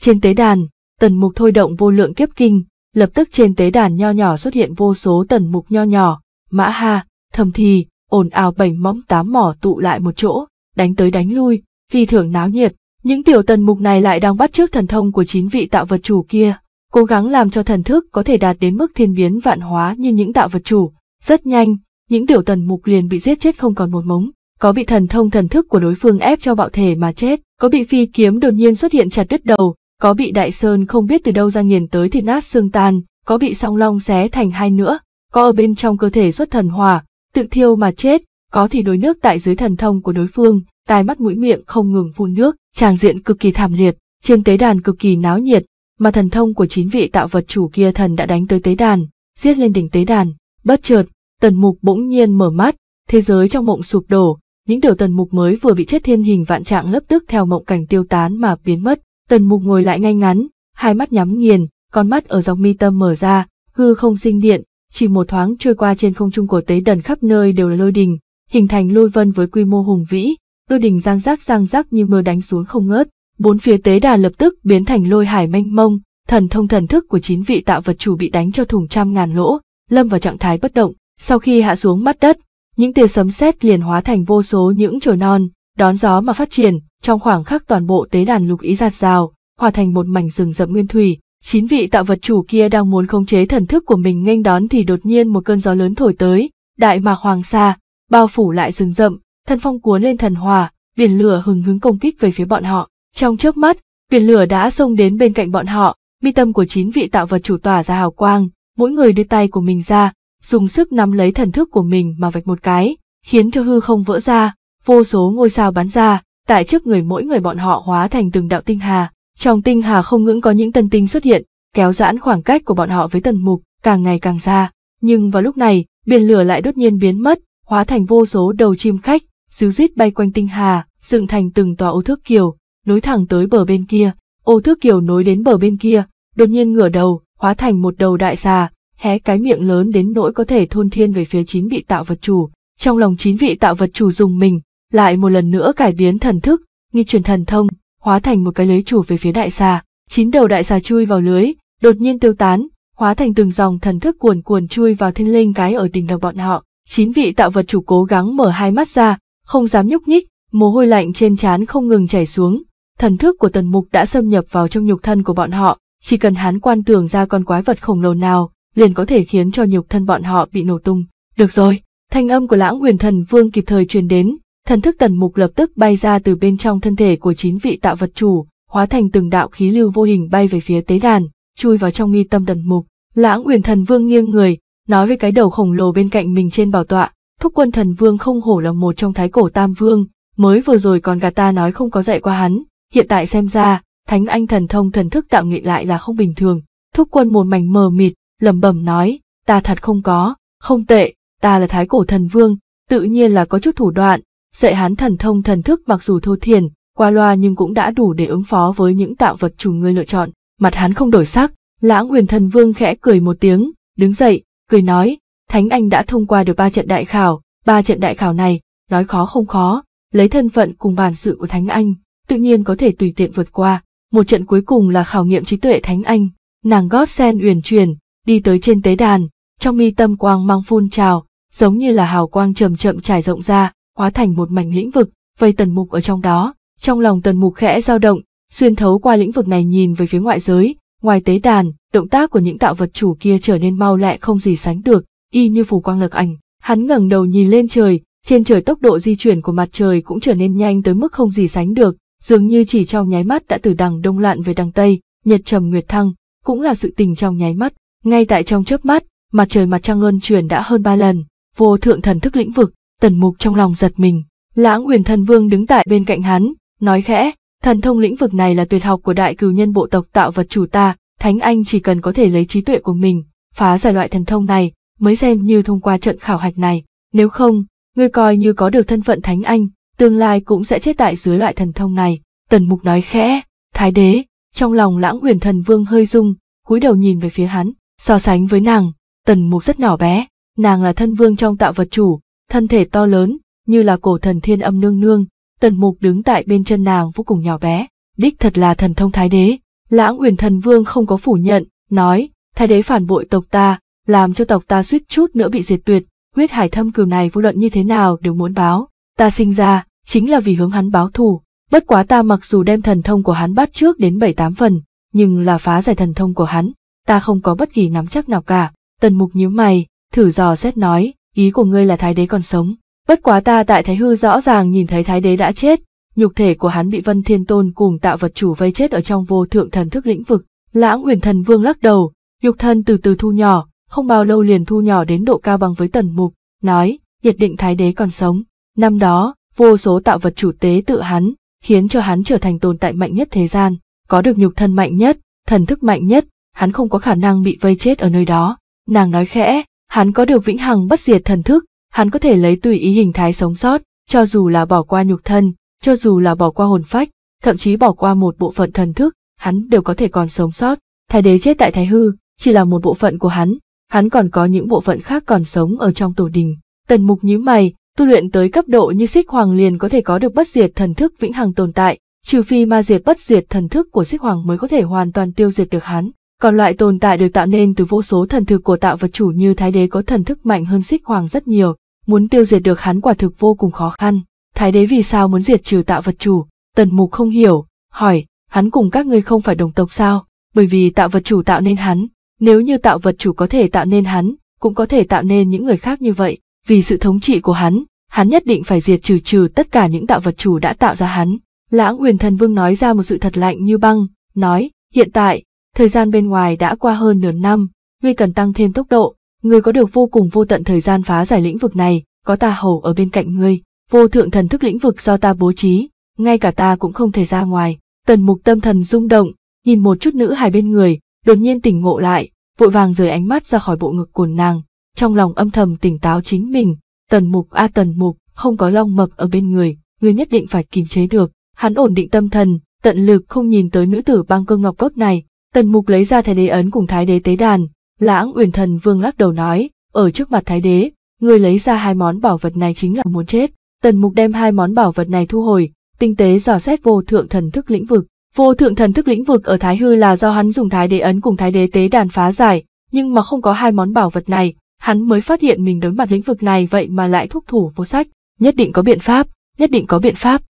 Trên tế đàn, tần mục thôi động vô lượng kiếp kinh, lập tức trên tế đàn nho nhỏ xuất hiện vô số tần mục nho nhỏ, mã ha, thầm thì, ồn ào bảnh móng tám mỏ tụ lại một chỗ, đánh tới đánh lui, phi thường náo nhiệt. Những tiểu tần mục này lại đang bắt trước thần thông của chín vị tạo vật chủ kia, cố gắng làm cho thần thức có thể đạt đến mức thiên biến vạn hóa như những tạo vật chủ. Rất nhanh, những tiểu tần mục liền bị giết chết không còn một mống, có bị thần thông thần thức của đối phương ép cho bạo thể mà chết, có bị phi kiếm đột nhiên xuất hiện chặt đứt đầu, có bị đại sơn không biết từ đâu ra nghiền tới thịt nát xương tan, có bị song long xé thành hai nữa, có ở bên trong cơ thể xuất thần hỏa, tự thiêu mà chết, có thì đối nước tại dưới thần thông của đối phương, tai mắt mũi miệng không ngừng phun nước, tràng diện cực kỳ thảm liệt, trên tế đàn cực kỳ náo nhiệt, mà thần thông của chín vị tạo vật chủ kia thần đã đánh tới tế đàn, giết lên đỉnh tế đàn, bất chợt, tần mục bỗng nhiên mở mắt, thế giới trong mộng sụp đổ, những điều tần mục mới vừa bị chết thiên hình vạn trạng lập tức theo mộng cảnh tiêu tán mà biến mất, Tần mục ngồi lại ngay ngắn, hai mắt nhắm nghiền, con mắt ở dọc mi tâm mở ra, hư không sinh điện, chỉ một thoáng trôi qua trên không trung của tế đần khắp nơi đều là lôi đình, hình thành lôi vân với quy mô hùng vĩ, lôi đình giang rác giang rác như mưa đánh xuống không ngớt. Bốn phía tế đà lập tức biến thành lôi hải mênh mông, thần thông thần thức của chín vị tạo vật chủ bị đánh cho thủng trăm ngàn lỗ, lâm vào trạng thái bất động, sau khi hạ xuống mắt đất, những tia sấm sét liền hóa thành vô số những chồi non, đón gió mà phát triển, trong khoảng khắc toàn bộ tế đàn lục ý giạt rào, hòa thành một mảnh rừng rậm nguyên thủy. Chín vị tạo vật chủ kia đang muốn khống chế thần thức của mình nghênh đón thì đột nhiên một cơn gió lớn thổi tới, đại mạc hoàng sa, bao phủ lại rừng rậm, thân phong cuốn lên thần hòa, biển lửa hừng hứng công kích về phía bọn họ. Trong chớp mắt, biển lửa đã xông đến bên cạnh bọn họ, mi tâm của chín vị tạo vật chủ tỏa ra hào quang, mỗi người đưa tay của mình ra, dùng sức nắm lấy thần thức của mình mà vạch một cái, khiến cho hư không vỡ ra, vô số ngôi sao bắn ra, tại trước người mỗi người bọn họ hóa thành từng đạo tinh hà, trong tinh hà không ngưỡng có những tân tinh xuất hiện, kéo giãn khoảng cách của bọn họ với tần mục, càng ngày càng xa. Nhưng vào lúc này, biển lửa lại đột nhiên biến mất, hóa thành vô số đầu chim khách, xíu rít bay quanh tinh hà, dựng thành từng tòa ô thước kiều, nối thẳng tới bờ bên kia. Ô thước kiều nối đến bờ bên kia, đột nhiên ngửa đầu, hóa thành một đầu đại xà, hé cái miệng lớn đến nỗi có thể thôn thiên về phía chín vị tạo vật chủ. Trong lòng chín vị tạo vật chủ dùng mình, lại một lần nữa cải biến thần thức, nghi truyền thần thông, hóa thành một cái lưới chủ về phía đại xà. Chín đầu đại xà chui vào lưới, đột nhiên tiêu tán, hóa thành từng dòng thần thức cuồn cuồn chui vào thiên linh cái ở đỉnh đầu bọn họ. Chín vị tạo vật chủ cố gắng mở hai mắt ra, không dám nhúc nhích, mồ hôi lạnh trên trán không ngừng chảy xuống. Thần thức của tần mục đã xâm nhập vào trong nhục thân của bọn họ, chỉ cần hắn quan tưởng ra con quái vật khổng lồ nào, liền có thể khiến cho nhục thân bọn họ bị nổ tung. Được rồi, thanh âm của lãng huyền thần vương kịp thời truyền đến, Thần thức tần mục lập tức bay ra từ bên trong thân thể của chín vị tạo vật chủ, hóa thành từng đạo khí lưu vô hình bay về phía tế đàn, chui vào trong nghi tâm tần mục. Lãng Uyển Thần Vương nghiêng người, nói với cái đầu khổng lồ bên cạnh mình trên bảo tọa, Thúc Quân Thần Vương không hổ là một trong thái cổ Tam Vương, mới vừa rồi còn gà ta nói không có dạy qua hắn, hiện tại xem ra, Thánh Anh Thần Thông thần thức tạo nghị lại là không bình thường. Thúc Quân một mảnh mờ mịt, lẩm bẩm nói, ta thật không có, không tệ, ta là thái cổ thần vương, tự nhiên là có chút thủ đoạn, dạy hắn thần thông thần thức mặc dù thô thiền, qua loa nhưng cũng đã đủ để ứng phó với những tạo vật chủ ngươi lựa chọn. Mặt hắn không đổi sắc, lãng huyền thần vương khẽ cười một tiếng, đứng dậy, cười nói, Thánh Anh đã thông qua được ba trận đại khảo, ba trận đại khảo này, nói khó không khó, lấy thân phận cùng bản sự của Thánh Anh, tự nhiên có thể tùy tiện vượt qua. Một trận cuối cùng là khảo nghiệm trí tuệ Thánh Anh, nàng gót sen uyển chuyển, đi tới trên tế đàn, trong mi tâm quang mang phun trào, giống như là hào quang chậm chậm trải rộng ra, hóa thành một mảnh lĩnh vực, vây tần mục ở trong đó. Trong lòng tần mục khẽ dao động, xuyên thấu qua lĩnh vực này nhìn về phía ngoại giới, ngoài tế đàn, động tác của những tạo vật chủ kia trở nên mau lẹ không gì sánh được, y như phù quang lật ảnh. Hắn ngẩng đầu nhìn lên trời, trên trời tốc độ di chuyển của mặt trời cũng trở nên nhanh tới mức không gì sánh được, dường như chỉ trong nháy mắt đã từ đằng đông loạn về đằng tây, nhật trầm nguyệt thăng, cũng là sự tình trong nháy mắt. Ngay tại trong chớp mắt, mặt trời mặt trăng luân chuyển đã hơn ba lần, vô thượng thần thức lĩnh vực, tần mục trong lòng giật mình. Lãng huyền thần vương đứng tại bên cạnh hắn, nói khẽ, thần thông lĩnh vực này là tuyệt học của đại cừu nhân bộ tộc tạo vật chủ ta, thánh anh chỉ cần có thể lấy trí tuệ của mình, phá giải loại thần thông này, mới xem như thông qua trận khảo hạch này, nếu không, ngươi coi như có được thân phận thánh anh, tương lai cũng sẽ chết tại dưới loại thần thông này. Tần mục nói khẽ, thái đế, trong lòng lãng huyền thần vương hơi rung, cúi đầu nhìn về phía hắn, so sánh với nàng, tần mục rất nhỏ bé, nàng là thân vương trong tạo vật chủ, thân thể to lớn, như là cổ thần thiên âm nương nương, tần mục đứng tại bên chân nàng vô cùng nhỏ bé, đích thật là thần thông thái đế. Lãng huyền thần vương không có phủ nhận, nói, thái đế phản bội tộc ta, làm cho tộc ta suýt chút nữa bị diệt tuyệt, huyết hải thâm cừu này vô luận như thế nào đều muốn báo. Ta sinh ra, chính là vì hướng hắn báo thù, bất quá ta mặc dù đem thần thông của hắn bắt trước đến bảy tám phần, nhưng là phá giải thần thông của hắn, ta không có bất kỳ nắm chắc nào cả. Tần mục nhíu mày, thử dò xét nói, ý của ngươi là thái đế còn sống. Bất quá ta tại Thái Hư rõ ràng nhìn thấy thái đế đã chết, nhục thể của hắn bị Vân Thiên Tôn cùng tạo vật chủ vây chết ở trong vô thượng thần thức lĩnh vực. Lãng Uyển Thần Vương lắc đầu, nhục thân từ từ thu nhỏ, không bao lâu liền thu nhỏ đến độ cao bằng với tần mục, nói, nhiệt định thái đế còn sống. Năm đó, vô số tạo vật chủ tế tự hắn, khiến cho hắn trở thành tồn tại mạnh nhất thế gian, có được nhục thân mạnh nhất, thần thức mạnh nhất, hắn không có khả năng bị vây chết ở nơi đó. Nàng nói khẽ, hắn có được vĩnh hằng bất diệt thần thức, hắn có thể lấy tùy ý hình thái sống sót, cho dù là bỏ qua nhục thân, cho dù là bỏ qua hồn phách, thậm chí bỏ qua một bộ phận thần thức, hắn đều có thể còn sống sót. Thái đế chết tại Thái Hư, chỉ là một bộ phận của hắn, hắn còn có những bộ phận khác còn sống ở trong tổ đình. Tần mục nhíu mày, tu luyện tới cấp độ như xích hoàng liền có thể có được bất diệt thần thức vĩnh hằng tồn tại, trừ phi ma diệt bất diệt thần thức của xích hoàng mới có thể hoàn toàn tiêu diệt được hắn còn loại tồn tại được tạo nên từ vô số thần thực của tạo vật chủ như thái đế có thần thức mạnh hơn xích hoàng rất nhiều muốn tiêu diệt được hắn quả thực vô cùng khó khăn thái đế vì sao muốn diệt trừ tạo vật chủ tần mục không hiểu hỏi hắn cùng các ngươi không phải đồng tộc sao bởi vì tạo vật chủ tạo nên hắn nếu như tạo vật chủ có thể tạo nên hắn cũng có thể tạo nên những người khác như vậy vì sự thống trị của hắn hắn nhất định phải diệt trừ trừ tất cả những tạo vật chủ đã tạo ra hắn lãng huyền thần vương nói ra một sự thật lạnh như băng nói hiện tại thời gian bên ngoài đã qua hơn nửa năm, ngươi cần tăng thêm tốc độ, ngươi có được vô cùng vô tận thời gian phá giải lĩnh vực này, có ta hầu ở bên cạnh ngươi, vô thượng thần thức lĩnh vực do ta bố trí, ngay cả ta cũng không thể ra ngoài. Tần mục tâm thần rung động, nhìn một chút nữ hài bên người, đột nhiên tỉnh ngộ lại, vội vàng rời ánh mắt ra khỏi bộ ngực của nàng, trong lòng âm thầm tỉnh táo chính mình, tần mục a à, tần mục, không có long mập ở bên người, ngươi nhất định phải kiềm chế được, hắn ổn định tâm thần, tận lực không nhìn tới nữ tử băng cơ ngọc cốt này, Tần mục lấy ra thái đế ấn cùng thái đế tế đàn, lãng uyển thần vương lắc đầu nói, ở trước mặt thái đế, người lấy ra hai món bảo vật này chính là muốn chết. Tần mục đem hai món bảo vật này thu hồi, tinh tế dò xét vô thượng thần thức lĩnh vực. Vô thượng thần thức lĩnh vực ở Thái Hư là do hắn dùng Thái Đế ấn cùng Thái Đế tế đàn phá giải, nhưng mà không có hai món bảo vật này, hắn mới phát hiện mình đối mặt lĩnh vực này vậy mà lại thúc thủ vô sách, nhất định có biện pháp, nhất định có biện pháp.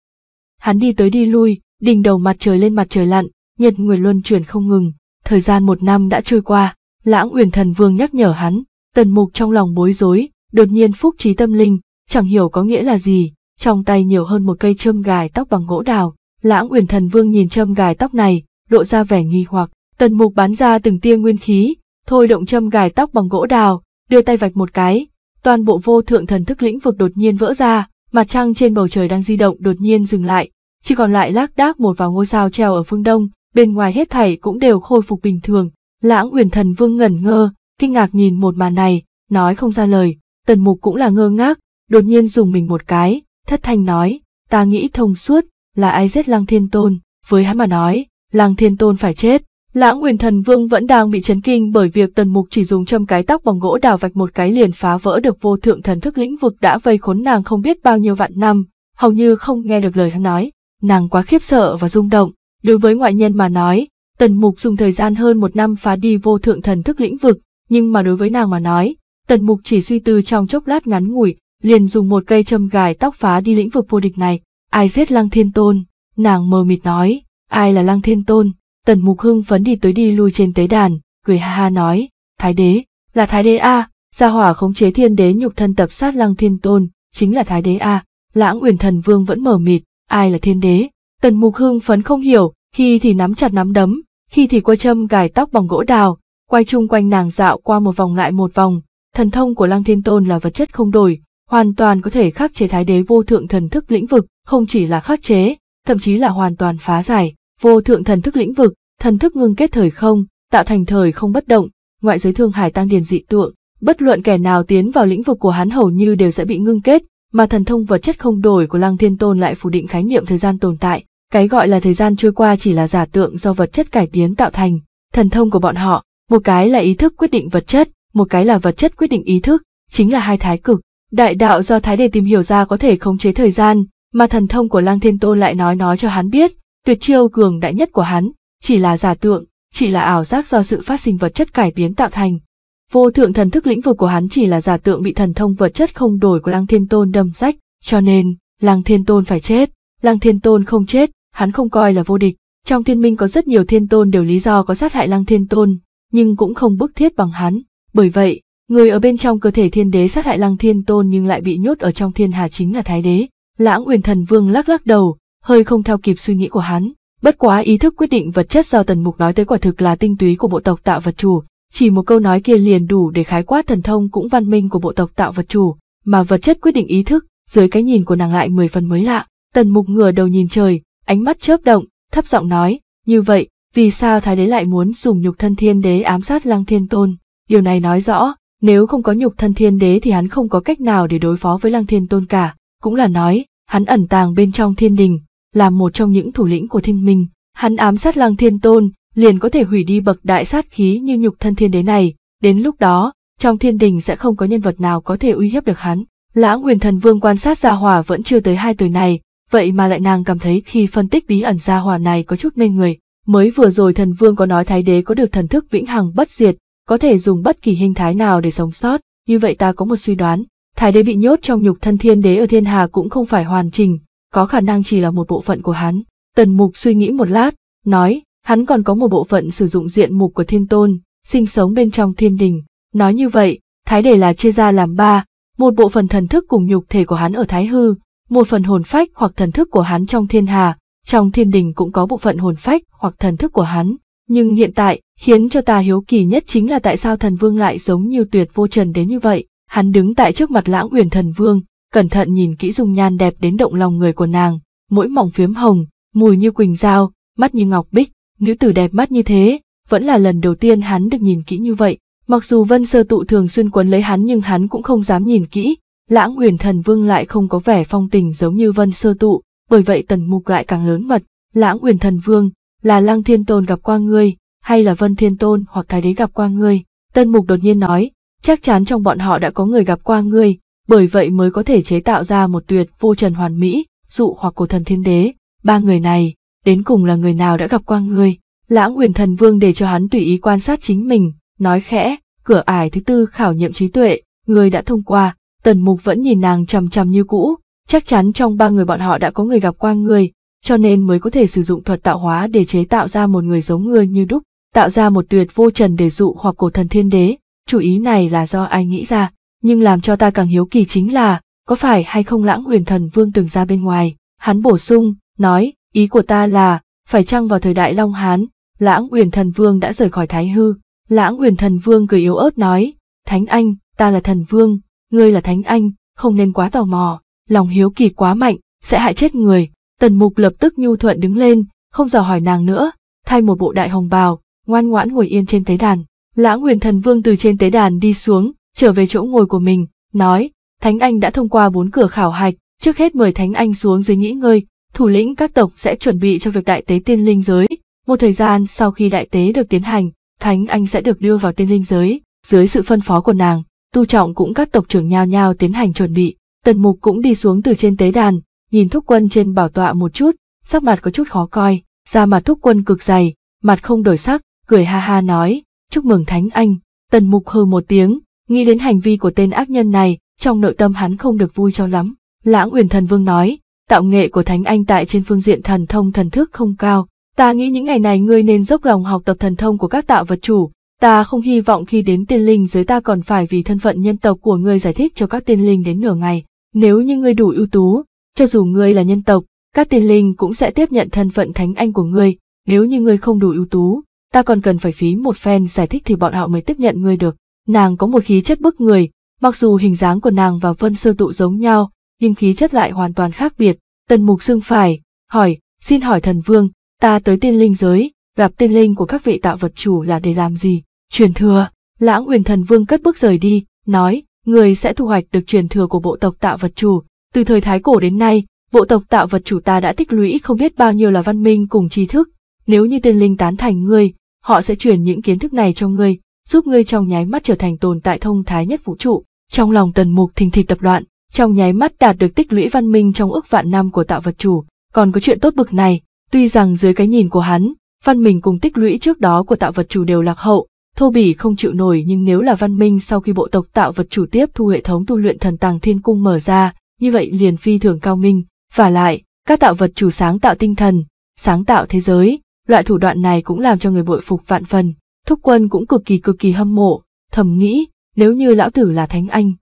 Hắn đi tới đi lui, đỉnh đầu mặt trời lên mặt trời lặn, nhật nguyệt luân chuyển không ngừng, thời gian một năm đã trôi qua, lãng uyển thần vương nhắc nhở hắn, tần mục trong lòng bối rối, đột nhiên phúc trí tâm linh, chẳng hiểu có nghĩa là gì, trong tay nhiều hơn một cây châm gài tóc bằng gỗ đào, lãng uyển thần vương nhìn châm gài tóc này, lộ ra vẻ nghi hoặc, tần mục bán ra từng tia nguyên khí, thôi động châm gài tóc bằng gỗ đào, đưa tay vạch một cái, toàn bộ vô thượng thần thức lĩnh vực đột nhiên vỡ ra, mặt trăng trên bầu trời đang di động đột nhiên dừng lại, chỉ còn lại lác đác một vào ngôi sao treo ở phương đông, bên ngoài hết thảy cũng đều khôi phục bình thường. Lãng Uyển Thần Vương ngẩn ngơ, kinh ngạc nhìn một màn này, nói không ra lời, Tần Mục cũng là ngơ ngác, đột nhiên dùng mình một cái, thất thanh nói, ta nghĩ thông suốt, là ai giết Lăng Thiên Tôn, với hắn mà nói, Lăng Thiên Tôn phải chết. Lãng Uyển Thần Vương vẫn đang bị chấn kinh bởi việc Tần Mục chỉ dùng châm cái tóc bằng gỗ đào vạch một cái liền phá vỡ được vô thượng thần thức lĩnh vực đã vây khốn nàng không biết bao nhiêu vạn năm, hầu như không nghe được lời hắn nói. Nàng quá khiếp sợ và rung động, Đối với ngoại nhân mà nói, Tần Mục dùng thời gian hơn một năm phá đi vô thượng thần thức lĩnh vực, nhưng mà đối với nàng mà nói, Tần Mục chỉ suy tư trong chốc lát ngắn ngủi, liền dùng một cây châm gài tóc phá đi lĩnh vực vô địch này. Ai giết Lăng Thiên Tôn? Nàng mờ mịt nói, ai là Lăng Thiên Tôn? Tần Mục hưng phấn đi tới đi lui trên tế đàn, cười ha ha nói, Thái Đế, là Thái Đế A, gia hỏa khống chế thiên đế nhục thân tập sát Lăng Thiên Tôn, chính là Thái Đế A. Lãng Uyển Thần Vương vẫn mờ mịt, ai là Thiên Đế? Tần Mục hưng phấn không hiểu, khi thì nắm chặt nắm đấm, khi thì quơ châm gài tóc bằng gỗ đào, quay chung quanh nàng dạo qua một vòng lại một vòng, thần thông của Lăng Thiên Tôn là vật chất không đổi, hoàn toàn có thể khắc chế thái đế vô thượng thần thức lĩnh vực, không chỉ là khắc chế, thậm chí là hoàn toàn phá giải, vô thượng thần thức lĩnh vực, thần thức ngưng kết thời không, tạo thành thời không bất động, ngoại giới thương hải tăng điền dị tượng, bất luận kẻ nào tiến vào lĩnh vực của hắn hầu như đều sẽ bị ngưng kết, mà thần thông vật chất không đổi của Lăng Thiên Tôn lại phủ định khái niệm thời gian tồn tại, cái gọi là thời gian trôi qua chỉ là giả tượng do vật chất cải tiến tạo thành, thần thông của bọn họ, một cái là ý thức quyết định vật chất, một cái là vật chất quyết định ý thức, chính là hai thái cực. Đại đạo do Thái Đề tìm hiểu ra có thể khống chế thời gian, mà thần thông của lang Thiên Tôn lại nói nói cho hắn biết, tuyệt chiêu cường đại nhất của hắn, chỉ là giả tượng, chỉ là ảo giác do sự phát sinh vật chất cải biến tạo thành. Vô thượng thần thức lĩnh vực của hắn chỉ là giả tượng bị thần thông vật chất không đổi của lang Thiên Tôn đâm rách, cho nên, lang Thiên Tôn phải chết, lang Thiên Tôn không chết, hắn không coi là vô địch. Trong thiên minh có rất nhiều thiên tôn đều lý do có sát hại lăng thiên tôn, nhưng cũng không bức thiết bằng hắn. Bởi vậy, người ở bên trong cơ thể thiên đế sát hại lăng thiên tôn nhưng lại bị nhốt ở trong thiên hà chính là thái đế. Lãng Uyển Thần Vương lắc lắc đầu, hơi không theo kịp suy nghĩ của hắn. Bất quá ý thức quyết định vật chất do Tần Mục nói tới quả thực là tinh túy của bộ tộc tạo vật chủ, chỉ một câu nói kia liền đủ để khái quát thần thông cũng văn minh của bộ tộc tạo vật chủ, mà vật chất quyết định ý thức, dưới cái nhìn của nàng lại mười phần mới lạ. Tần Mục ngửa đầu nhìn trời, ánh mắt chớp động, thấp giọng nói, như vậy, vì sao Thái Đế lại muốn dùng nhục thân thiên đế ám sát Lăng Thiên Tôn? Điều này nói rõ, nếu không có nhục thân thiên đế thì hắn không có cách nào để đối phó với Lăng Thiên Tôn cả, cũng là nói, hắn ẩn tàng bên trong thiên đình, là một trong những thủ lĩnh của thiên minh, hắn ám sát Lăng Thiên Tôn, liền có thể hủy đi bậc đại sát khí như nhục thân thiên đế này, đến lúc đó, trong thiên đình sẽ không có nhân vật nào có thể uy hiếp được hắn. Lãng Nguyên Thần Vương quan sát gia hỏa vẫn chưa tới hai tuổi này, vậy mà lại nàng cảm thấy khi phân tích bí ẩn gia hỏa này có chút mê người. Mới vừa rồi thần vương có nói thái đế có được thần thức vĩnh hằng bất diệt, có thể dùng bất kỳ hình thái nào để sống sót, như vậy ta có một suy đoán, thái đế bị nhốt trong nhục thân thiên đế ở thiên hà cũng không phải hoàn chỉnh, có khả năng chỉ là một bộ phận của hắn. Tần mục suy nghĩ một lát, nói, hắn còn có một bộ phận sử dụng diện mục của thiên tôn, sinh sống bên trong thiên đình. Nói như vậy, thái đế là chia ra làm ba, một bộ phận thần thức cùng nhục thể của hắn ở thái hư, một phần hồn phách hoặc thần thức của hắn trong thiên hà, trong thiên đình cũng có bộ phận hồn phách hoặc thần thức của hắn. Nhưng hiện tại, khiến cho ta hiếu kỳ nhất chính là tại sao thần vương lại giống như tuyệt vô trần đến như vậy. Hắn đứng tại trước mặt lãng uyển thần vương, cẩn thận nhìn kỹ dung nhan đẹp đến động lòng người của nàng, mỗi mỏng phiếm hồng, mùi như quỳnh dao, mắt như ngọc bích, nữ tử đẹp mắt như thế, vẫn là lần đầu tiên hắn được nhìn kỹ như vậy. Mặc dù vân sơ tụ thường xuyên quấn lấy hắn nhưng hắn cũng không dám nhìn kỹ, lãng huyền thần vương lại không có vẻ phong tình giống như vân sơ tụ, bởi vậy tần mục lại càng lớn mật, lãng huyền thần vương, là lăng thiên tôn gặp qua ngươi, hay là vân thiên tôn hoặc thái đế gặp qua ngươi, tần mục đột nhiên nói, chắc chắn trong bọn họ đã có người gặp qua ngươi, bởi vậy mới có thể chế tạo ra một tuyệt vô trần hoàn mỹ, dụ hoặc cổ thần thiên đế, ba người này, đến cùng là người nào đã gặp qua ngươi, lãng huyền thần vương để cho hắn tùy ý quan sát chính mình, nói khẽ, cửa ải thứ tư khảo nghiệm trí tuệ, ngươi đã thông qua, Tần Mục vẫn nhìn nàng chằm chằm như cũ, chắc chắn trong ba người bọn họ đã có người gặp qua người, cho nên mới có thể sử dụng thuật tạo hóa để chế tạo ra một người giống người như đúc, tạo ra một tuyệt vô trần để dụ hoặc cổ thần thiên đế, chủ ý này là do ai nghĩ ra, nhưng làm cho ta càng hiếu kỳ chính là, có phải hay không lãng huyền thần vương từng ra bên ngoài, hắn bổ sung, nói, ý của ta là, phải chăng vào thời đại Long Hán, lãng huyền thần vương đã rời khỏi Thái Hư, lãng huyền thần vương cười yếu ớt nói, Thánh Anh, ta là thần vương, ngươi là thánh anh, không nên quá tò mò, lòng hiếu kỳ quá mạnh, sẽ hại chết người. Tần mục lập tức nhu thuận đứng lên, không dò hỏi nàng nữa, thay một bộ đại hồng bào, ngoan ngoãn ngồi yên trên tế đàn. Lã Huyền Thần Vương từ trên tế đàn đi xuống, trở về chỗ ngồi của mình, nói, Thánh Anh đã thông qua bốn cửa khảo hạch, trước hết mời Thánh Anh xuống dưới nghỉ ngơi, thủ lĩnh các tộc sẽ chuẩn bị cho việc đại tế tiên linh giới. Một thời gian sau khi đại tế được tiến hành, Thánh Anh sẽ được đưa vào tiên linh giới, dưới sự phân phó của nàng, tu trọng cũng các tộc trưởng nhao nhao tiến hành chuẩn bị, tần mục cũng đi xuống từ trên tế đàn, nhìn thúc quân trên bảo tọa một chút, sắc mặt có chút khó coi, da mặt thúc quân cực dày, mặt không đổi sắc, cười ha ha nói, chúc mừng thánh anh, tần mục hừ một tiếng, nghĩ đến hành vi của tên ác nhân này, trong nội tâm hắn không được vui cho lắm, lãng uyển thần vương nói, tạo nghệ của thánh anh tại trên phương diện thần thông thần thức không cao, ta nghĩ những ngày này ngươi nên dốc lòng học tập thần thông của các tạo vật chủ, Ta không hy vọng khi đến tiên linh giới ta còn phải vì thân phận nhân tộc của ngươi giải thích cho các tiên linh đến nửa ngày. Nếu như ngươi đủ ưu tú, cho dù ngươi là nhân tộc, các tiên linh cũng sẽ tiếp nhận thân phận thánh anh của ngươi. Nếu như ngươi không đủ ưu tú, ta còn cần phải phí một phen giải thích thì bọn họ mới tiếp nhận ngươi được. Nàng có một khí chất bức người, mặc dù hình dáng của nàng và Vân Sư Tụ giống nhau, nhưng khí chất lại hoàn toàn khác biệt. Tần Mục Dương phải, hỏi, xin hỏi thần vương, ta tới tiên linh giới, gặp tiên linh của các vị tạo vật chủ là để làm gì? Truyền thừa, lãng huyền thần vương cất bước rời đi, nói, người sẽ thu hoạch được truyền thừa của bộ tộc tạo vật chủ. Từ thời Thái Cổ đến nay, bộ tộc tạo vật chủ ta đã tích lũy không biết bao nhiêu là văn minh cùng tri thức. Nếu như tiên linh tán thành ngươi, họ sẽ truyền những kiến thức này cho ngươi, giúp ngươi trong nháy mắt trở thành tồn tại thông thái nhất vũ trụ. Trong lòng tần mục thình thịch tập loạn, trong nháy mắt đạt được tích lũy văn minh trong ước vạn năm của tạo vật chủ. Còn có chuyện tốt bực này, tuy rằng dưới cái nhìn của hắn, văn minh cùng tích lũy trước đó của tạo vật chủ đều lạc hậu, thô bỉ không chịu nổi nhưng nếu là văn minh sau khi bộ tộc tạo vật chủ tiếp thu hệ thống tu luyện thần tàng thiên cung mở ra, như vậy liền phi thường cao minh, và lại, các tạo vật chủ sáng tạo tinh thần, sáng tạo thế giới, loại thủ đoạn này cũng làm cho người bội phục vạn phần, thúc quân cũng cực kỳ cực kỳ hâm mộ, thầm nghĩ, nếu như lão tử là thánh anh.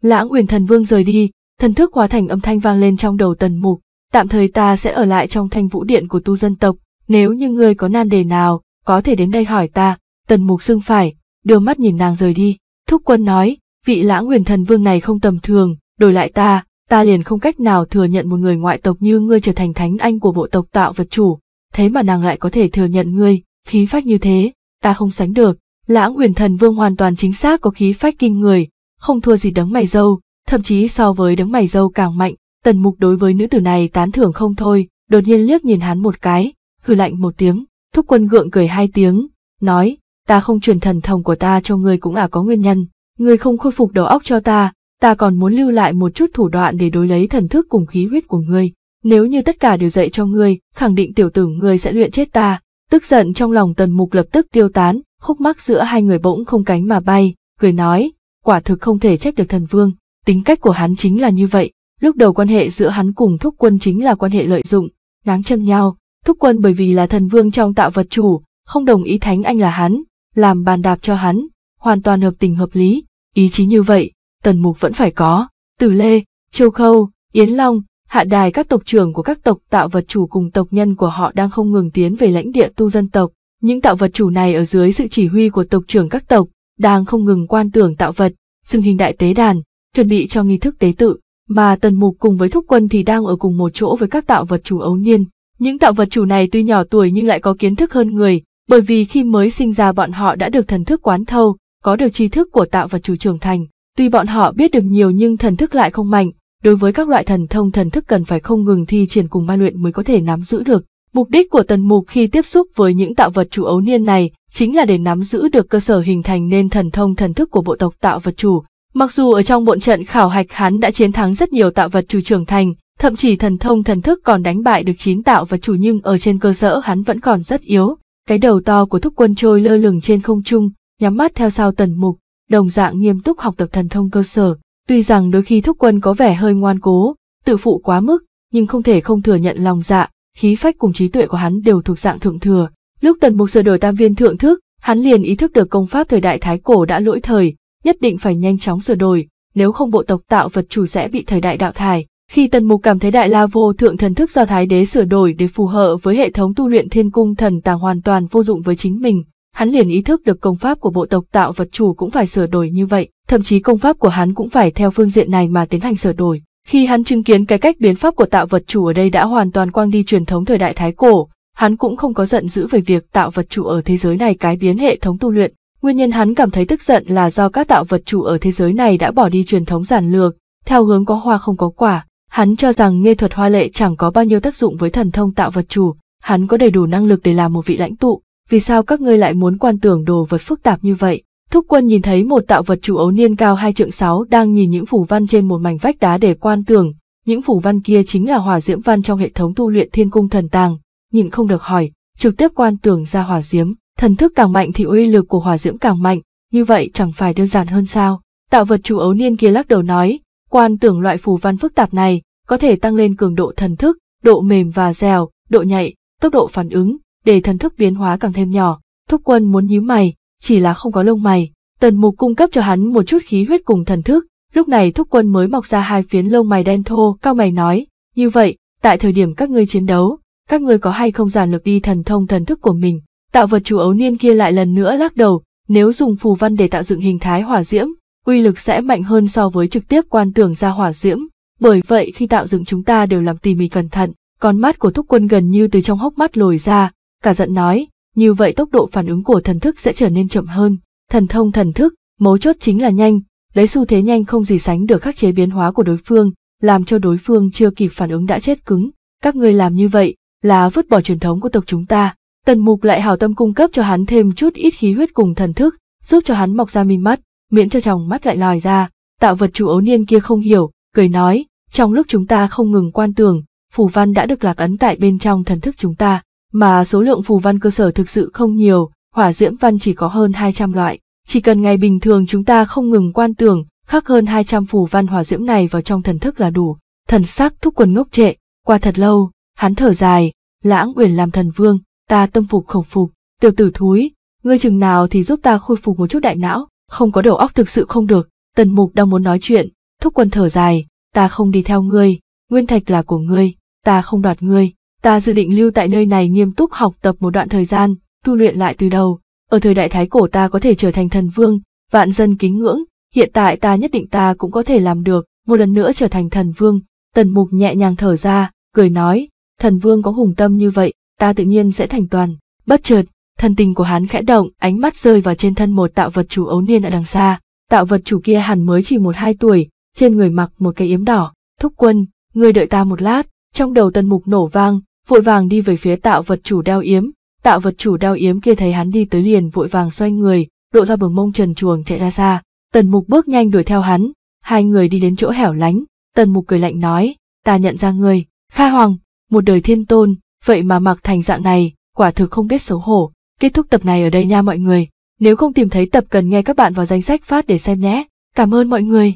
Lãng Uyển Thần Vương rời đi, thần thức hóa thành âm thanh vang lên trong đầu Tần Mục, tạm thời ta sẽ ở lại trong thanh vũ điện của tu dân tộc, nếu như ngươi có nan đề nào, có thể đến đây hỏi ta, tần mục xưng phải, đưa mắt nhìn nàng rời đi, thúc quân nói, vị lãng huyền thần vương này không tầm thường, đổi lại ta, ta liền không cách nào thừa nhận một người ngoại tộc như ngươi trở thành thánh anh của bộ tộc tạo vật chủ, thế mà nàng lại có thể thừa nhận ngươi, khí phách như thế, ta không sánh được, lãng huyền thần vương hoàn toàn chính xác có khí phách kinh người, không thua gì đấng mày dâu, thậm chí so với đấng mày dâu càng mạnh, tần mục đối với nữ tử này tán thưởng không thôi, đột nhiên liếc nhìn hắn một cái, hừ lạnh một tiếng, thúc quân gượng cười hai tiếng, nói, ta không truyền thần thông của ta cho ngươi cũng là có nguyên nhân, ngươi không khôi phục đầu óc cho ta, ta còn muốn lưu lại một chút thủ đoạn để đối lấy thần thức cùng khí huyết của ngươi. Nếu như tất cả đều dạy cho ngươi, khẳng định tiểu tử ngươi sẽ luyện chết ta. Tức giận trong lòng tần mục lập tức tiêu tán, khúc mắc giữa hai người bỗng không cánh mà bay, cười nói, quả thực không thể trách được thần vương, tính cách của hắn chính là như vậy. Lúc đầu quan hệ giữa hắn cùng thúc quân chính là quan hệ lợi dụng, đáng châm nhau, thúc quân bởi vì là thần vương trong tạo vật chủ, không đồng ý thánh anh là hắn, làm bàn đạp cho hắn, hoàn toàn hợp tình hợp lý, ý chí như vậy, tần mục vẫn phải có, tử lê, châu khâu, yến long, hạ đài các tộc trưởng của các tộc tạo vật chủ cùng tộc nhân của họ đang không ngừng tiến về lãnh địa tu dân tộc. Những tạo vật chủ này ở dưới sự chỉ huy của tộc trưởng các tộc, đang không ngừng quan tưởng tạo vật, dựng hình đại tế đàn, chuẩn bị cho nghi thức tế tự, mà tần mục cùng với thúc quân thì đang ở cùng một chỗ với các tạo vật chủ ấu niên. Những tạo vật chủ này tuy nhỏ tuổi nhưng lại có kiến thức hơn người, bởi vì khi mới sinh ra bọn họ đã được thần thức quán thâu, có được tri thức của tạo và chủ trưởng thành. Tuy bọn họ biết được nhiều nhưng thần thức lại không mạnh, đối với các loại thần thông thần thức cần phải không ngừng thi triển cùng ma luyện mới có thể nắm giữ được. Mục đích của tần mục khi tiếp xúc với những tạo vật chủ ấu niên này chính là để nắm giữ được cơ sở hình thành nên thần thông thần thức của bộ tộc tạo vật chủ. Mặc dù ở trong bộn trận khảo hạch hắn đã chiến thắng rất nhiều tạo vật chủ trưởng thành, thậm chí thần thông thần thức còn đánh bại được chín tạo vật chủ nhưng ở trên cơ sở hắn vẫn còn rất yếu cái đầu to của thúc quân trôi lơ lửng trên không trung, nhắm mắt theo sau tần mục, đồng dạng nghiêm túc học tập thần thông cơ sở. Tuy rằng đôi khi thúc quân có vẻ hơi ngoan cố, tự phụ quá mức, nhưng không thể không thừa nhận lòng dạ, khí phách cùng trí tuệ của hắn đều thuộc dạng thượng thừa. Lúc tần mục sửa đổi tam viên thượng thức, hắn liền ý thức được công pháp thời đại thái cổ đã lỗi thời, nhất định phải nhanh chóng sửa đổi, nếu không bộ tộc tạo vật chủ sẽ bị thời đại đạo thải. Khi Tần Mục cảm thấy Đại La Vô Thượng thần thức do Thái Đế sửa đổi để phù hợp với hệ thống tu luyện Thiên Cung thần tàng hoàn toàn vô dụng với chính mình, hắn liền ý thức được công pháp của bộ tộc tạo vật chủ cũng phải sửa đổi như vậy, thậm chí công pháp của hắn cũng phải theo phương diện này mà tiến hành sửa đổi. Khi hắn chứng kiến cái cách biến pháp của tạo vật chủ ở đây đã hoàn toàn quang đi truyền thống thời đại thái cổ, hắn cũng không có giận dữ về việc tạo vật chủ ở thế giới này cái biến hệ thống tu luyện. Nguyên nhân hắn cảm thấy tức giận là do các tạo vật chủ ở thế giới này đã bỏ đi truyền thống giản lược, theo hướng có hoa không có quả, Hắn cho rằng nghệ thuật hoa lệ chẳng có bao nhiêu tác dụng với thần thông tạo vật chủ, hắn có đầy đủ năng lực để làm một vị lãnh tụ, vì sao các ngươi lại muốn quan tưởng đồ vật phức tạp như vậy? Thúc quân nhìn thấy một tạo vật chủ ấu niên cao hai trượng sáu đang nhìn những phủ văn trên một mảnh vách đá để quan tưởng, những phủ văn kia chính là hỏa diễm văn trong hệ thống tu luyện thiên cung thần tàng, nhìn không được hỏi, trực tiếp quan tưởng ra hỏa diễm, thần thức càng mạnh thì uy lực của hỏa diễm càng mạnh, như vậy chẳng phải đơn giản hơn sao? Tạo vật chủ ấu niên kia lắc đầu nói, Quan tưởng loại phù văn phức tạp này có thể tăng lên cường độ thần thức, độ mềm và dẻo, độ nhạy, tốc độ phản ứng, để thần thức biến hóa càng thêm nhỏ. Thúc quân muốn nhíu mày, chỉ là không có lông mày. Tần mục cung cấp cho hắn một chút khí huyết cùng thần thức, lúc này thúc quân mới mọc ra hai phiến lông mày đen thô, cao mày nói, như vậy, tại thời điểm các ngươi chiến đấu, các ngươi có hay không giản lực đi thần thông thần thức của mình. Tạo vật chủ ấu niên kia lại lần nữa lắc đầu, nếu dùng phù văn để tạo dựng hình thái hỏa diễm, uy lực sẽ mạnh hơn so với trực tiếp quan tưởng ra hỏa diễm, bởi vậy khi tạo dựng chúng ta đều làm tỉ mỉ cẩn thận, con mắt của thúc quân gần như từ trong hốc mắt lồi ra, cả giận nói, như vậy tốc độ phản ứng của thần thức sẽ trở nên chậm hơn, thần thông thần thức, mấu chốt chính là nhanh, lấy xu thế nhanh không gì sánh được khắc chế biến hóa của đối phương, làm cho đối phương chưa kịp phản ứng đã chết cứng, các ngươi làm như vậy là vứt bỏ truyền thống của tộc chúng ta. Tần Mục lại hảo tâm cung cấp cho hắn thêm chút ít khí huyết cùng thần thức, giúp cho hắn mọc ra mi mắt miễn cho chồng mắt lại lòi ra, tạo vật chủ ấu niên kia không hiểu, cười nói, trong lúc chúng ta không ngừng quan tưởng, phù văn đã được lạc ấn tại bên trong thần thức chúng ta, mà số lượng phù văn cơ sở thực sự không nhiều, hỏa diễm văn chỉ có hơn 200 loại, chỉ cần ngày bình thường chúng ta không ngừng quan tưởng, khắc hơn 200 phù văn hỏa diễm này vào trong thần thức là đủ. Thần sắc thúc quần ngốc trệ, qua thật lâu, hắn thở dài, lãng uyển làm thần vương, ta tâm phục khẩu phục, tiểu tử thúi, ngươi chừng nào thì giúp ta khôi phục một chút đại não, không có đầu óc thực sự không được, tần mục đang muốn nói chuyện, thúc quân thở dài, ta không đi theo ngươi, nguyên thạch là của ngươi, ta không đoạt ngươi, ta dự định lưu tại nơi này nghiêm túc học tập một đoạn thời gian, tu luyện lại từ đầu, ở thời đại thái cổ ta có thể trở thành thần vương, vạn dân kính ngưỡng, hiện tại ta nhất định ta cũng có thể làm được, một lần nữa trở thành thần vương, tần mục nhẹ nhàng thở ra, cười nói, thần vương có hùng tâm như vậy, ta tự nhiên sẽ thành toàn, bất chợt, Thân tình của hắn khẽ động, ánh mắt rơi vào trên thân một tạo vật chủ ấu niên ở đằng xa. Tạo vật chủ kia hẳn mới chỉ một hai tuổi, trên người mặc một cái yếm đỏ. Thúc quân, người đợi ta một lát, trong đầu tần mục nổ vang, vội vàng đi về phía tạo vật chủ đeo yếm. Tạo vật chủ đeo yếm kia thấy hắn đi tới liền vội vàng xoay người, lộ ra bờ mông trần chuồng chạy ra xa. Tần mục bước nhanh đuổi theo hắn, hai người đi đến chỗ hẻo lánh, tần mục cười lạnh nói, ta nhận ra ngươi, khai hoàng, một đời thiên tôn, vậy mà mặc thành dạng này, quả thực không biết xấu hổ, Kết thúc tập này ở đây nha mọi người. Nếu không tìm thấy tập cần nghe các bạn vào danh sách phát để xem nhé. Cảm ơn mọi người.